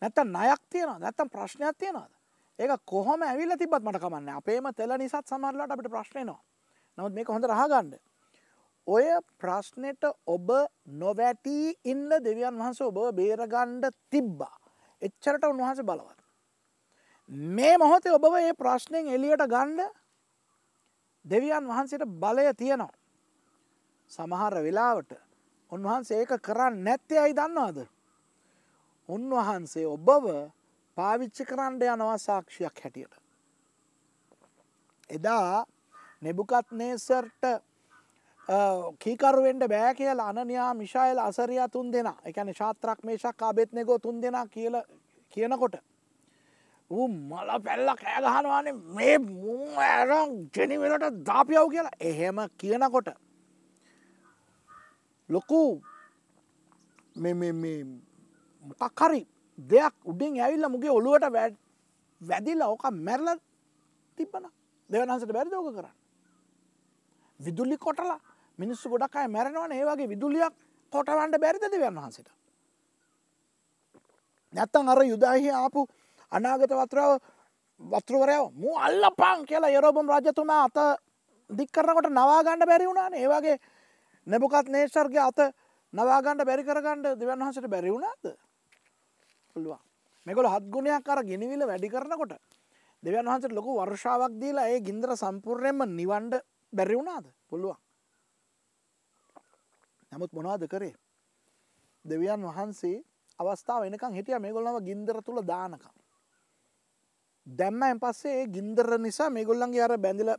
නැත්තම් නයක් තියෙනවා නැත්තම් ප්‍රශ්නයක් තියෙනවාද ඒක කොහොම ඇවිල්ල තිබත් මට කමන්න අපේම තෙල නිසාත් සමරලාට අපිට ප්‍රශ්නයනවා නමුත් මේක හොඳ රහගන්න ඔය ප්‍රශ්නයට ඔබ නොවැටී ඉන්න දෙවියන් වහන්ස ඔබ බේරගණ්ඩ තිබ්බා එච්චරට උන්වහස බලවත් මේ මොහොතේ ඔබව ඒ ප්‍රශ්නයෙන් එලියට ගණ්ඩ දෙවියන් වහන්සේට බලය තියෙනවා සමහර වෙලාවට උන්වහන්සේ ඒක කරන්න නැත්තේ අයි දන්නවාද උන්වහන්සේ ඔබව පාවිච්චි කරන්න යනවා සාක්ෂියක් හැටියට. එදා නෙබුකත් නේසර්ට කීකරුවෙන්ට බෑ කියල අනනයා මිශායිල් අසරයා තුන් දෙෙන එකන ශාත්‍රක් මේශක් ආබෙත්නෙකෝ තුන් දෙෙන කියල කියනකොට. ඌ මල පැල්ල කෑගහනවාන මේ ඇරම් ජනිවෙලට දාපියව් කියලා එහෙම කියනකොට. ලොකු මොකක්හරි දෙයක් උඩින් ඇවිල්ල මුගේ ඔලුවට වැඩ වැදිල්ල ඕක මැරල තිබන දෙවනන්සට බැරිදෝක කරන්න. විදුල්ලි කොටලා මිනිස්සු ගොඩක් අය මැරෙනවන ඒවාගේ විදුලියක් කොටවන්ට බැරිද දෙවන් වහන්සට. නැත්තන් අර යුදාහි ආපු අනාගත වත්‍රාව වත්‍රවරයෝ මු අල්ල පං කියලා යරෝබම් රජතුමා අත දික්කරනකොට නවාගණ්ඩ බැරි වුණාන ඒවාගේ නැබුකත් නේෂර්ගේ අත නවාගණ්ඩ බැරි කරගණ්ඩ දෙවන් වහන්සට බැරි වුණාද. පුළුවන් මෙකොල හත් ගුණයක් අර ගෙනවිල වැඩි කරනකොට දෙවන් වහන්සට ලොකු වර්ෂාවක් දීලා ඒ ගින්දර සම්පූර්ණයෙන්ම නිවන්ඩ බැරි වුණාද පුළුවන් නමුත් මොනවාද කරේ දෙවියන් වහන්සේ අවස්ථාව වෙනකං හිටිය මේගොල්ලව ගින්දර තුළ දානකම් දැම්ම එන් පස්සේ ගින්දර නිසා මේගොල්ලන්ගේ අර බැඳල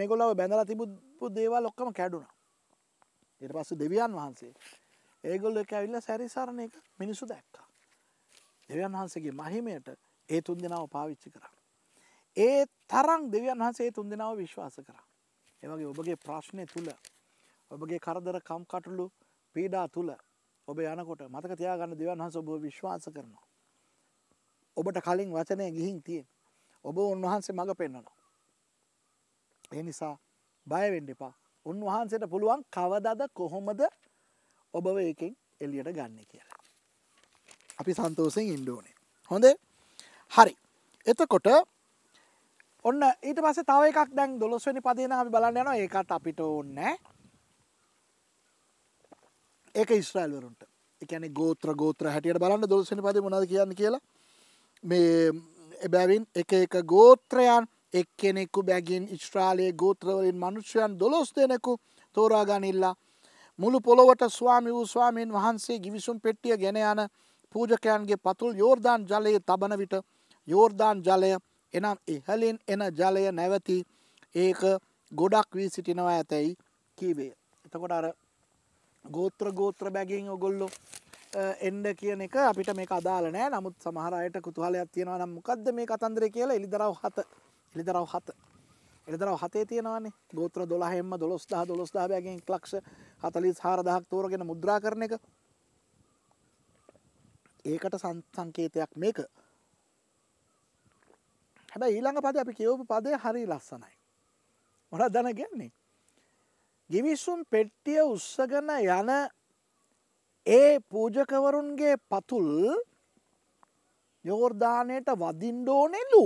මේගොල්ලව බැඳලා තිබුපු දේවල් ඔක්කම කැඩුණ එට පස්ස දෙවියන් වහන්සේ ඒගොල්ල කැවිල්ල සැරිසරණ එක මිනිසු දැක්කා දෙවන් වහන්සගේ මහිමයට ඒ තුන් දෙනාව පාවිච්චි කරන්න. ඒ තරම් දෙවන් වහන්සේ තුන් දෙනාව විශ්වාස කරා. ඒවගේ ඔබගේ ප්‍රශ්නය තුළ ඔබගේ කරදර කම්කටලු පීඩා තුළ ඔබ යනකොට මතක තියාගන්න දෙවන් වහස ඔබ විශ්වාස කරනවා. ඔබට කලින් වචනය ගිහින් තියෙන් ඔබ උන්වහන්සේ මඟ පෙන්න්නනවා. ඒ නිසා බයවෙන්ඩ එපා උන්වහන්සේට පුළුවන් කවදද කොහොමද ඔබව එකෙන් එලියට ගන්න කියලා. අපි සන්තෝසයෙන් ඉන්ඩෝනේ හොඳ හරි එතකොට ඔන්න ඊට පස තව එකක් දැන් දොළොස්වනි පදන අපි බලන්න යන ඒකට අපිට ඕන්න ඒක ඉස්්‍රයිල්වරුන්ට එකන ගෝත්‍ර ගෝත්‍ර හැටියට බලන්න දොළොස්වනි පද මොද කියන්න කියලා මේ එබැවින් එක එක ගෝත්‍රයන් එක් කෙනෙක්කු බැගින් ඉස්්‍රාලයේ ගෝත්‍රවලින් මනුෂ්‍යයන් දොළොස් දෙනෙකු තෝරාගනිල්ලා මුළු පොළොවට ස්වාමි වූ ස්වාමීන් වහන්සේ ගිවිසුම් පෙට්ටිය ගෙන යන පූජකයන්ගේ පතුල් යෝර්ධාන් ජලයේ තබන විට යෝර්ධාන් ජලය එනම් ඉහලින් එන ජලය නැවති ඒක ගොඩක් වී සිටිනවා ඇතැයි කීවේ. එතකොට අර ගෝත්‍ර ගෝත්‍ර බැගින් ඔගොල්ලො එන්ඩ කියන එක අපිට මේ අදාල නෑ නමුත් සමහරයට කුතුහලයක් තියෙනවා නම් මොකක්ද මේ කතන්දර කියලා එලිදරව හත එලිදරව හත එදරව හතේ තියෙනවානේ ගෝත්‍ර දොළහෙම දොළොස්දා දොළොස්දාාවයගෙන් ලක්ෂ හතලිස් හාරදහක් තෝරගෙන මුද්‍රා කරන එක ඒකට සංකේතයක් මේක හැබැ ඊළඟ පද අපි කියවපු පදය හරි ලස්සනයි මොන දන ගැන්නේ ගිවිසුම් පෙට්ටිය උත්සගන යන ඒ පූජකවරුන්ගේ පතුල් යෝර්ධානයට වදින්ඩෝනෙල්ලු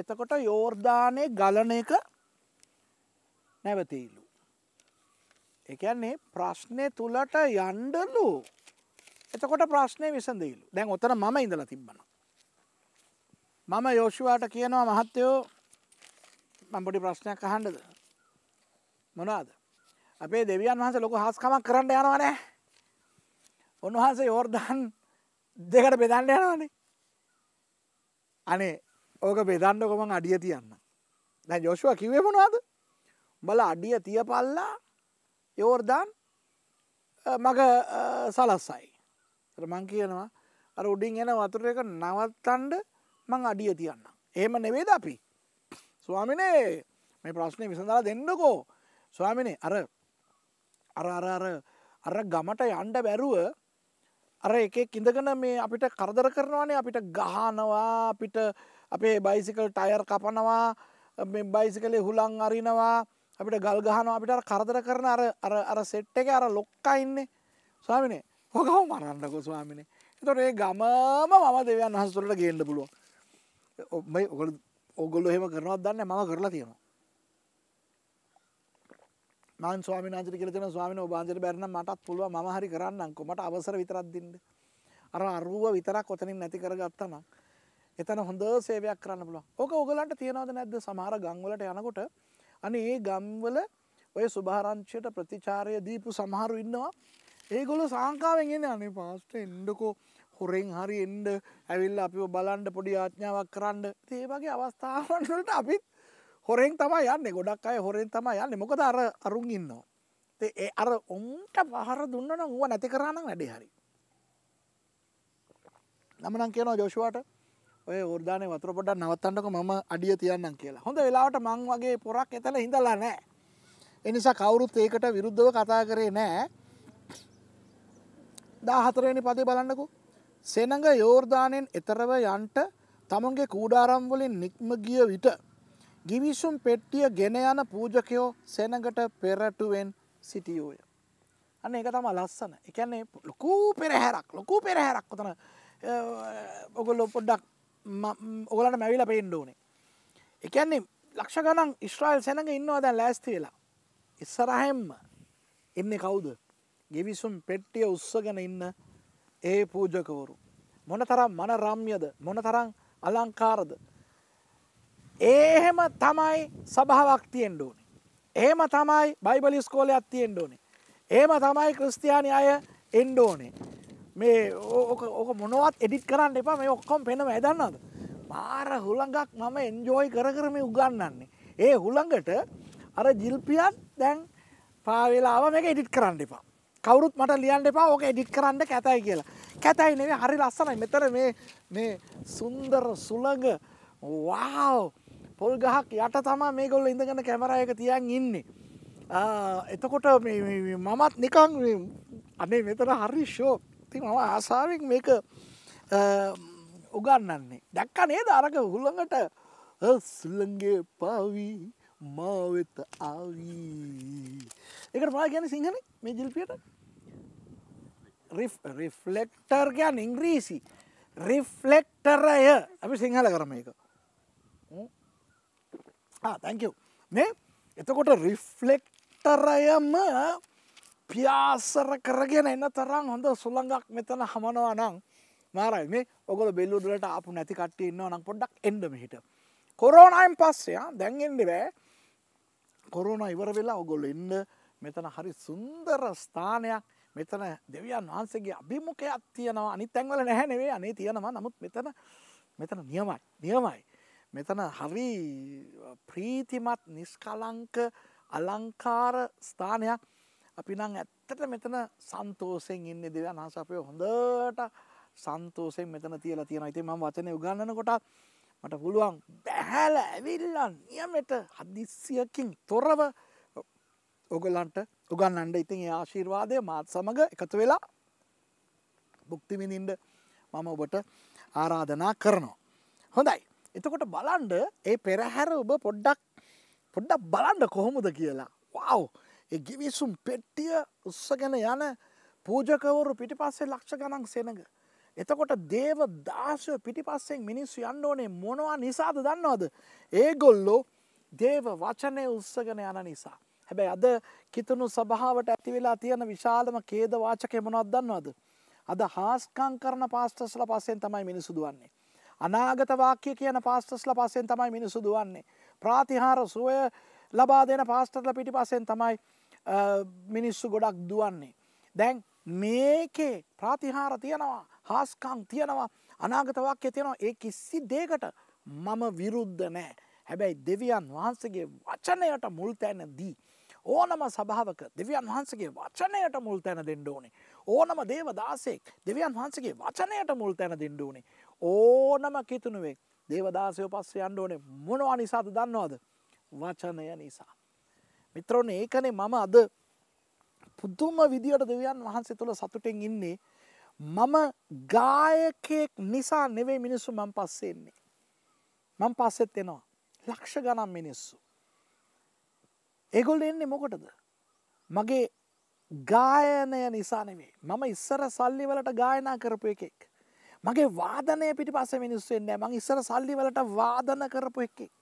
එතකොට යෝර්ධානය ගලන එක නැවතීලු එකන්නේ ප්‍රශ්නය තුළට යන්ඩලු එතකොට ප්‍රශ්නය විසඳීලු දැන් ඔතන මම ඉඳලා තිබ්බන. මම යෝෂවාට කියනවා මහත්තයෝ මම්පොඩි ප්‍රශ්නයක් අහන්ඩද. මොනාද. අපේ දෙවියන් වහස ලොක හස්කමක් කරන්න යනවනෑ. උන්වහන්සේ යෝර්ධන් දෙකට බෙදන්න යනවානේ. අනේ ඕක බෙදන්නකොමන් අඩිය තියන්න. දැ යොෂවා කිවේ මොනවාද බල අඩිය තියපල්ලා යෝර්ධන් මග සලස්සයි. මං කියනවා අර උඩින් එන වතුර එක නවත්තන්ඩ මං අඩිය තියන්න. එහෙම නෙවේද අපි. ස්වාමිනේ මේ ප්‍රශ්නය විසඳලා දෙන්නකෝ. ස්වාමිනේ අර අර අරර අර ගමට යන්ඩ බැරුව අර එකෙක් ඉඳගන මේ අපිට කරදර කරනවානේ අපිට ගහනවා අපිට අපේ බයිසිකල් ටයර් කපනවා බයිසිකලේ හුලං අරිනවා අපිට ගල් ගහනවා අපිට කරදර කරන අර අර සෙට් එක අර ලොක්කා ඉන්නේ ස්වාමිනේ ඕකහු මරන්නකො ස්වාමිනේ එතොට ඒ ගමම මම දෙවන් වහන්සුරට ගේන්න පුළුව ඔබයි ඔකල ඔගොල්ලො හෙම කරනවත් දන්න මම කරලා තියෙනවා මන් ස්වාමිනාචර කරන ස්වාමන ඔබාන්ජර බැරන මටත් පුළුව ම හරි කරන්නකු මට අවසර විතරක්දින්න අර අරුව විතරක් කොතනින් නැති කරගත්තනම් එතන හොඳ සේවයක් කරන්න පුළ ඕක ඔගලන්ට තියෙනවද නැද්ද සමහර ගංවලට යනකොට අන ඒ ගම්වල ඔය සුභාරංචයට ප්‍රතිචාරය දීපු සමහරු ඉන්නවා ඒගොල සංකාවෙන් එන්න අනේ පාස්ට එන්ඩකෝ හොරෙන් හරි එන්ඩ ඇවිල් අපි බලන්ඩ පොඩි ආඥාවක් කරන්න ඒවගේ අවස්ථාවන්ට අපිත් හොරෙන් තම යන්න ගොඩක් අය හොරෙන් තම යන්න මොකද අර අරුන් ඉන්නවා ඒ අර උන්ට පහර දුන්නන ුව නැති කරන්න වැඩි හරි නමනං කියනවා ජොෂුවට ඔය ෝර්ධානය වතුර පොඩ නවත්තන්නක මම අඩිය තියන්නම් කියලා හොඳ වෙලාවට මං වගේ පොරක් එතන හිඳලා නෑ එනිසා කවුරුත් ඒකට විරුද්ධව කතා කරේ නෑ දාහතරවෙනි පදේ බලන්නකු. සෙනඟ යෝර්ධානයෙන් එතරව යන්ට තමන්ගේ කූඩාරම්වලින් නික්ම ගිය විට. ගිවිසුම් පෙට්ටිය ගෙන යන පූජකයෝ සෙනඟට පෙරටුවෙන් සිටියෝය. අන්න ඒක තම ලස්සන එකන්නේ ලොකූ පෙරහැරක් ලොකූ පෙරහැරක් කොතන ඔගොල්ලො පොඩ්ඩක් ඔගලට මැවිල පේෙන්ඩෝනේ. එකන්නේ ලක්ෂ ගනන් ඉස්්‍රයිල් සැනඟ ඉන්නවා දැන් ලෑස්ති වෙලා. ඉස්සරහෙම්ම එන්නේ කවුද ගිවිසුම් පෙට්ටිය උස්සගෙන ඉන්න ඒ පූජකවරු. මොනතරම් මන රම්යද මොනතරං අලංකාරද. ඒහෙම තමයි සභාවක් තියෙන් ඕනි. ඒම තමයි බයිබලි ස්කෝලය අත්තියෙන් ඕනේ. ඒම තමයි ක්‍රස්තියානි අය එන්ඩෝනේ. මේ ඕක මොනවත් එඩිත් කරන්න එපා මේ ඔක්කොම් පෙනම ඇදන්නද. මාර හුළඟක් මම එන්ජෝයි කර කරම උගන්නන්නේ. ඒ හුළඟට අර ජිල්පියත් දැන් පාවෙලාව මේක ඉඩිට් කරන්න එපා. කවුරුත් මට ලියන්න එපා ඕක එඩිට් කරන්න කැතයි කියලා. කැතයි නෙවෙයි හරි ලස්සනයි. මෙතන මේ මේ සුන්දර සුළඟ වව් පොල් ගහක් යට තමයි මේගොල්ලෝ ඉඳගෙන කැමරා එක තියන් ඉන්නේ. එතකොට මමත් නිකං අනේ මෙතන හරි ෂෝ. ඉතින් මම ආසාවෙන් මේක උගන්නන්නේ. දැක්ක නේද අරක හුළඟට සුළඟේ පාවී මාවෙත ආවී. ඒකට මා ගැන සිංහල මේ ජිල්පියට රිෆ්ලෙක්ටර් ගැන් ඉංග්‍රීසි රිෆ්ලෙක්ටරය අපි සිංහල කරම එක තැක මේ එතකොට රිෆ්ලෙක්ටරයම පියාසර කරගෙන එන්න තරම් හොඳ සුළඟක් මෙතන හමනවා නං මාරයි මේ ඔගල බෙල්ලුඩලට අපපු නැති කට්ටි ඉන්න නම් පොඩක් එන්ඩම හිට කොරෝනයිම් පස්සයා දැන්ගෙන්ඩිවෑ කොරුණ ඉවර වෙලා ඔගොල ඉන්න මෙතන හරි සුන්දර ස්ථානයක් මෙතන දෙවියන් වහන්සේගේ අභිමුඛයක් තියෙනවා අනි තැන්වල නැහැනෙවේ අනේ තියෙනවා නමුත් මෙතන මෙතන නියමයි නියමයි. මෙතන හරි ප්‍රීතිමත් නිස්කලංක අලංකාර ස්ථානයක් අපි නං ඇත්තට මෙතන සන්තෝසෙන් ඉන්න දෙවන් හසපය හොඳට සන්තෝසෙන් මෙතන තියලා තියෙන ඉති ම වචනය උගන්නන කොට මට පුළුවන් බැහැල ඇවිල්ලා නියමට හදිස්සියකින් තොරව ඔගලන්ට උගන්නන්ට ඉතින් ඒ ආශීර්වාදය මාත් සමඟ එකතු වෙලා බුක්තිමිඳින්ට මම ඔබට ආරාධනා කරනවා. හොඳයි එතකොට බලන්ඩ ඒ පෙරහැර ඔබ පොඩ්ඩක් පොඩ්ඩක් බලන්ඩ කොහොමද කියලා වව් ඒ ගිවිසුම් පෙට්ටිය උත්සගෙන යන පූජකවරු පිටිපස්සේ ලක්ෂ ගනන් සෙනඟ. එතකොට දේව දාශය පිටිපස්සෙන් මිනිස්සු යන්න ඕනේ මොනවා නිසාද දන්නවද. ඒගොල්ලෝ දේව වචනය උත්සගෙන යන නිසා. හැබැයි අද කිතුණු සභාවට ඇති වෙලා තියෙන විශාලම ඛේද වාචකය මොනවද දන්නවද? අද හාස්කම් කරන පාස්ටර්ස්ලා පස්සෙන් තමයි මිනිසු දුවන්නේ. අනාගත වාක්‍ය කියන පාස්ටර්ස්ලා පස්සෙන් තමයි මිනිසු දුවන්නේ. ප්‍රාතිහාර සුවය ලබා දෙන පාස්ටර්ලා පිටිපස්සෙන් තමයි මිනිස්සු ගොඩක් දුවන්නේ. දැන් මේකේ ප්‍රාතිහාර තියෙනවා හාස්කම් තියෙනවා අනාගත වාක්‍ය තියෙනවා ඒ කිසි දෙයකට මම විරුද්ධ නෑ. හැබැයි දෙවියන් වහන්සේගේ වචනයට මුල් තැන දී ඕනම සභාවක දෙවියන් වහන්සගේ වචනයට මුල් තැන දෙන්නඩෝනේ. ඕනම දේව දාසෙක් දෙවියන් වහන්සගේ වචනයට මුල් තැන දෙන්නඩෝනේ. ඕනම කිතුනුවේ දේවදාසය පස්සේ අන්ඩෝනේ මොනවා නිසාද දන්නවාද. වචනය නිසා. මිත්‍රෝන ඒකනේ මම අද පුද්දුම විදිහට දෙවියන් වහන්සේ තුළ සතුටෙන් ඉන්නේ. මම ගායකෙක් නිසා නෙවේ මිනිස්සු මං පස්සෙන්නේ. මං පස්සෙත් එනවා. ලක්ෂ ගනම් මිනිස්සු. ඒගොල් එන්නේ මොකටද මගේ ගායනය නිසානෙවේ මම ඉස්සර සල්ලි වලට ගායනා කරපු එකෙක් මගේ වාදනය පිටි පස මිනිස්සුවෙන්න මං ඉස්සර සල්ලි වලට වාදන කරපු එකෙක්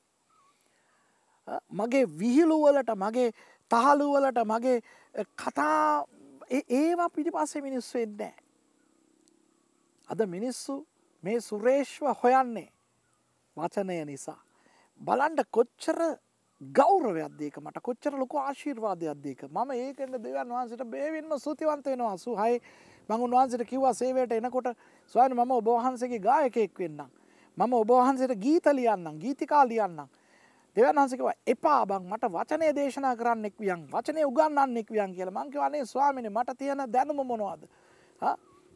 මගේ විහිළුවලට මගේ තහලුවලට මගේ කතා ඒවා පිටි පස්සේ මිනිස්සු එන්නෑ අද මිනිස්සු මේ සුරේශ්ව හොයන්නේ වචනය නිසා බලන්ඩ කොච්චර ගෞරවයක් දේක මට කොච්චර ලොකු ආශීර්වාදයක් දේක මම ඒකට දෙවන් වහන්සට බේවින්ම සූතිවන්ත වෙන අසු හයි මං උන්වහන්සට කිව්වා සේවයට එනකොට ස්වයන් මම ඔබහන්සගේ ගායකයෙක් වෙන්නම්. මම ඔබහන්සට ගීත ලියන්නම් ගීතිකා ලියන්නම්. දෙවන් වහන්සකව එපා බං මට වචනය දේශනා කරන්නෙක් වියන් වචනය උගන්නන්නෙක් වියන් කියල මංකි වනේ ස්වාමිනි මට තියෙන දැනුම මොනවාද.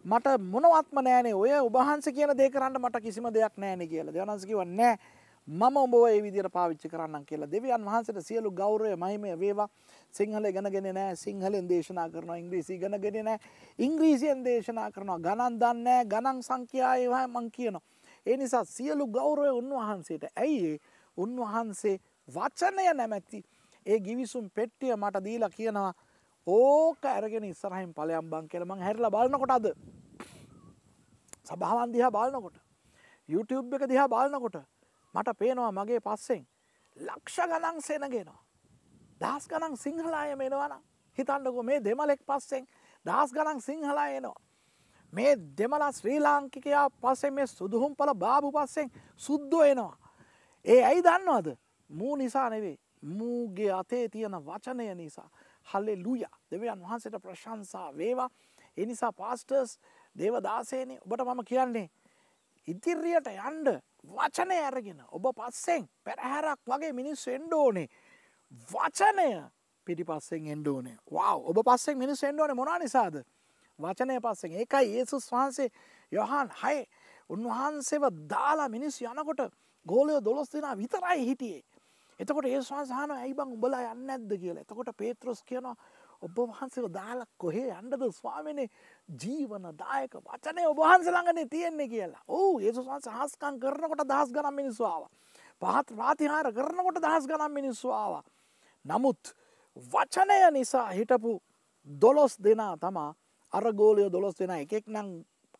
මට මොනවත්ම නෑනේ ඔය උබහන්ස කියන දේ කරන්න මට කිසිම දෙයක් නෑන කියල දෙවනන්සකිව නෑ. මම ඔබව ඒ විදිහට පාවිච්චි කරන්නම් කියලා දෙවියන් වහන්සේට සියලු ගෞරවය මහිමය වේවා සිංහල ඉගෙනගෙන නෑ සිංහලෙන් දේශනා කරනවා ඉංග්‍රීසි ඉගෙනගෙන නෑ ඉංග්‍රීසියෙන් දේශනා කරනවා ගණන් දන්නේ ගණන් සංඛ්‍යා ඒවා මං කියනවා ඒ නිසා සියලු ගෞරවය උන්වහන්සේට ඇයි උන්වහන්සේ වචනය නැමැති ඒ ගිවිසුම් පෙට්ටිය මට දීලා කියනවා ඕක ඇරගෙන ඉස්සරහින් පලයම් බං කියල මං හැරලා බලනකොට අද සභාවන් දිහා බලනකොට YouTube එක දිහා බලනකොට මට පේනවා මගේ පස්සෙන් ලක්ෂ ගණන් සෙනගෙනවා. දහස් ගණන් සිංහලාය මෙෙනවන හිතන්නකො මේ දෙමලෙක් පස්සෙන් දහස් ගණන් සිංහලා එනවා. මේ දෙමලා ශ්‍රී ලාංකිකයා පස්සේ මේ සුදුහුම් පල බාබු පස්සෙන් සුද්දෝ එනවා. ඒ ඇයි දන්නවද මූ නිසා නෙවේ මූගේ අතේ තියෙන වචනය නිසා හල්ලෙ ලුය දෙවියන් වහන්සට ප්‍රශංසා වේවා එනිසා පාස්ටර්ස් දේවදාසේනේ ඔබට මම කියන්නේ ඉතිර්රියට යන්ඩ වචනය ඇරගෙන ඔබ පස්සෙන් පැරහැරක් වගේ මිනිස් එන්ඩෝනේ වචනය පිටි පස්සෙන් එන්ඩෝනේ වාව ඔබ පස්සෙන් මිනිස් එන්ඩෝන මොනා නිසාද වචනය පස්සෙන් ඒකයි ඒසුස් වහන්සේ යොහන් හය උන්වහන්සේව දාලා මිනිස් යනකොට ගෝලයෝ දොළොස් දෙනා විතරයි හිටියේ එතකොට ඒ වහන්සහන ඇයිබං උඹලා යන්න ඇද්ද කියලා එතකොට පේත්‍රොස් කියනවා ඔබ වහන්සේව දාලා කොහේ යන්නද ස්වාමිනේ ජීවන දායක වචනය ඔබහන්ස ළඟනේ තියෙන්නේ කියලා. ඔව් යේසුස් වහන්සේ හාස්කම් කරනකොට දහස් ගණන් මිනිස්සු ආවා. පහත් ප්‍රාතිහාර කරනකොට දහස් ගණන් මිනිස්සු ආවා. නමුත් වචනය නිසා හිටපු දොළොස් දෙනා තමා අරගෝලය දොළොස් දෙෙන එකෙක් නං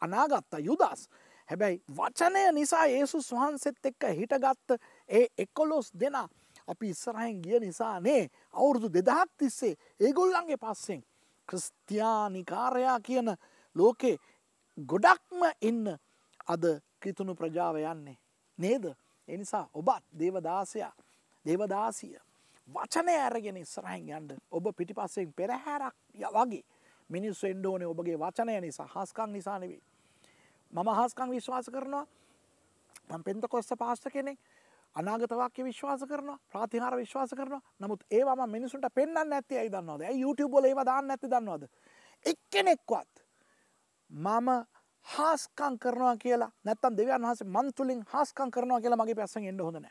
අනාගත්තා යුදස්. හැබැයි වචනය නිසා ඒසුස් වහන්සෙත් එක්ක හිටගත්ත ඒ එකොලොස් දෙනා අපි ඉස්සරහෙන් ගිය නිසානේ අවුරුදු දෙදහක් තිස්සේ ඒගොල්ලන්ගේ පස්සෙන් ක්‍රස්තියානිකාරයා කියන ලෝකේ ගොඩක්ම එන්න අද කිතුුණු ප්‍රජාව යන්නේ. නේද එනිසා ඔබත් දේවදාසයා දේවදාසිය වචනය ඇරගෙන ඉස්සරහින් යන්ඩ ඔබ පිටිපස්සෙන් පෙරහැරක් වගේ මිනිස් එන්ඩෝනේ ඔබගේ වචනය නිසා හස්කං නිසා නෙවෙයි. මම හස්කං විශ්වාස කරනවා මම පෙන්ත කොස්ස පාස්ත කෙනෙක් අනාගතවාක්‍ය විශ්වාස කරන ප්‍රාතිහාර විශ්වාස කරන නමුත් ඒවාම මිනිසුන්ට පෙන්න්න ඇති ඇයි දන්නවද YouTube ල ඒවා දාන්න ඇති දන්නවද එක්කෙනෙක්වත් මම හාස්කං කරනවා කියලා නැත්තම් දෙවන් වහස මන්තුලින් හාස්කං කරනවා කියලා මගේ පැසෙන් එඩ හොඳන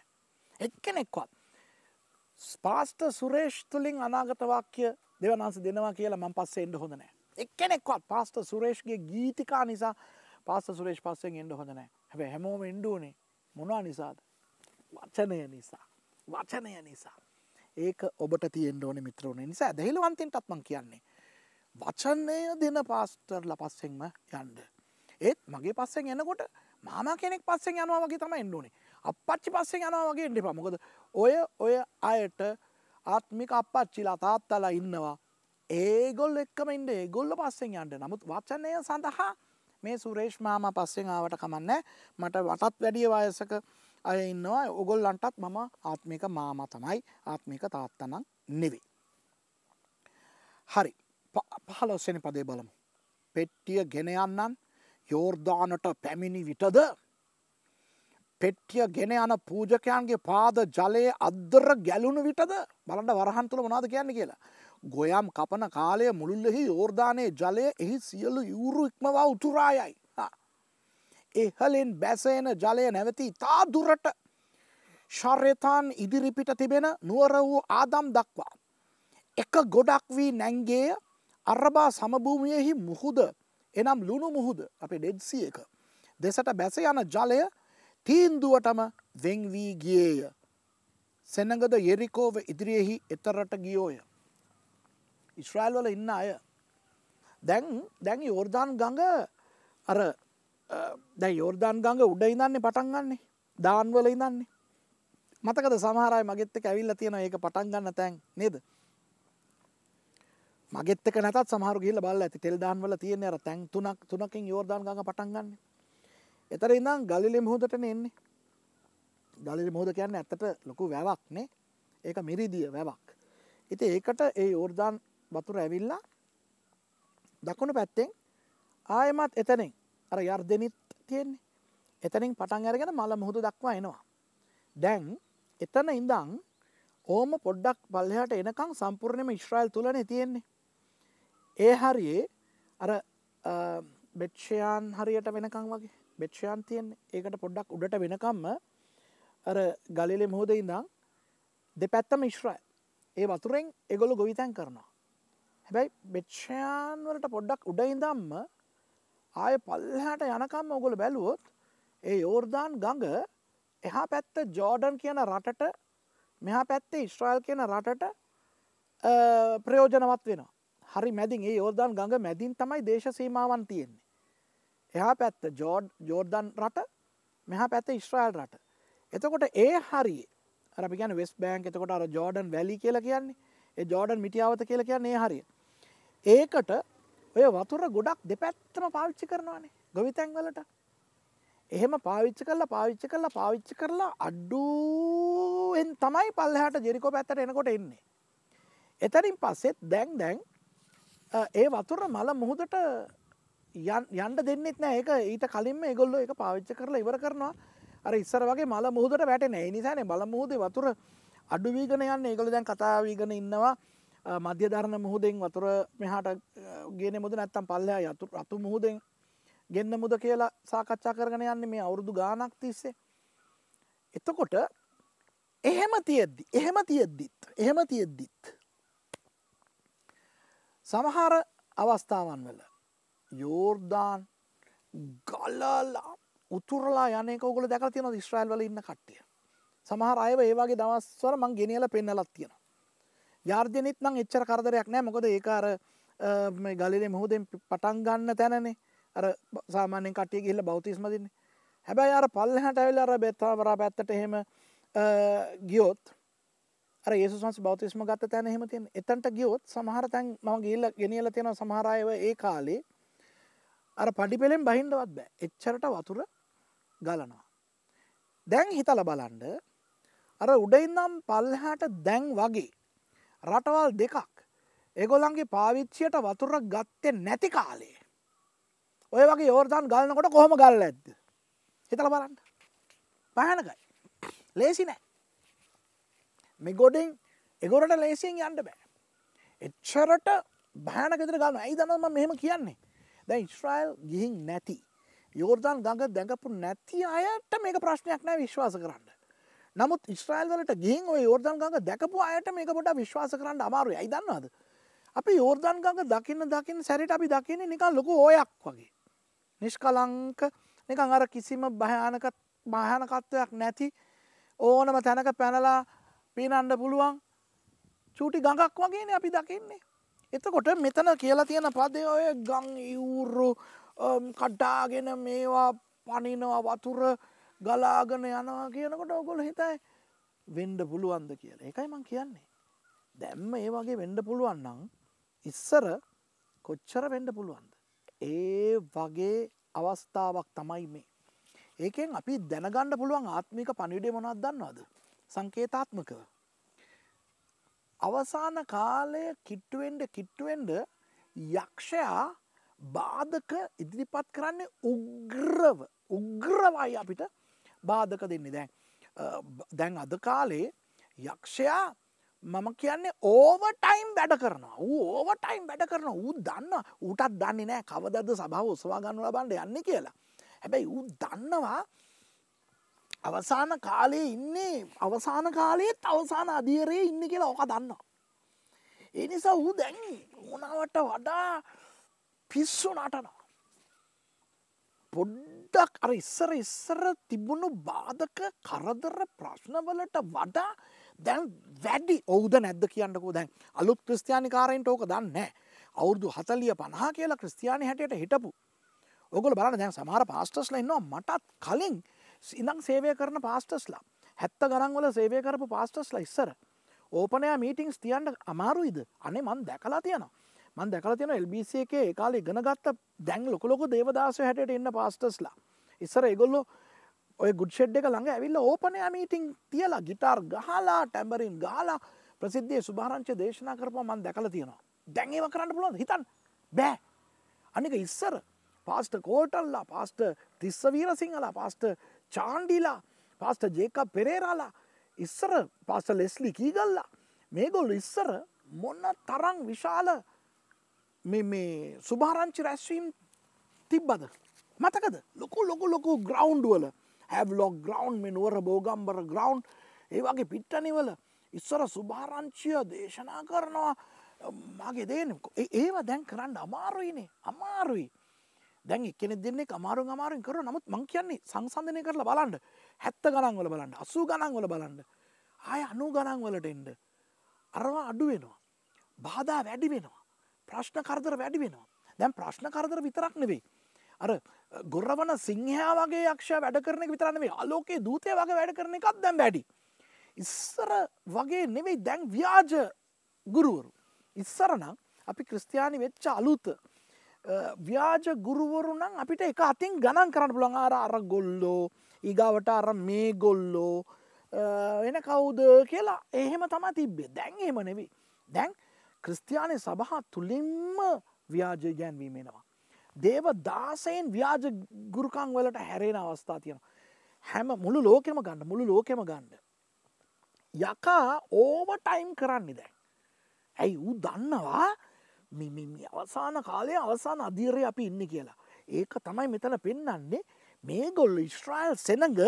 එක්කෙනෙක්වත් ස්පාස්ට සුරේෂ් තුලින් අනාගතවාක්‍ය දෙවනස දෙනවා කියලා මං පස්සේ එඩ හොඳනෑ එක්කෙනෙක්වත් පාස්ට සුරේෂ්ගේ ගීතිකා නිසා පාස්ත සුරේෂ් පස්සෙන් එඩ හොඳනෑ හැබ හැමෝම ඉන්ඩුවනේ මොනවා නිසාද වචනය නිසා වචනය නිසා ඒක ඔබට තියෙන් ඕන මිත්‍රවුණ නිසා දෙහිලවන්තින්ටත් මං කියන්නේ වචනය දෙන පාස්ටර් ලපස්සෙන්ම යන්ඩ ඒත් මගේ පස්සෙන් එනකොට මාමා කෙනෙක් පස්සෙන් යනවා වගේ තම එන්නුනේ අපපච්චි පස්සෙන් යනවා වගේ එන්ඩි පමොකද ඔය ඔය අයට ආත්මික අපපච්චිලා තාත්තලා ඉන්නවා ඒගොල් එක්කම ඉන්ඩ ඒගොල්ල පස්සෙන් යන්ට නමුත් වචනය සඳහා මේ සුරේෂ් මාම පස්සෙන් ආවට කමන්න මට වටත් වැඩිය වයසක අය ඉන්නවා ඔගොල්ලන්ටත් මම ආත්මික මාම තමයි ආත්මික තාත්තනම් නෙවේ. හරි පහලොස්සනි පදේ බලමු. පෙට්ටිය ගෙන යන්නන් යෝර්ධානට පැමිණි විටද පෙට්ටිය ගෙන යන පූජකයන්ගේ පාද ජලයේ අදදර ගැලුණු විටද බලට වරහන්තුළ මනාද කියන්න කියලා. ගොයම් කපන කාලය මුළුල්ලෙහි යෝර්ධානයේ ජලය එහි සියලු යුරු ඉක්මවා උතුරායයි. එහලින් බැසයන ජලය නැවති තා දුරට ශර්යතාන් ඉදිරිපිට තිබෙන නුවර වූ ආදම් දක්වා. එක ගොඩක් වී නැංගේ අරබා සමභූමියෙහි මුහුද එනම් ලුණු මුහුද අපේ ඩෙඩ්සිය එක. දෙසට බැස යන ජලය තීන්දුවටම වෙංවී ගියේය. සෙනඟද යෙරිකෝව ඉදිරියෙහි එතරට ගියෝය. ඉස්්‍රයිල් වල ඉන්න අය. දැන් දැන් යෝර්ධාන් ගඟ අර දැ යෝර්ධන් ගඟ උඩ ඉදන්නේ පටන්ගන්නේ දාන්වල ඉදන්නේ මතකද සමහරයි මගෙත්තක ඇවිල්ල තියෙන ඒක පටන් ගන්න තැන් නේද මගෙත්තක නැත් සහර ගිල බල ඇති තෙල් දාන්වල තියෙන අර තැන් තුනක් තුනකින් යෝර්ධන් ගඟ පටන් ගන්න එතර ඉඳම් ගලිලි මුහදට නෙන්නේ ගලිලි මුහද කියන්න ඇත්තට ලොකු වැවක්නේ ඒක මිරිදිය වැවක් ඉති ඒකට ඒ යෝර්ධන් වතුර ඇවිල්ලා දකුණු පැත්තෙන් ආයමත් එතනෙන් අර යර්ධනිත් තියෙන්නේ එතනින් පටන් අරගෙන මල මුහුදු දක්වා එනවා දැන් එතන ඉඳං ඕම පොඩ්ඩක් පල්ලහට එනකං සම්පූර්ණයම ඉශ්‍රයිල් තුලන තියෙන්නේ ඒ හරියේ අර බෙච්ෂයන් හරියට වෙනකං වගේ බෙච්ෂයන් තියෙන් ඒකට පොඩ්ඩක් උඩට වෙනකම්ම අර ගලිලෙ මුහෝද ඉඳං දෙපැත්තම ඉශ්‍රයිල් ඒ වතුරෙන් එගොලු ගොවිතැන් කරනවා හැබැයි බෙච්ෂයන් වලට පොඩ්ඩක් උඩයිඳම්ම ආය පල්හට යනකම් ඔගොල බැලුවොත් ඒ යෝර්ධාන් ගඟ එහා පැත්ත ජෝඩන් කියන රටට මෙහා පැත්තේ ඉස්්‍රයිල් කියන රටට ප්‍රයෝජනවත් වෙන හරි මැදින් ඒ යෝර්ධන් ගඟ මැදින් තමයි දේශ සීමාවන් තියෙන්නේ. එහා පැත්ත ජෝඩ් ජෝර්ධන් රට මෙහා පැත්ත ඉස්්‍රයිල් රට. එතකොට ඒ හරි රපිගන වෙස් බෑන්ක් එතකොට අර ජෝඩන් වැලි කියලා කියන්නේ ඒ ජෝඩන් මිටියාවත කියලා කියන්නේ හරිය. ඒකට ඔය වතුර ගොඩක් දෙපැත්තම පාවිච්චි කරනවානේ ගොවිතැන් වලට. එහෙම පාවිච්චි කරලා පාවිච්චි කරලා පාවිච්චි කරලා අඩ්ඩුවෙන් තමයි පල්ලහට ජෙරිකෝ පැත්තට එනකොට එන්නේ. එතරින් පස්සෙත් දැන් දැන් ඒ වතුර මල මුහුදට යන්ට දෙන්නෙත් නෑ ඒක ඊට කලින්ම ඒගොල්ලෝ එක පාවිච්ච කරලා ඉවර කරනවා අර ඉස්සර වගේ මල මුහුදට වැටෙන නිසානේ බල මුහුදේ වතුර අඩුවීගෙන යන්න ඒගොල්ලෝ දැන් කතා වීගෙන ඉන්නවා මධ්‍යධරණ මුහුදෙන් වතුර මෙහාට ගෙන මුද නැත්තම් පල්ලයා යතු රතු මුහුදෙන් ගෙන්න්න මුද කියලා සාකච්ඡා කරගෙන යන්නේ මේ අවුරුදු ගානක් තිස්සේ. එතකොට එහෙම තියෙද්දි එහෙම තියෙද්දිත් එහෙම තියෙද්දිත්. සමහර අවස්ථාවන් වල යෝර්ධාන් ගලලා උතුරලා යනක ඔගල දැක තියෙන ස්ට්‍රයිල් වල ඉන්න කට්ටිය සමහර අයව ඒවාගේ දවස්වර මං ගෙනියල පෙන්නලත් තියෙන යාර්ජනෙත් නම් එච්චර කරදරයක් නෑ මොකද ඒකාර ගලිලේ මුහුදෙන් පටන් ගන්න තැනනේ අර සාමාන්‍යෙන් කටිය ගිල්ල බෞතිස්මදින්නේ හැබැයි අර පල්ලහට ඇවිල් අර බෙත්තාවරා පැත්තට එහෙම ගියොත් අර ඒසුන්ස් බෞතිස්ම ගත තැන එහෙම තියෙන එතන්ට ගියොත් සමහර තැන් මම ගිල්ල ගෙනියල තියෙන සමහරයව ඒ කාලේ අර පඩි පෙළෙන් බහින්ඩවත් බෑ එච්චරට වතුර ගලනවා දැන් හිතල බලන්ඩ අර උඩයින්නම් පල්හට දැන් වගේ රටවල් දෙකක් ඒගොල්ලන්ගේ පාවිච්චියට වතුරක් ගත්තේ නැති කාලේ ඔය වගේ යෝර්ධන් ගලනකොට කොහොම ගල්ල ඇද්ද හිතල බලන්න පහනකයි ලේසි නෑ මෙගොඩින් එගොරට ලේසියෙන් යන්න බෑ එච්චරට භානකෙතර ගන්න ඇයි දනම මෙහෙම කියන්නේ දැ ඉස්්‍රයිල් ගිහින් නැති යෝර්ධන් ගඟ දැඟපු නැති අයට මේක ප්‍රශ්නයක් නෑ විශ්වාස කරන්න නමුත් ඉස්්‍රයිල්වලට ගින් ඔය යෝර්ධන්ගඟ දැකපු අයට මේක පොට විශ්වාස කරන්න අමාරු ඇයි දන්නවාද. අපි යෝර්ධන්ගඟ දකින්න දකිින් සැරිට අපි දකින්නේ නිකන් ලොකු ඕයක් වගේ. නිෂ්කලංක නිකං අර කිසිම භයානක භායනකත්වයක් නැති ඕනම තැනක පැනලා පීනන්ඩ පුළුවන් චූටි ගඟක් වගේන අපි දකින්නේ. එතකොට මෙතන කියලා තියෙන පදය ඔය ගං ඉවුරු කඩ්ඩාගෙන මේවා පනිනවා වතුර ගලාගෙන යනවා කියනකොට ඔගොල හිතයි වෙන්ඩ පුළුවන්ද කියලා එකයි මං කියන්නේ. දැම්ම ඒ වගේ වෙන්ඩ පුළුවන්නම් ඉස්සර කොච්චර වෙන්ඩ පුළුවන්ද. ඒ වගේ අවස්ථාවක් තමයි මේ. ඒකෙන් අපි දැනගණ්ඩ පුළුවන් ආත්මික පණිඩේ මොනත් දන්නවාද සංකේතාත්මකව. අවසාන කාලය කිට්ටුවෙන්ඩ කිට්ටුවෙන්ඩ යක්ෂයා බාධක ඉදිරිපත් කරන්නේ උග්‍රව උග්‍රවයි අපිට බාධක දෙන්නේ දැන් දැන් අද කාලේ යක්ෂයා මම කියන්නේ ඕවටයිම් වැඩ කරනවා ඌ ඕවටයිම් වැඩ කරන ඌ දන්න ඌටත් දන්නේ නෑ කවදද සභාව උසවා ගන්න ලබන්ඩ යන්න කියලා හැබැයි ඌ දන්නවා අවසාන කාලයේ ඉන්නේ අවසාන කාලයේත් අවසාන අධියරේ ඉන්න කියලා ඕක දන්නවා ඒ නිසා ඌ දැන් ඕනාවට වඩා පිස්සු නටනවා පොඩ්ඩ පොඩ්ඩක් අර ඉස්සර ඉස්සර තිබුණු බාධක කරදර ප්‍රශ්නවලට වඩා දැන් වැඩි ඔවුද නැද්ද කියන්නකෝ දැන් අලුත් ක්‍රස්තියානිකාරයින්ට ඕක දන්න අවුරදු හතලිය පනා කියලා ක්‍රස්තියානි හැටයට හිටපු ඔගල බලන්න දැන් සමහර පාස්ටස්ලා ඉන්නවා මටත් කලින් ඉඳං සේවය කරන පාස්ටස්ලා හැත්ත ගරන්වල සේවය කරපු පාස්ටස්ලා ඉස්සර ඕපනයා මීටිංස් තියන්ට අමාරුයිද අනේ මන් දැකලා තියෙනවා මන් දැකල තියෙන එල්බිසි එකේ කාල ඉගෙනගත්ත දැන් ලොකලොක දේවදාසය හැට එන්න පාස්ටස්ලා ඉස්සර ඒගොල්ලො ඔය ගුඩ්ෂෙඩ් එක ළඟ ඇවිල්ල ඕපනයා මීටිං තියලා ගිටාර් ගහලා ටැම්බරින් ගාලා ප්‍රසිද්ධිය සුභාරංච දේශනා කරපා මන් දැකල තියෙනවා දැන්ඒව කරන්න පුළුවන් හිතන් බෑ අනික ඉස්සර පාස්ට කෝටල්ලා පාස්ට තිස්ස වීර සිංහලා පාස්ට චාන්ඩිලා පාස්ට ජේකා පෙරේරාලා ඉස්සර පාස්ට ලෙස්ලි කීගල්ලා මේගොල්ලු ඉස්සර මොන්න තරං විශාල මේ සුභාරංචි රැස්වීම් තිබ්බද මතකද ලොකු ලොකු ලොකු ග්‍රවන්්ඩුවල හැබ්ලොක් ග්‍රවන්් මේ නුවර බෝගම්බර ග්‍රවන්් ඒවගේ පිට්ටනිවල ඉස්සර සුභාරංචිය දේශනා කරනවා මගේ දේන ඒවා දැන් කරන්න අමාරුයිනේ අමාරුයි දැන් එකන දෙන්නේ අමාරු අමාරුවෙන් කර නමුත් මං කියන්නේ සංසන්ධනය කරලා බලන්ඩ හැත්ත ගනන්වල බලන්න අසූ ගනන්වල බලන්න ආය අනු ගනන්වලට එන්ඩ අරවා අඩු වෙනවා බාධා වැඩි වෙනවා ප්‍රශ්න කරදර වැඩි වෙනවා. දැන් ප්‍රශ්න කරදර විතරක් නෙවෙයි. අර ගොරවන සිංහයා වගේ යක්ෂය වැඩ කරන එක විතරන්න වේ අලෝකයේ දූතය වගේ වැඩ කරන එකත් දැම් වැඩි. ඉස්සර වගේ නෙවෙයි දැන් ව්‍යාජ ගුරුවරු. ඉස්සරනම් අපි ක්‍රස්තියානි වෙච්ච අලුත. ව්‍යාජ ගුරුවරු නම් අපිට එක අතින් ගණන් කරන්න පුළන් අර අර ගොල්ලෝ ඉගාවට අර මේ ගොල්ලෝ එන කවුද කියලා එහෙම තමා තිබ්බේ දැන් එහෙම නෙවි. දැන් ක්‍රස්තියානය සභහා තුළින්ම ව්‍යාජය ගැන්වීමෙනවා. දේව දාසයෙන් ව්‍යාජ ගුරුකං වලට හැරෙන අවස්ථා තියෙන. හැම මුළු ලෝකෙම ගන්න මුළු ලෝකෙම ගණ්ඩ. යකා ඕව ටයිම් කරන්නේ දැන්. ඇයි ඌ දන්නවා මිමිමි අවසාන කාලය අවසාන අධීරය අපි ඉන්න කියලා. ඒක තමයි මෙතන පෙන්නන්නේ මේ ගොල්ල ඉස්ට්‍රයිල් සෙනඟ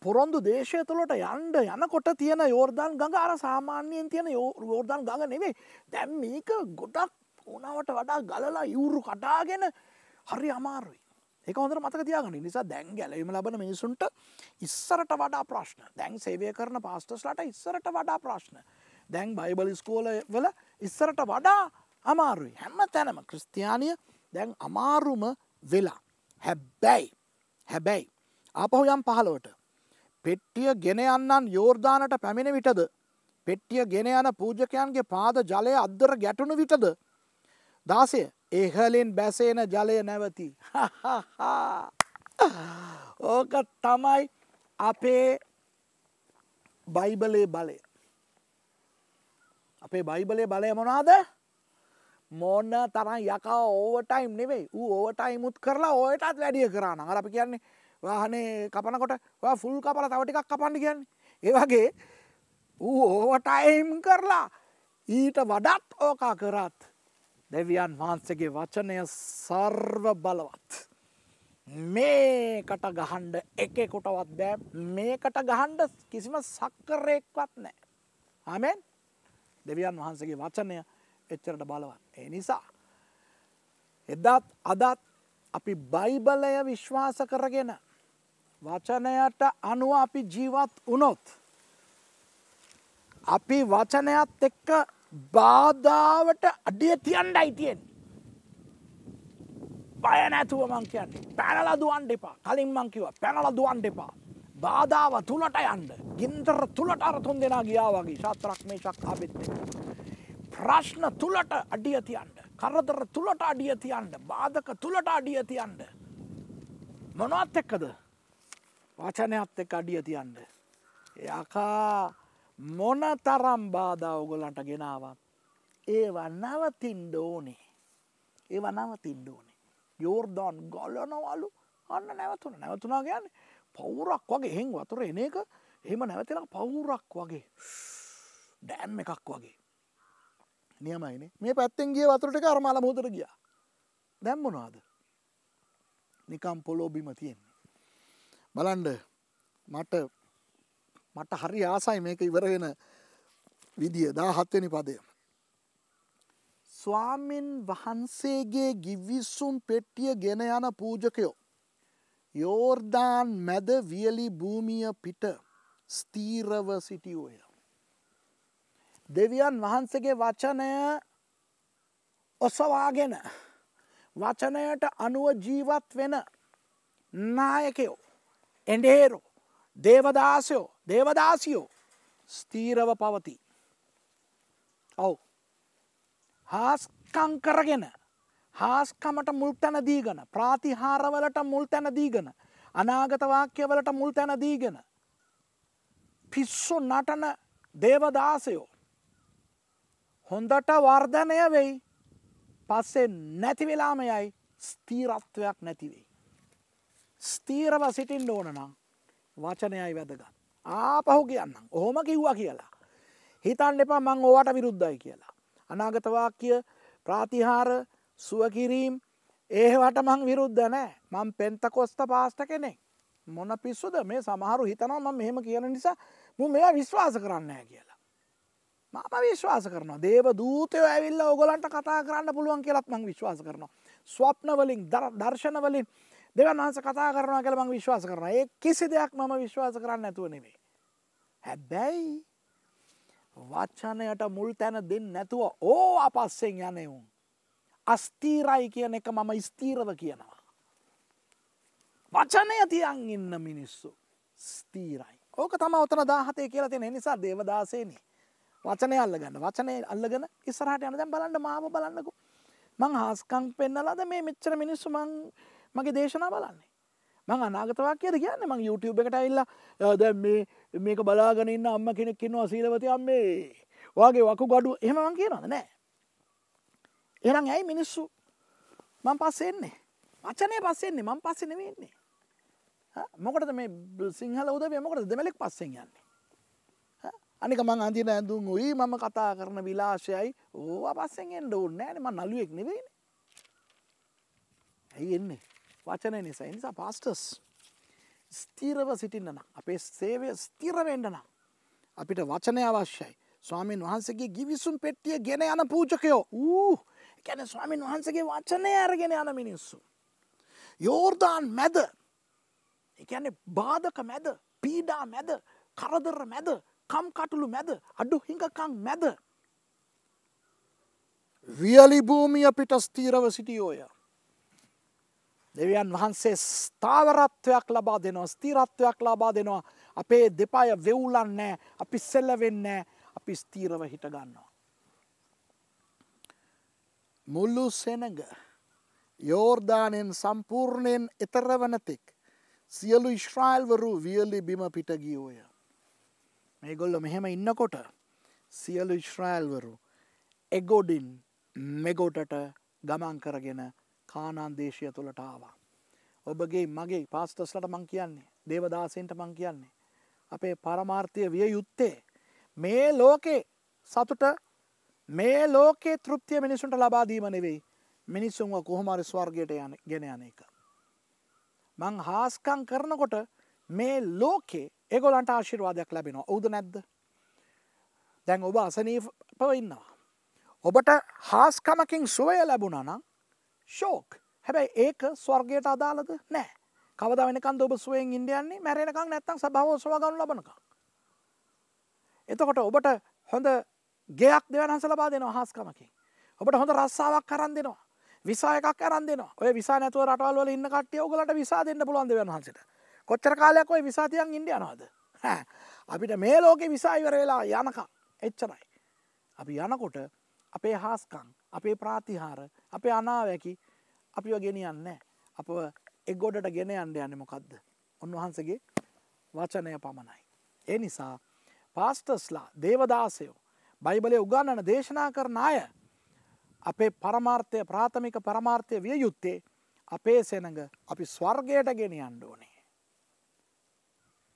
පොරොන්දු දේශය තුළට යන්ඩ යනකොට තියෙන යෝර්ධන් ගඟ අර සාමාන්‍යයෙන් තියෙන යෝර්ධන් ගඟ නෙවේ දැම් මේක ගොඩක් ඕනාවට වඩා ගලලා යවුරු කටාගෙන හරි අමාරුයි ඒක හොඳ මතක තියාගන නිසා දැන් ගැලීම ලබන මිනිසුන්ට ඉස්සරට වඩා ප්‍රශ්න දැන් සේවය කරන පාස්ටස්ලට ඉස්සරට වඩා ප්‍රශ්න දැන් බයිබල ස්කෝල වල ඉස්සරට වඩා අමාරුයි හැම තැනම ක්‍රස්තියානය දැන් අමාරුම වෙලා හැබ්බැයි හැබැයි අපහු යම් පහලවට පෙට්ටිය ගෙන යන්නන් යෝර්ධානට පැමිණ විටද. පෙට්ටිය ගෙන යන පූජකයන්ගේ පාද ජලය අද්දර ගැටුණු විටද. දාසය ඒහලින් බැසේන ජලය නැවති. ඕක තමයි අපේ බයිබලේ බලය. අපේ බයිබලේ බලය මොනාද? මොන්න තරන් යකා ඕවටයිම් නෙවෙයි ඌ ඕවටයිමුත් කරලා ඕයටත් වැඩිය කරන්න අර අපි කියන්නේ වාහනේ කපනකොට ෆුල් කපල තව ටිකක් කපන්න කියන්න ඒවගේ ඌ ඕවට අයිම් කරලා ඊට වඩත් ඕකා කරත් දෙවියන් වහන්සගේ වචනය සර්ව බලවත් මේකට ගහන්ඩ එකකොටවත් බෑ මේකට ගහන්ඩ කිසිම සක්කරයෙක්වත් නෑ හමෙන් දෙවියන් වහන්සගේ වචනය එච්චරට බලවත් ඒ නිසා එදත් අදත් අපි බයිබලය විශ්වාස කරගෙන වචනයට අනුව අපි ජීවත් වුණොත් අපි වචනයත් එක්ක බාධාවට අඩිය තියන්ඩ අයිතියෙන් බය නැතුව මං කියන්නේ පැනල දුවන් දෙපා කලින් මංකිව පැනල දුවන් දෙපා බාධාව තුළට යන්න ගින්දර තුළට අරතුන් දෙනා ගියා වගේ ශාත්‍රක් මේ ශක් අබෙත්තේ ප්‍රශ්න තුළට අඩිය තියන්ට කරදර තුළට අඩිය තියන්ට බාධක තුළට අඩිය තියන්ට මොනවත් එක්කද වචනයත් එක් අඩිය තියන්න. යකා මොන තරම් බාධාව ඔගොලන්ට ගෙනාවත්. ඒ වන්නවතින් ඕනේ. ඒ වනවතින් ඕනේ. යෝර්දන් ගොලනවලු අන්න නැවතුන නැවතුනා ගැන්න පවුරක් වගේ එහෙන් වතුර එන එක එහෙම නැවතිලා පවුරක් වගේ ඩෑම් එකක් වගේ. නියමයින මේ පැත්තෙන් ගිය වතුරට අරමාල මුදර ගියා. දැම්මනවාද. නිකම් පොලෝබිම තියෙන. බලන්ඩ මට මට හරි ආසයි මේක ඉවරගෙන විදිිය දා හත්වනි පදය. ස්වාමින් වහන්සේගේ ගිවිස්සුම් පෙට්ටිය ගෙන යන පූජකයෝ. යෝර්ධාන් මැද වියලි භූමිය පිට ස්තීරව සිටියෝය. දෙවියන් වහන්සගේ වචනය ඔසවාගෙන වචනයට අනුව ජීවත් වෙන නායකයෝ එඩේරෝ දේවදාසයෝ දේවදාසියෝ ස්තීරව පවති. ඔවු හාස්කං කරගෙන හාස්කමට මුල් තැන දීගන ප්‍රාතිහාරවලට මුල් තැන දීගන අනාගතවාක්‍යවලට මුල් තැන දීගෙන පිස්සු නටන දේවදාසයෝ හොඳට වර්ධනය වෙයි පස්සේ නැතිවෙලාම යයි ස්තීරත්වයක් නැතිවෙයි. ස්තීරව සිටින් ඕනනම් වචනයයි වැදගත්. ආපහු කියන්න ඔහොම කිව්වා කියලා. හිතන් එපා මං ඕවට විරුද්ධයි කියලා. අනාගතවාක්‍ය ප්‍රාතිහාර සුවකිරීම් ඒහවට මං විරුද්ධ නෑ මං පෙන්තකොස්ත පාස්ට කෙනෙක්. මොන පිස්සුද මේ සමහරු හිතනවා මම මෙහෙම කියන නිසා මු මෙයා විශ්වාස කරන්න කියලා. මම විශ්වාස කරනවා දේව දූතය ඇවිල්ල ඔගොලන්ට කතා කරන්න පුළුවන් කියලත් මං විශ්වාස කරනවා. ස්වප්නවලින් දර්ශනවලින් දෙවන් වහන්ස කතා කරනවා කළ මං විශ්වාස කරන ඒ කිසි දෙයක් මම විශ්වාස කරන්න ඇතුව නෙමේ. හැබැයි වච්චනයට මුල් තැන දෙන්න නැතුව ඕ අපස්සෙන් යනෙවුම්. අස්තීරයි කියන එක මම ස්තීරව කියනවා. වචනය තියන් ඉන්න මිනිස්සු ස්තීරයි. ඕක තම ඔතන දාහතය කියලා තියෙන නිසා දේවදාසේනි. වචනය අල්ලගන්න වචනය අල්ලගෙන ඉස්සරහට යන දැන් බලන්න මාව බලන්නකු. මං හාස්කං පෙන්නලද මේ මෙච්චර මිනිස්සු මං මගේ දේශනා බලන්නේ මං අනාගතවා කියද කියන්න මං YouTube එකට ඉල්ල දැ මේ මේක බලාගනන්න අම්ම කෙනෙක් කින්නවා සීලවති අම්මේ වගේ වකු ගඩු එහෙමන් කියනද නෑ එරං ඇයි මිනිස්සු මං පස්සෙන්නේ වචනය පස්සෙන්නේ මං පස්සෙන වෙන්නේ මොකට මේ සිංහල උද මොකට දෙමලෙක් පස්සෙන් යන්නේ අනික මං අන්තින ඇඳුම් යි මම කතා කරන විලාශයයි ඕ පස්සෙන් එන්ඩ ඕන්නෑ ම නලුවෙක් නෙවෙයින ඇයි එන්නේ වචනය නිසා නිසා පාස්ටස් ස්තීරව සිටින්න නම් අපේ සේවය ස්තිරවෙන්ඩනම් අපිට වචනය අවශ්‍යයි ස්වාමීන් වහන්සගේ ගිවිසුම් පෙට්ටිය ගෙන යන පූජකයෝ වූ ගැන ස්වාමීන් වහන්සගේ වචනය ඇරගෙන යන මිනිස්සු. යෝර්ධාන් මැද එකැන බාධක මැද පීඩා මැද කරදර මැද කම්කටුළු මැද අඩු හිඟකං මැද. වියලි භූමිය පිට ස්තීරව සිටියෝයා. දෙවියන් වහන්සේ ස්ථාවරත්වයක් ලබා දෙනවා ස්තීරත්වයක් ලබා දෙනවා අපේ දෙපාය වෙව්ලන්නෑ අපි සෙල්ල වෙන්නේ අපි ස්තීරව හිටගන්නවා. මුල්ලු සෙනග යෝර්ධානයෙන් සම්පූර්ණයෙන් එතරවනතෙක් සියලු ඉශ්‍රායිල්වරු වියලි බිම පිටගියෝය. මේගොල්ල මෙහෙම ඉන්නකොට සියලු ඉශ්‍රායිල්වරු එගොඩින් මෙගොටට ගමන් කරගෙන කානාන් දේශය තුළට ආවා. ඔබගේ මගේ පාස්තස්ලට මං කියන්නේ දේවදාසෙන්ට මං කියන්නේ. අපේ පරමාර්ථය විය යුත්තේ. මේ ලෝකේ සතුට මේ ලෝකේ තෘප්තිය මිනිසුන්ට ලබාදීම නෙවෙයි මිනිස්සුන්ව කොහොමරි ස්වර්ගයට යන ගෙන යන එක. මං හාස්කං කරනකොට මේ ලෝකේ එගොලන්ට ආශිර්වාදයක් ලැබෙනවා ඔවුද නැද්ද. දැන් ඔබ අසනීපව ඉන්නවා. ඔබට හාස්කමකින් සුවය ලැබුණනම් ශෝක් හැබැයි ඒක ස්වර්ගයට අදාළද නෑ කවද වෙනකන් ඔබ සුවෙන් ඉන්ඩියන්නේ මැරෙනකං නැත්තන් සභාවෝසවා ගන්න ලබනක එතකොට ඔබට හොඳ ගේයක් දෙවනස ලබා දෙනවා හස්කමකින් ඔබට හොඳ රස්සාාවක් කරන් දෙනවා විසා එකක් අරන්දෙන ඔය විසා නැතුව රටවල්ල ඉන්න කට්ටිය ඔගලට විසා දෙන්න පුළන්ද වහන්සට කොච්චර කාලයක් ඔය විසාතියන් ඉන්ඩියනවාද අපිට මේ ලෝකෙ විසා ඉවර වෙලා යනකම් එච්චරයි අපි යනකොට අපේ හාස්කං අපේ ප්‍රාතිහාර අපේ අනාවැකි අපිව ගෙනියන්න අප එක්ගොඩට ගෙන අන්ඩ යන්න මොකක්ද උන්වහන්සගේ වචනය පමණයි. ඒ නිසා පාස්ටස්ලා දේවදාසයෝ බයිබලය උගන්නන දේශනා කරන අය අපේ පරමාර්ථය ප්‍රාථමික පරමාර්ථය විය යුත්තේ අපේ සෙනඟ අපි ස්වර්ගයට ගෙනියන්න ඕනේ.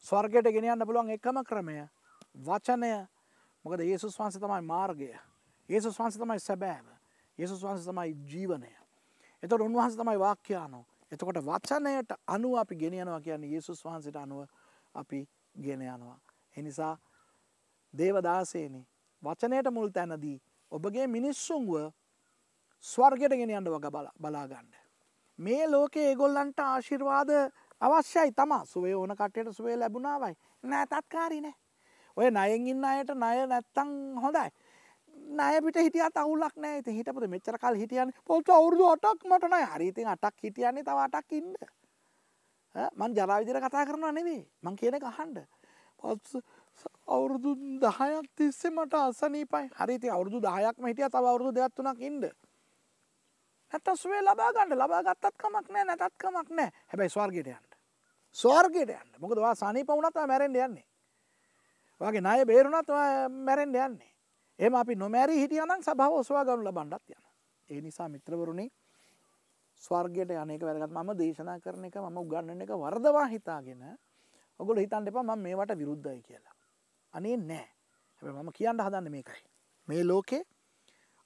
ස්වර්ගයට ගෙනියන්න පුළුවන් එකම ක්‍රමය වචනය මොකද ඒසුස් වහන්ස තමයි මාර්ගය ඒසුස් වහන්ස තමයි සැබෑව ඒසුස් වහන්ස තමයි ජීවනය. එතට උන්වහන්ස තමයි වාක්‍යයානෝ. එතකොට වචනයට අනුව අපි ගෙන යනවා කියන්නේ ඒසුස් වහන්සට අනුව අපි ගෙන යනවා. එනිසා දේවදාසේනි වචනයට මුල් තැනදී ඔබගේ මිනිස්සුන්ව ස්වර්ගයට ගෙන අන්න වග බලාගන්න. මේ ලෝකේ ඒගොල්ලන්ට ආශිර්වාද අවශ්‍යයි තමා සුවේ ඕන කටයට සුවේ ලැබුණාවයි නෑ තත්කාරිනෑ. ඔය නයෙන් ඉන්න අයට නය නැත්තං හොඳයි ණය පිට හිටියත් අවුලක් නෑ. ඉතින් හිටපොත මෙච්චර කාලෙ හිටියන්නේ පොල්ට අවුරුදු 8ක් මට ණය. හරි ඉතින් 8ක් හිටියන්නේ තව 8ක් ඉන්න. ඈ මං ජරා විදියට කතා කරනවා නෙමෙයි. මං කියන එක අහන්න. අවුරුදු 10ක් තිස්සේ මට අසනීපයි. හරි ඉතින් අවුරුදු 10ක්ම හිටියා තව අවුරුදු 2ක් 3ක් ඉන්න. නැත්තම් සුවේ ලබා ගන්න. ලබා ගත්තත් කමක් නෑ නැතත් කමක් නෑ. හැබැයි ස්වර්ගයට යන්න. ස්වර්ගයට යන්න. මොකද ඔයා සනීප වුණත් ඔයා මැරෙන්න යන්නේ. ඔයාගේ ණය බේරුණත් ඔයා මැරෙන්න යන්නේ. එම අපි නොමැරී හිටියනම් සභාව ඔසවා ගනු ලබන්ඩත් යන. ඒ නිසා මිත්‍රවරුණි ස්වර්ගයට යනක වැරගත් මම දේශනා කරන එක මම උගන්නන එක වර්දවා හිතාගෙන ඔගොල හිතන් එපා මම මේවට විරුද්ධයි කියලා. අනේ නෑ හැබ මම කියන්න හදන්න මේකයි. මේ ලෝකේ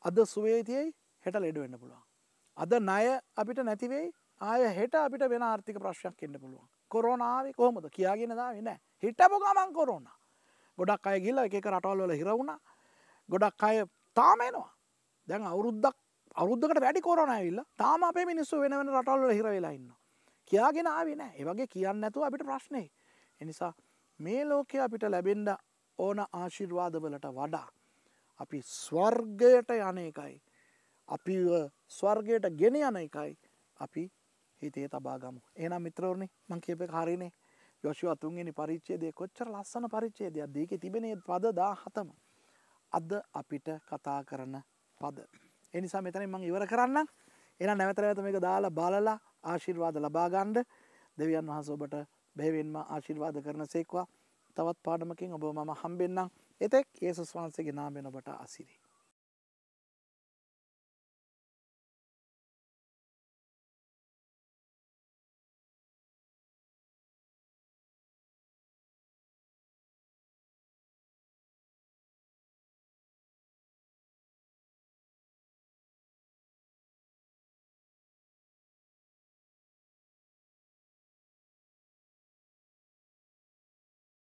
අද සුවේතියයි හෙට ලෙඩ වෙන්න පුළුවන්. අද නය අපිට නැතිවෙයි ආය හෙට අපිට වෙන ආර්ථික ප්‍රශ්යක් එන්න පුළුවන් කොරෝනාව කොහොමද කියාගෙන දාවෙන හිටපු ගමන් කොරෝනා ගොඩක් අයගිල්ල එක රටවල්ල හිරවුණා ගොඩක් අය තාමයනවා දැන් අවුරුද්දක් අවුද්දකට වැඩි කොරනැවිල්ල තාම අපේ මිනිස්සු වෙන වෙන රටල්ල හිරවෙලාඉන්න කියාගෙන ආවෙන ඒවගේ කියන්න නැතුව අපිට ප්‍රශ්නය එනිසා මේ ලෝකය අපිට ලැබෙන්ඩ ඕන ආශිර්වාදවලට වඩා අපි ස්වර්ගයට යන එකයි අපි ස්වර්ගයට ගෙන යන එකයි අපි හිතේ තබාගමු ඒනම් මිත්‍රවරණි මං කියප කාරනේ යොෂි අතුන්ගෙන පරිච්චේදය කොච්චර ලස්සන පරිච්චේදයක් දීක තිබෙනේ පද දා හතම අද අපිට කතා කරන පද. එනිසා මෙතනින් මං ඉවර කරන්න එන නැවතරඇත මේක දාලා බලලා ආශිර්වාද ලබාගණ්ඩ දෙවියන් වහස ඔබට බැවින්ම ආශිර්වාද කරන සේක්වා තවත් පාඩමකින් ඔබ මම හම්බෙන්න්නම් එතෙක් ඒසුස් වහන්සේගේ නාමෙන ඔබට අසිරී.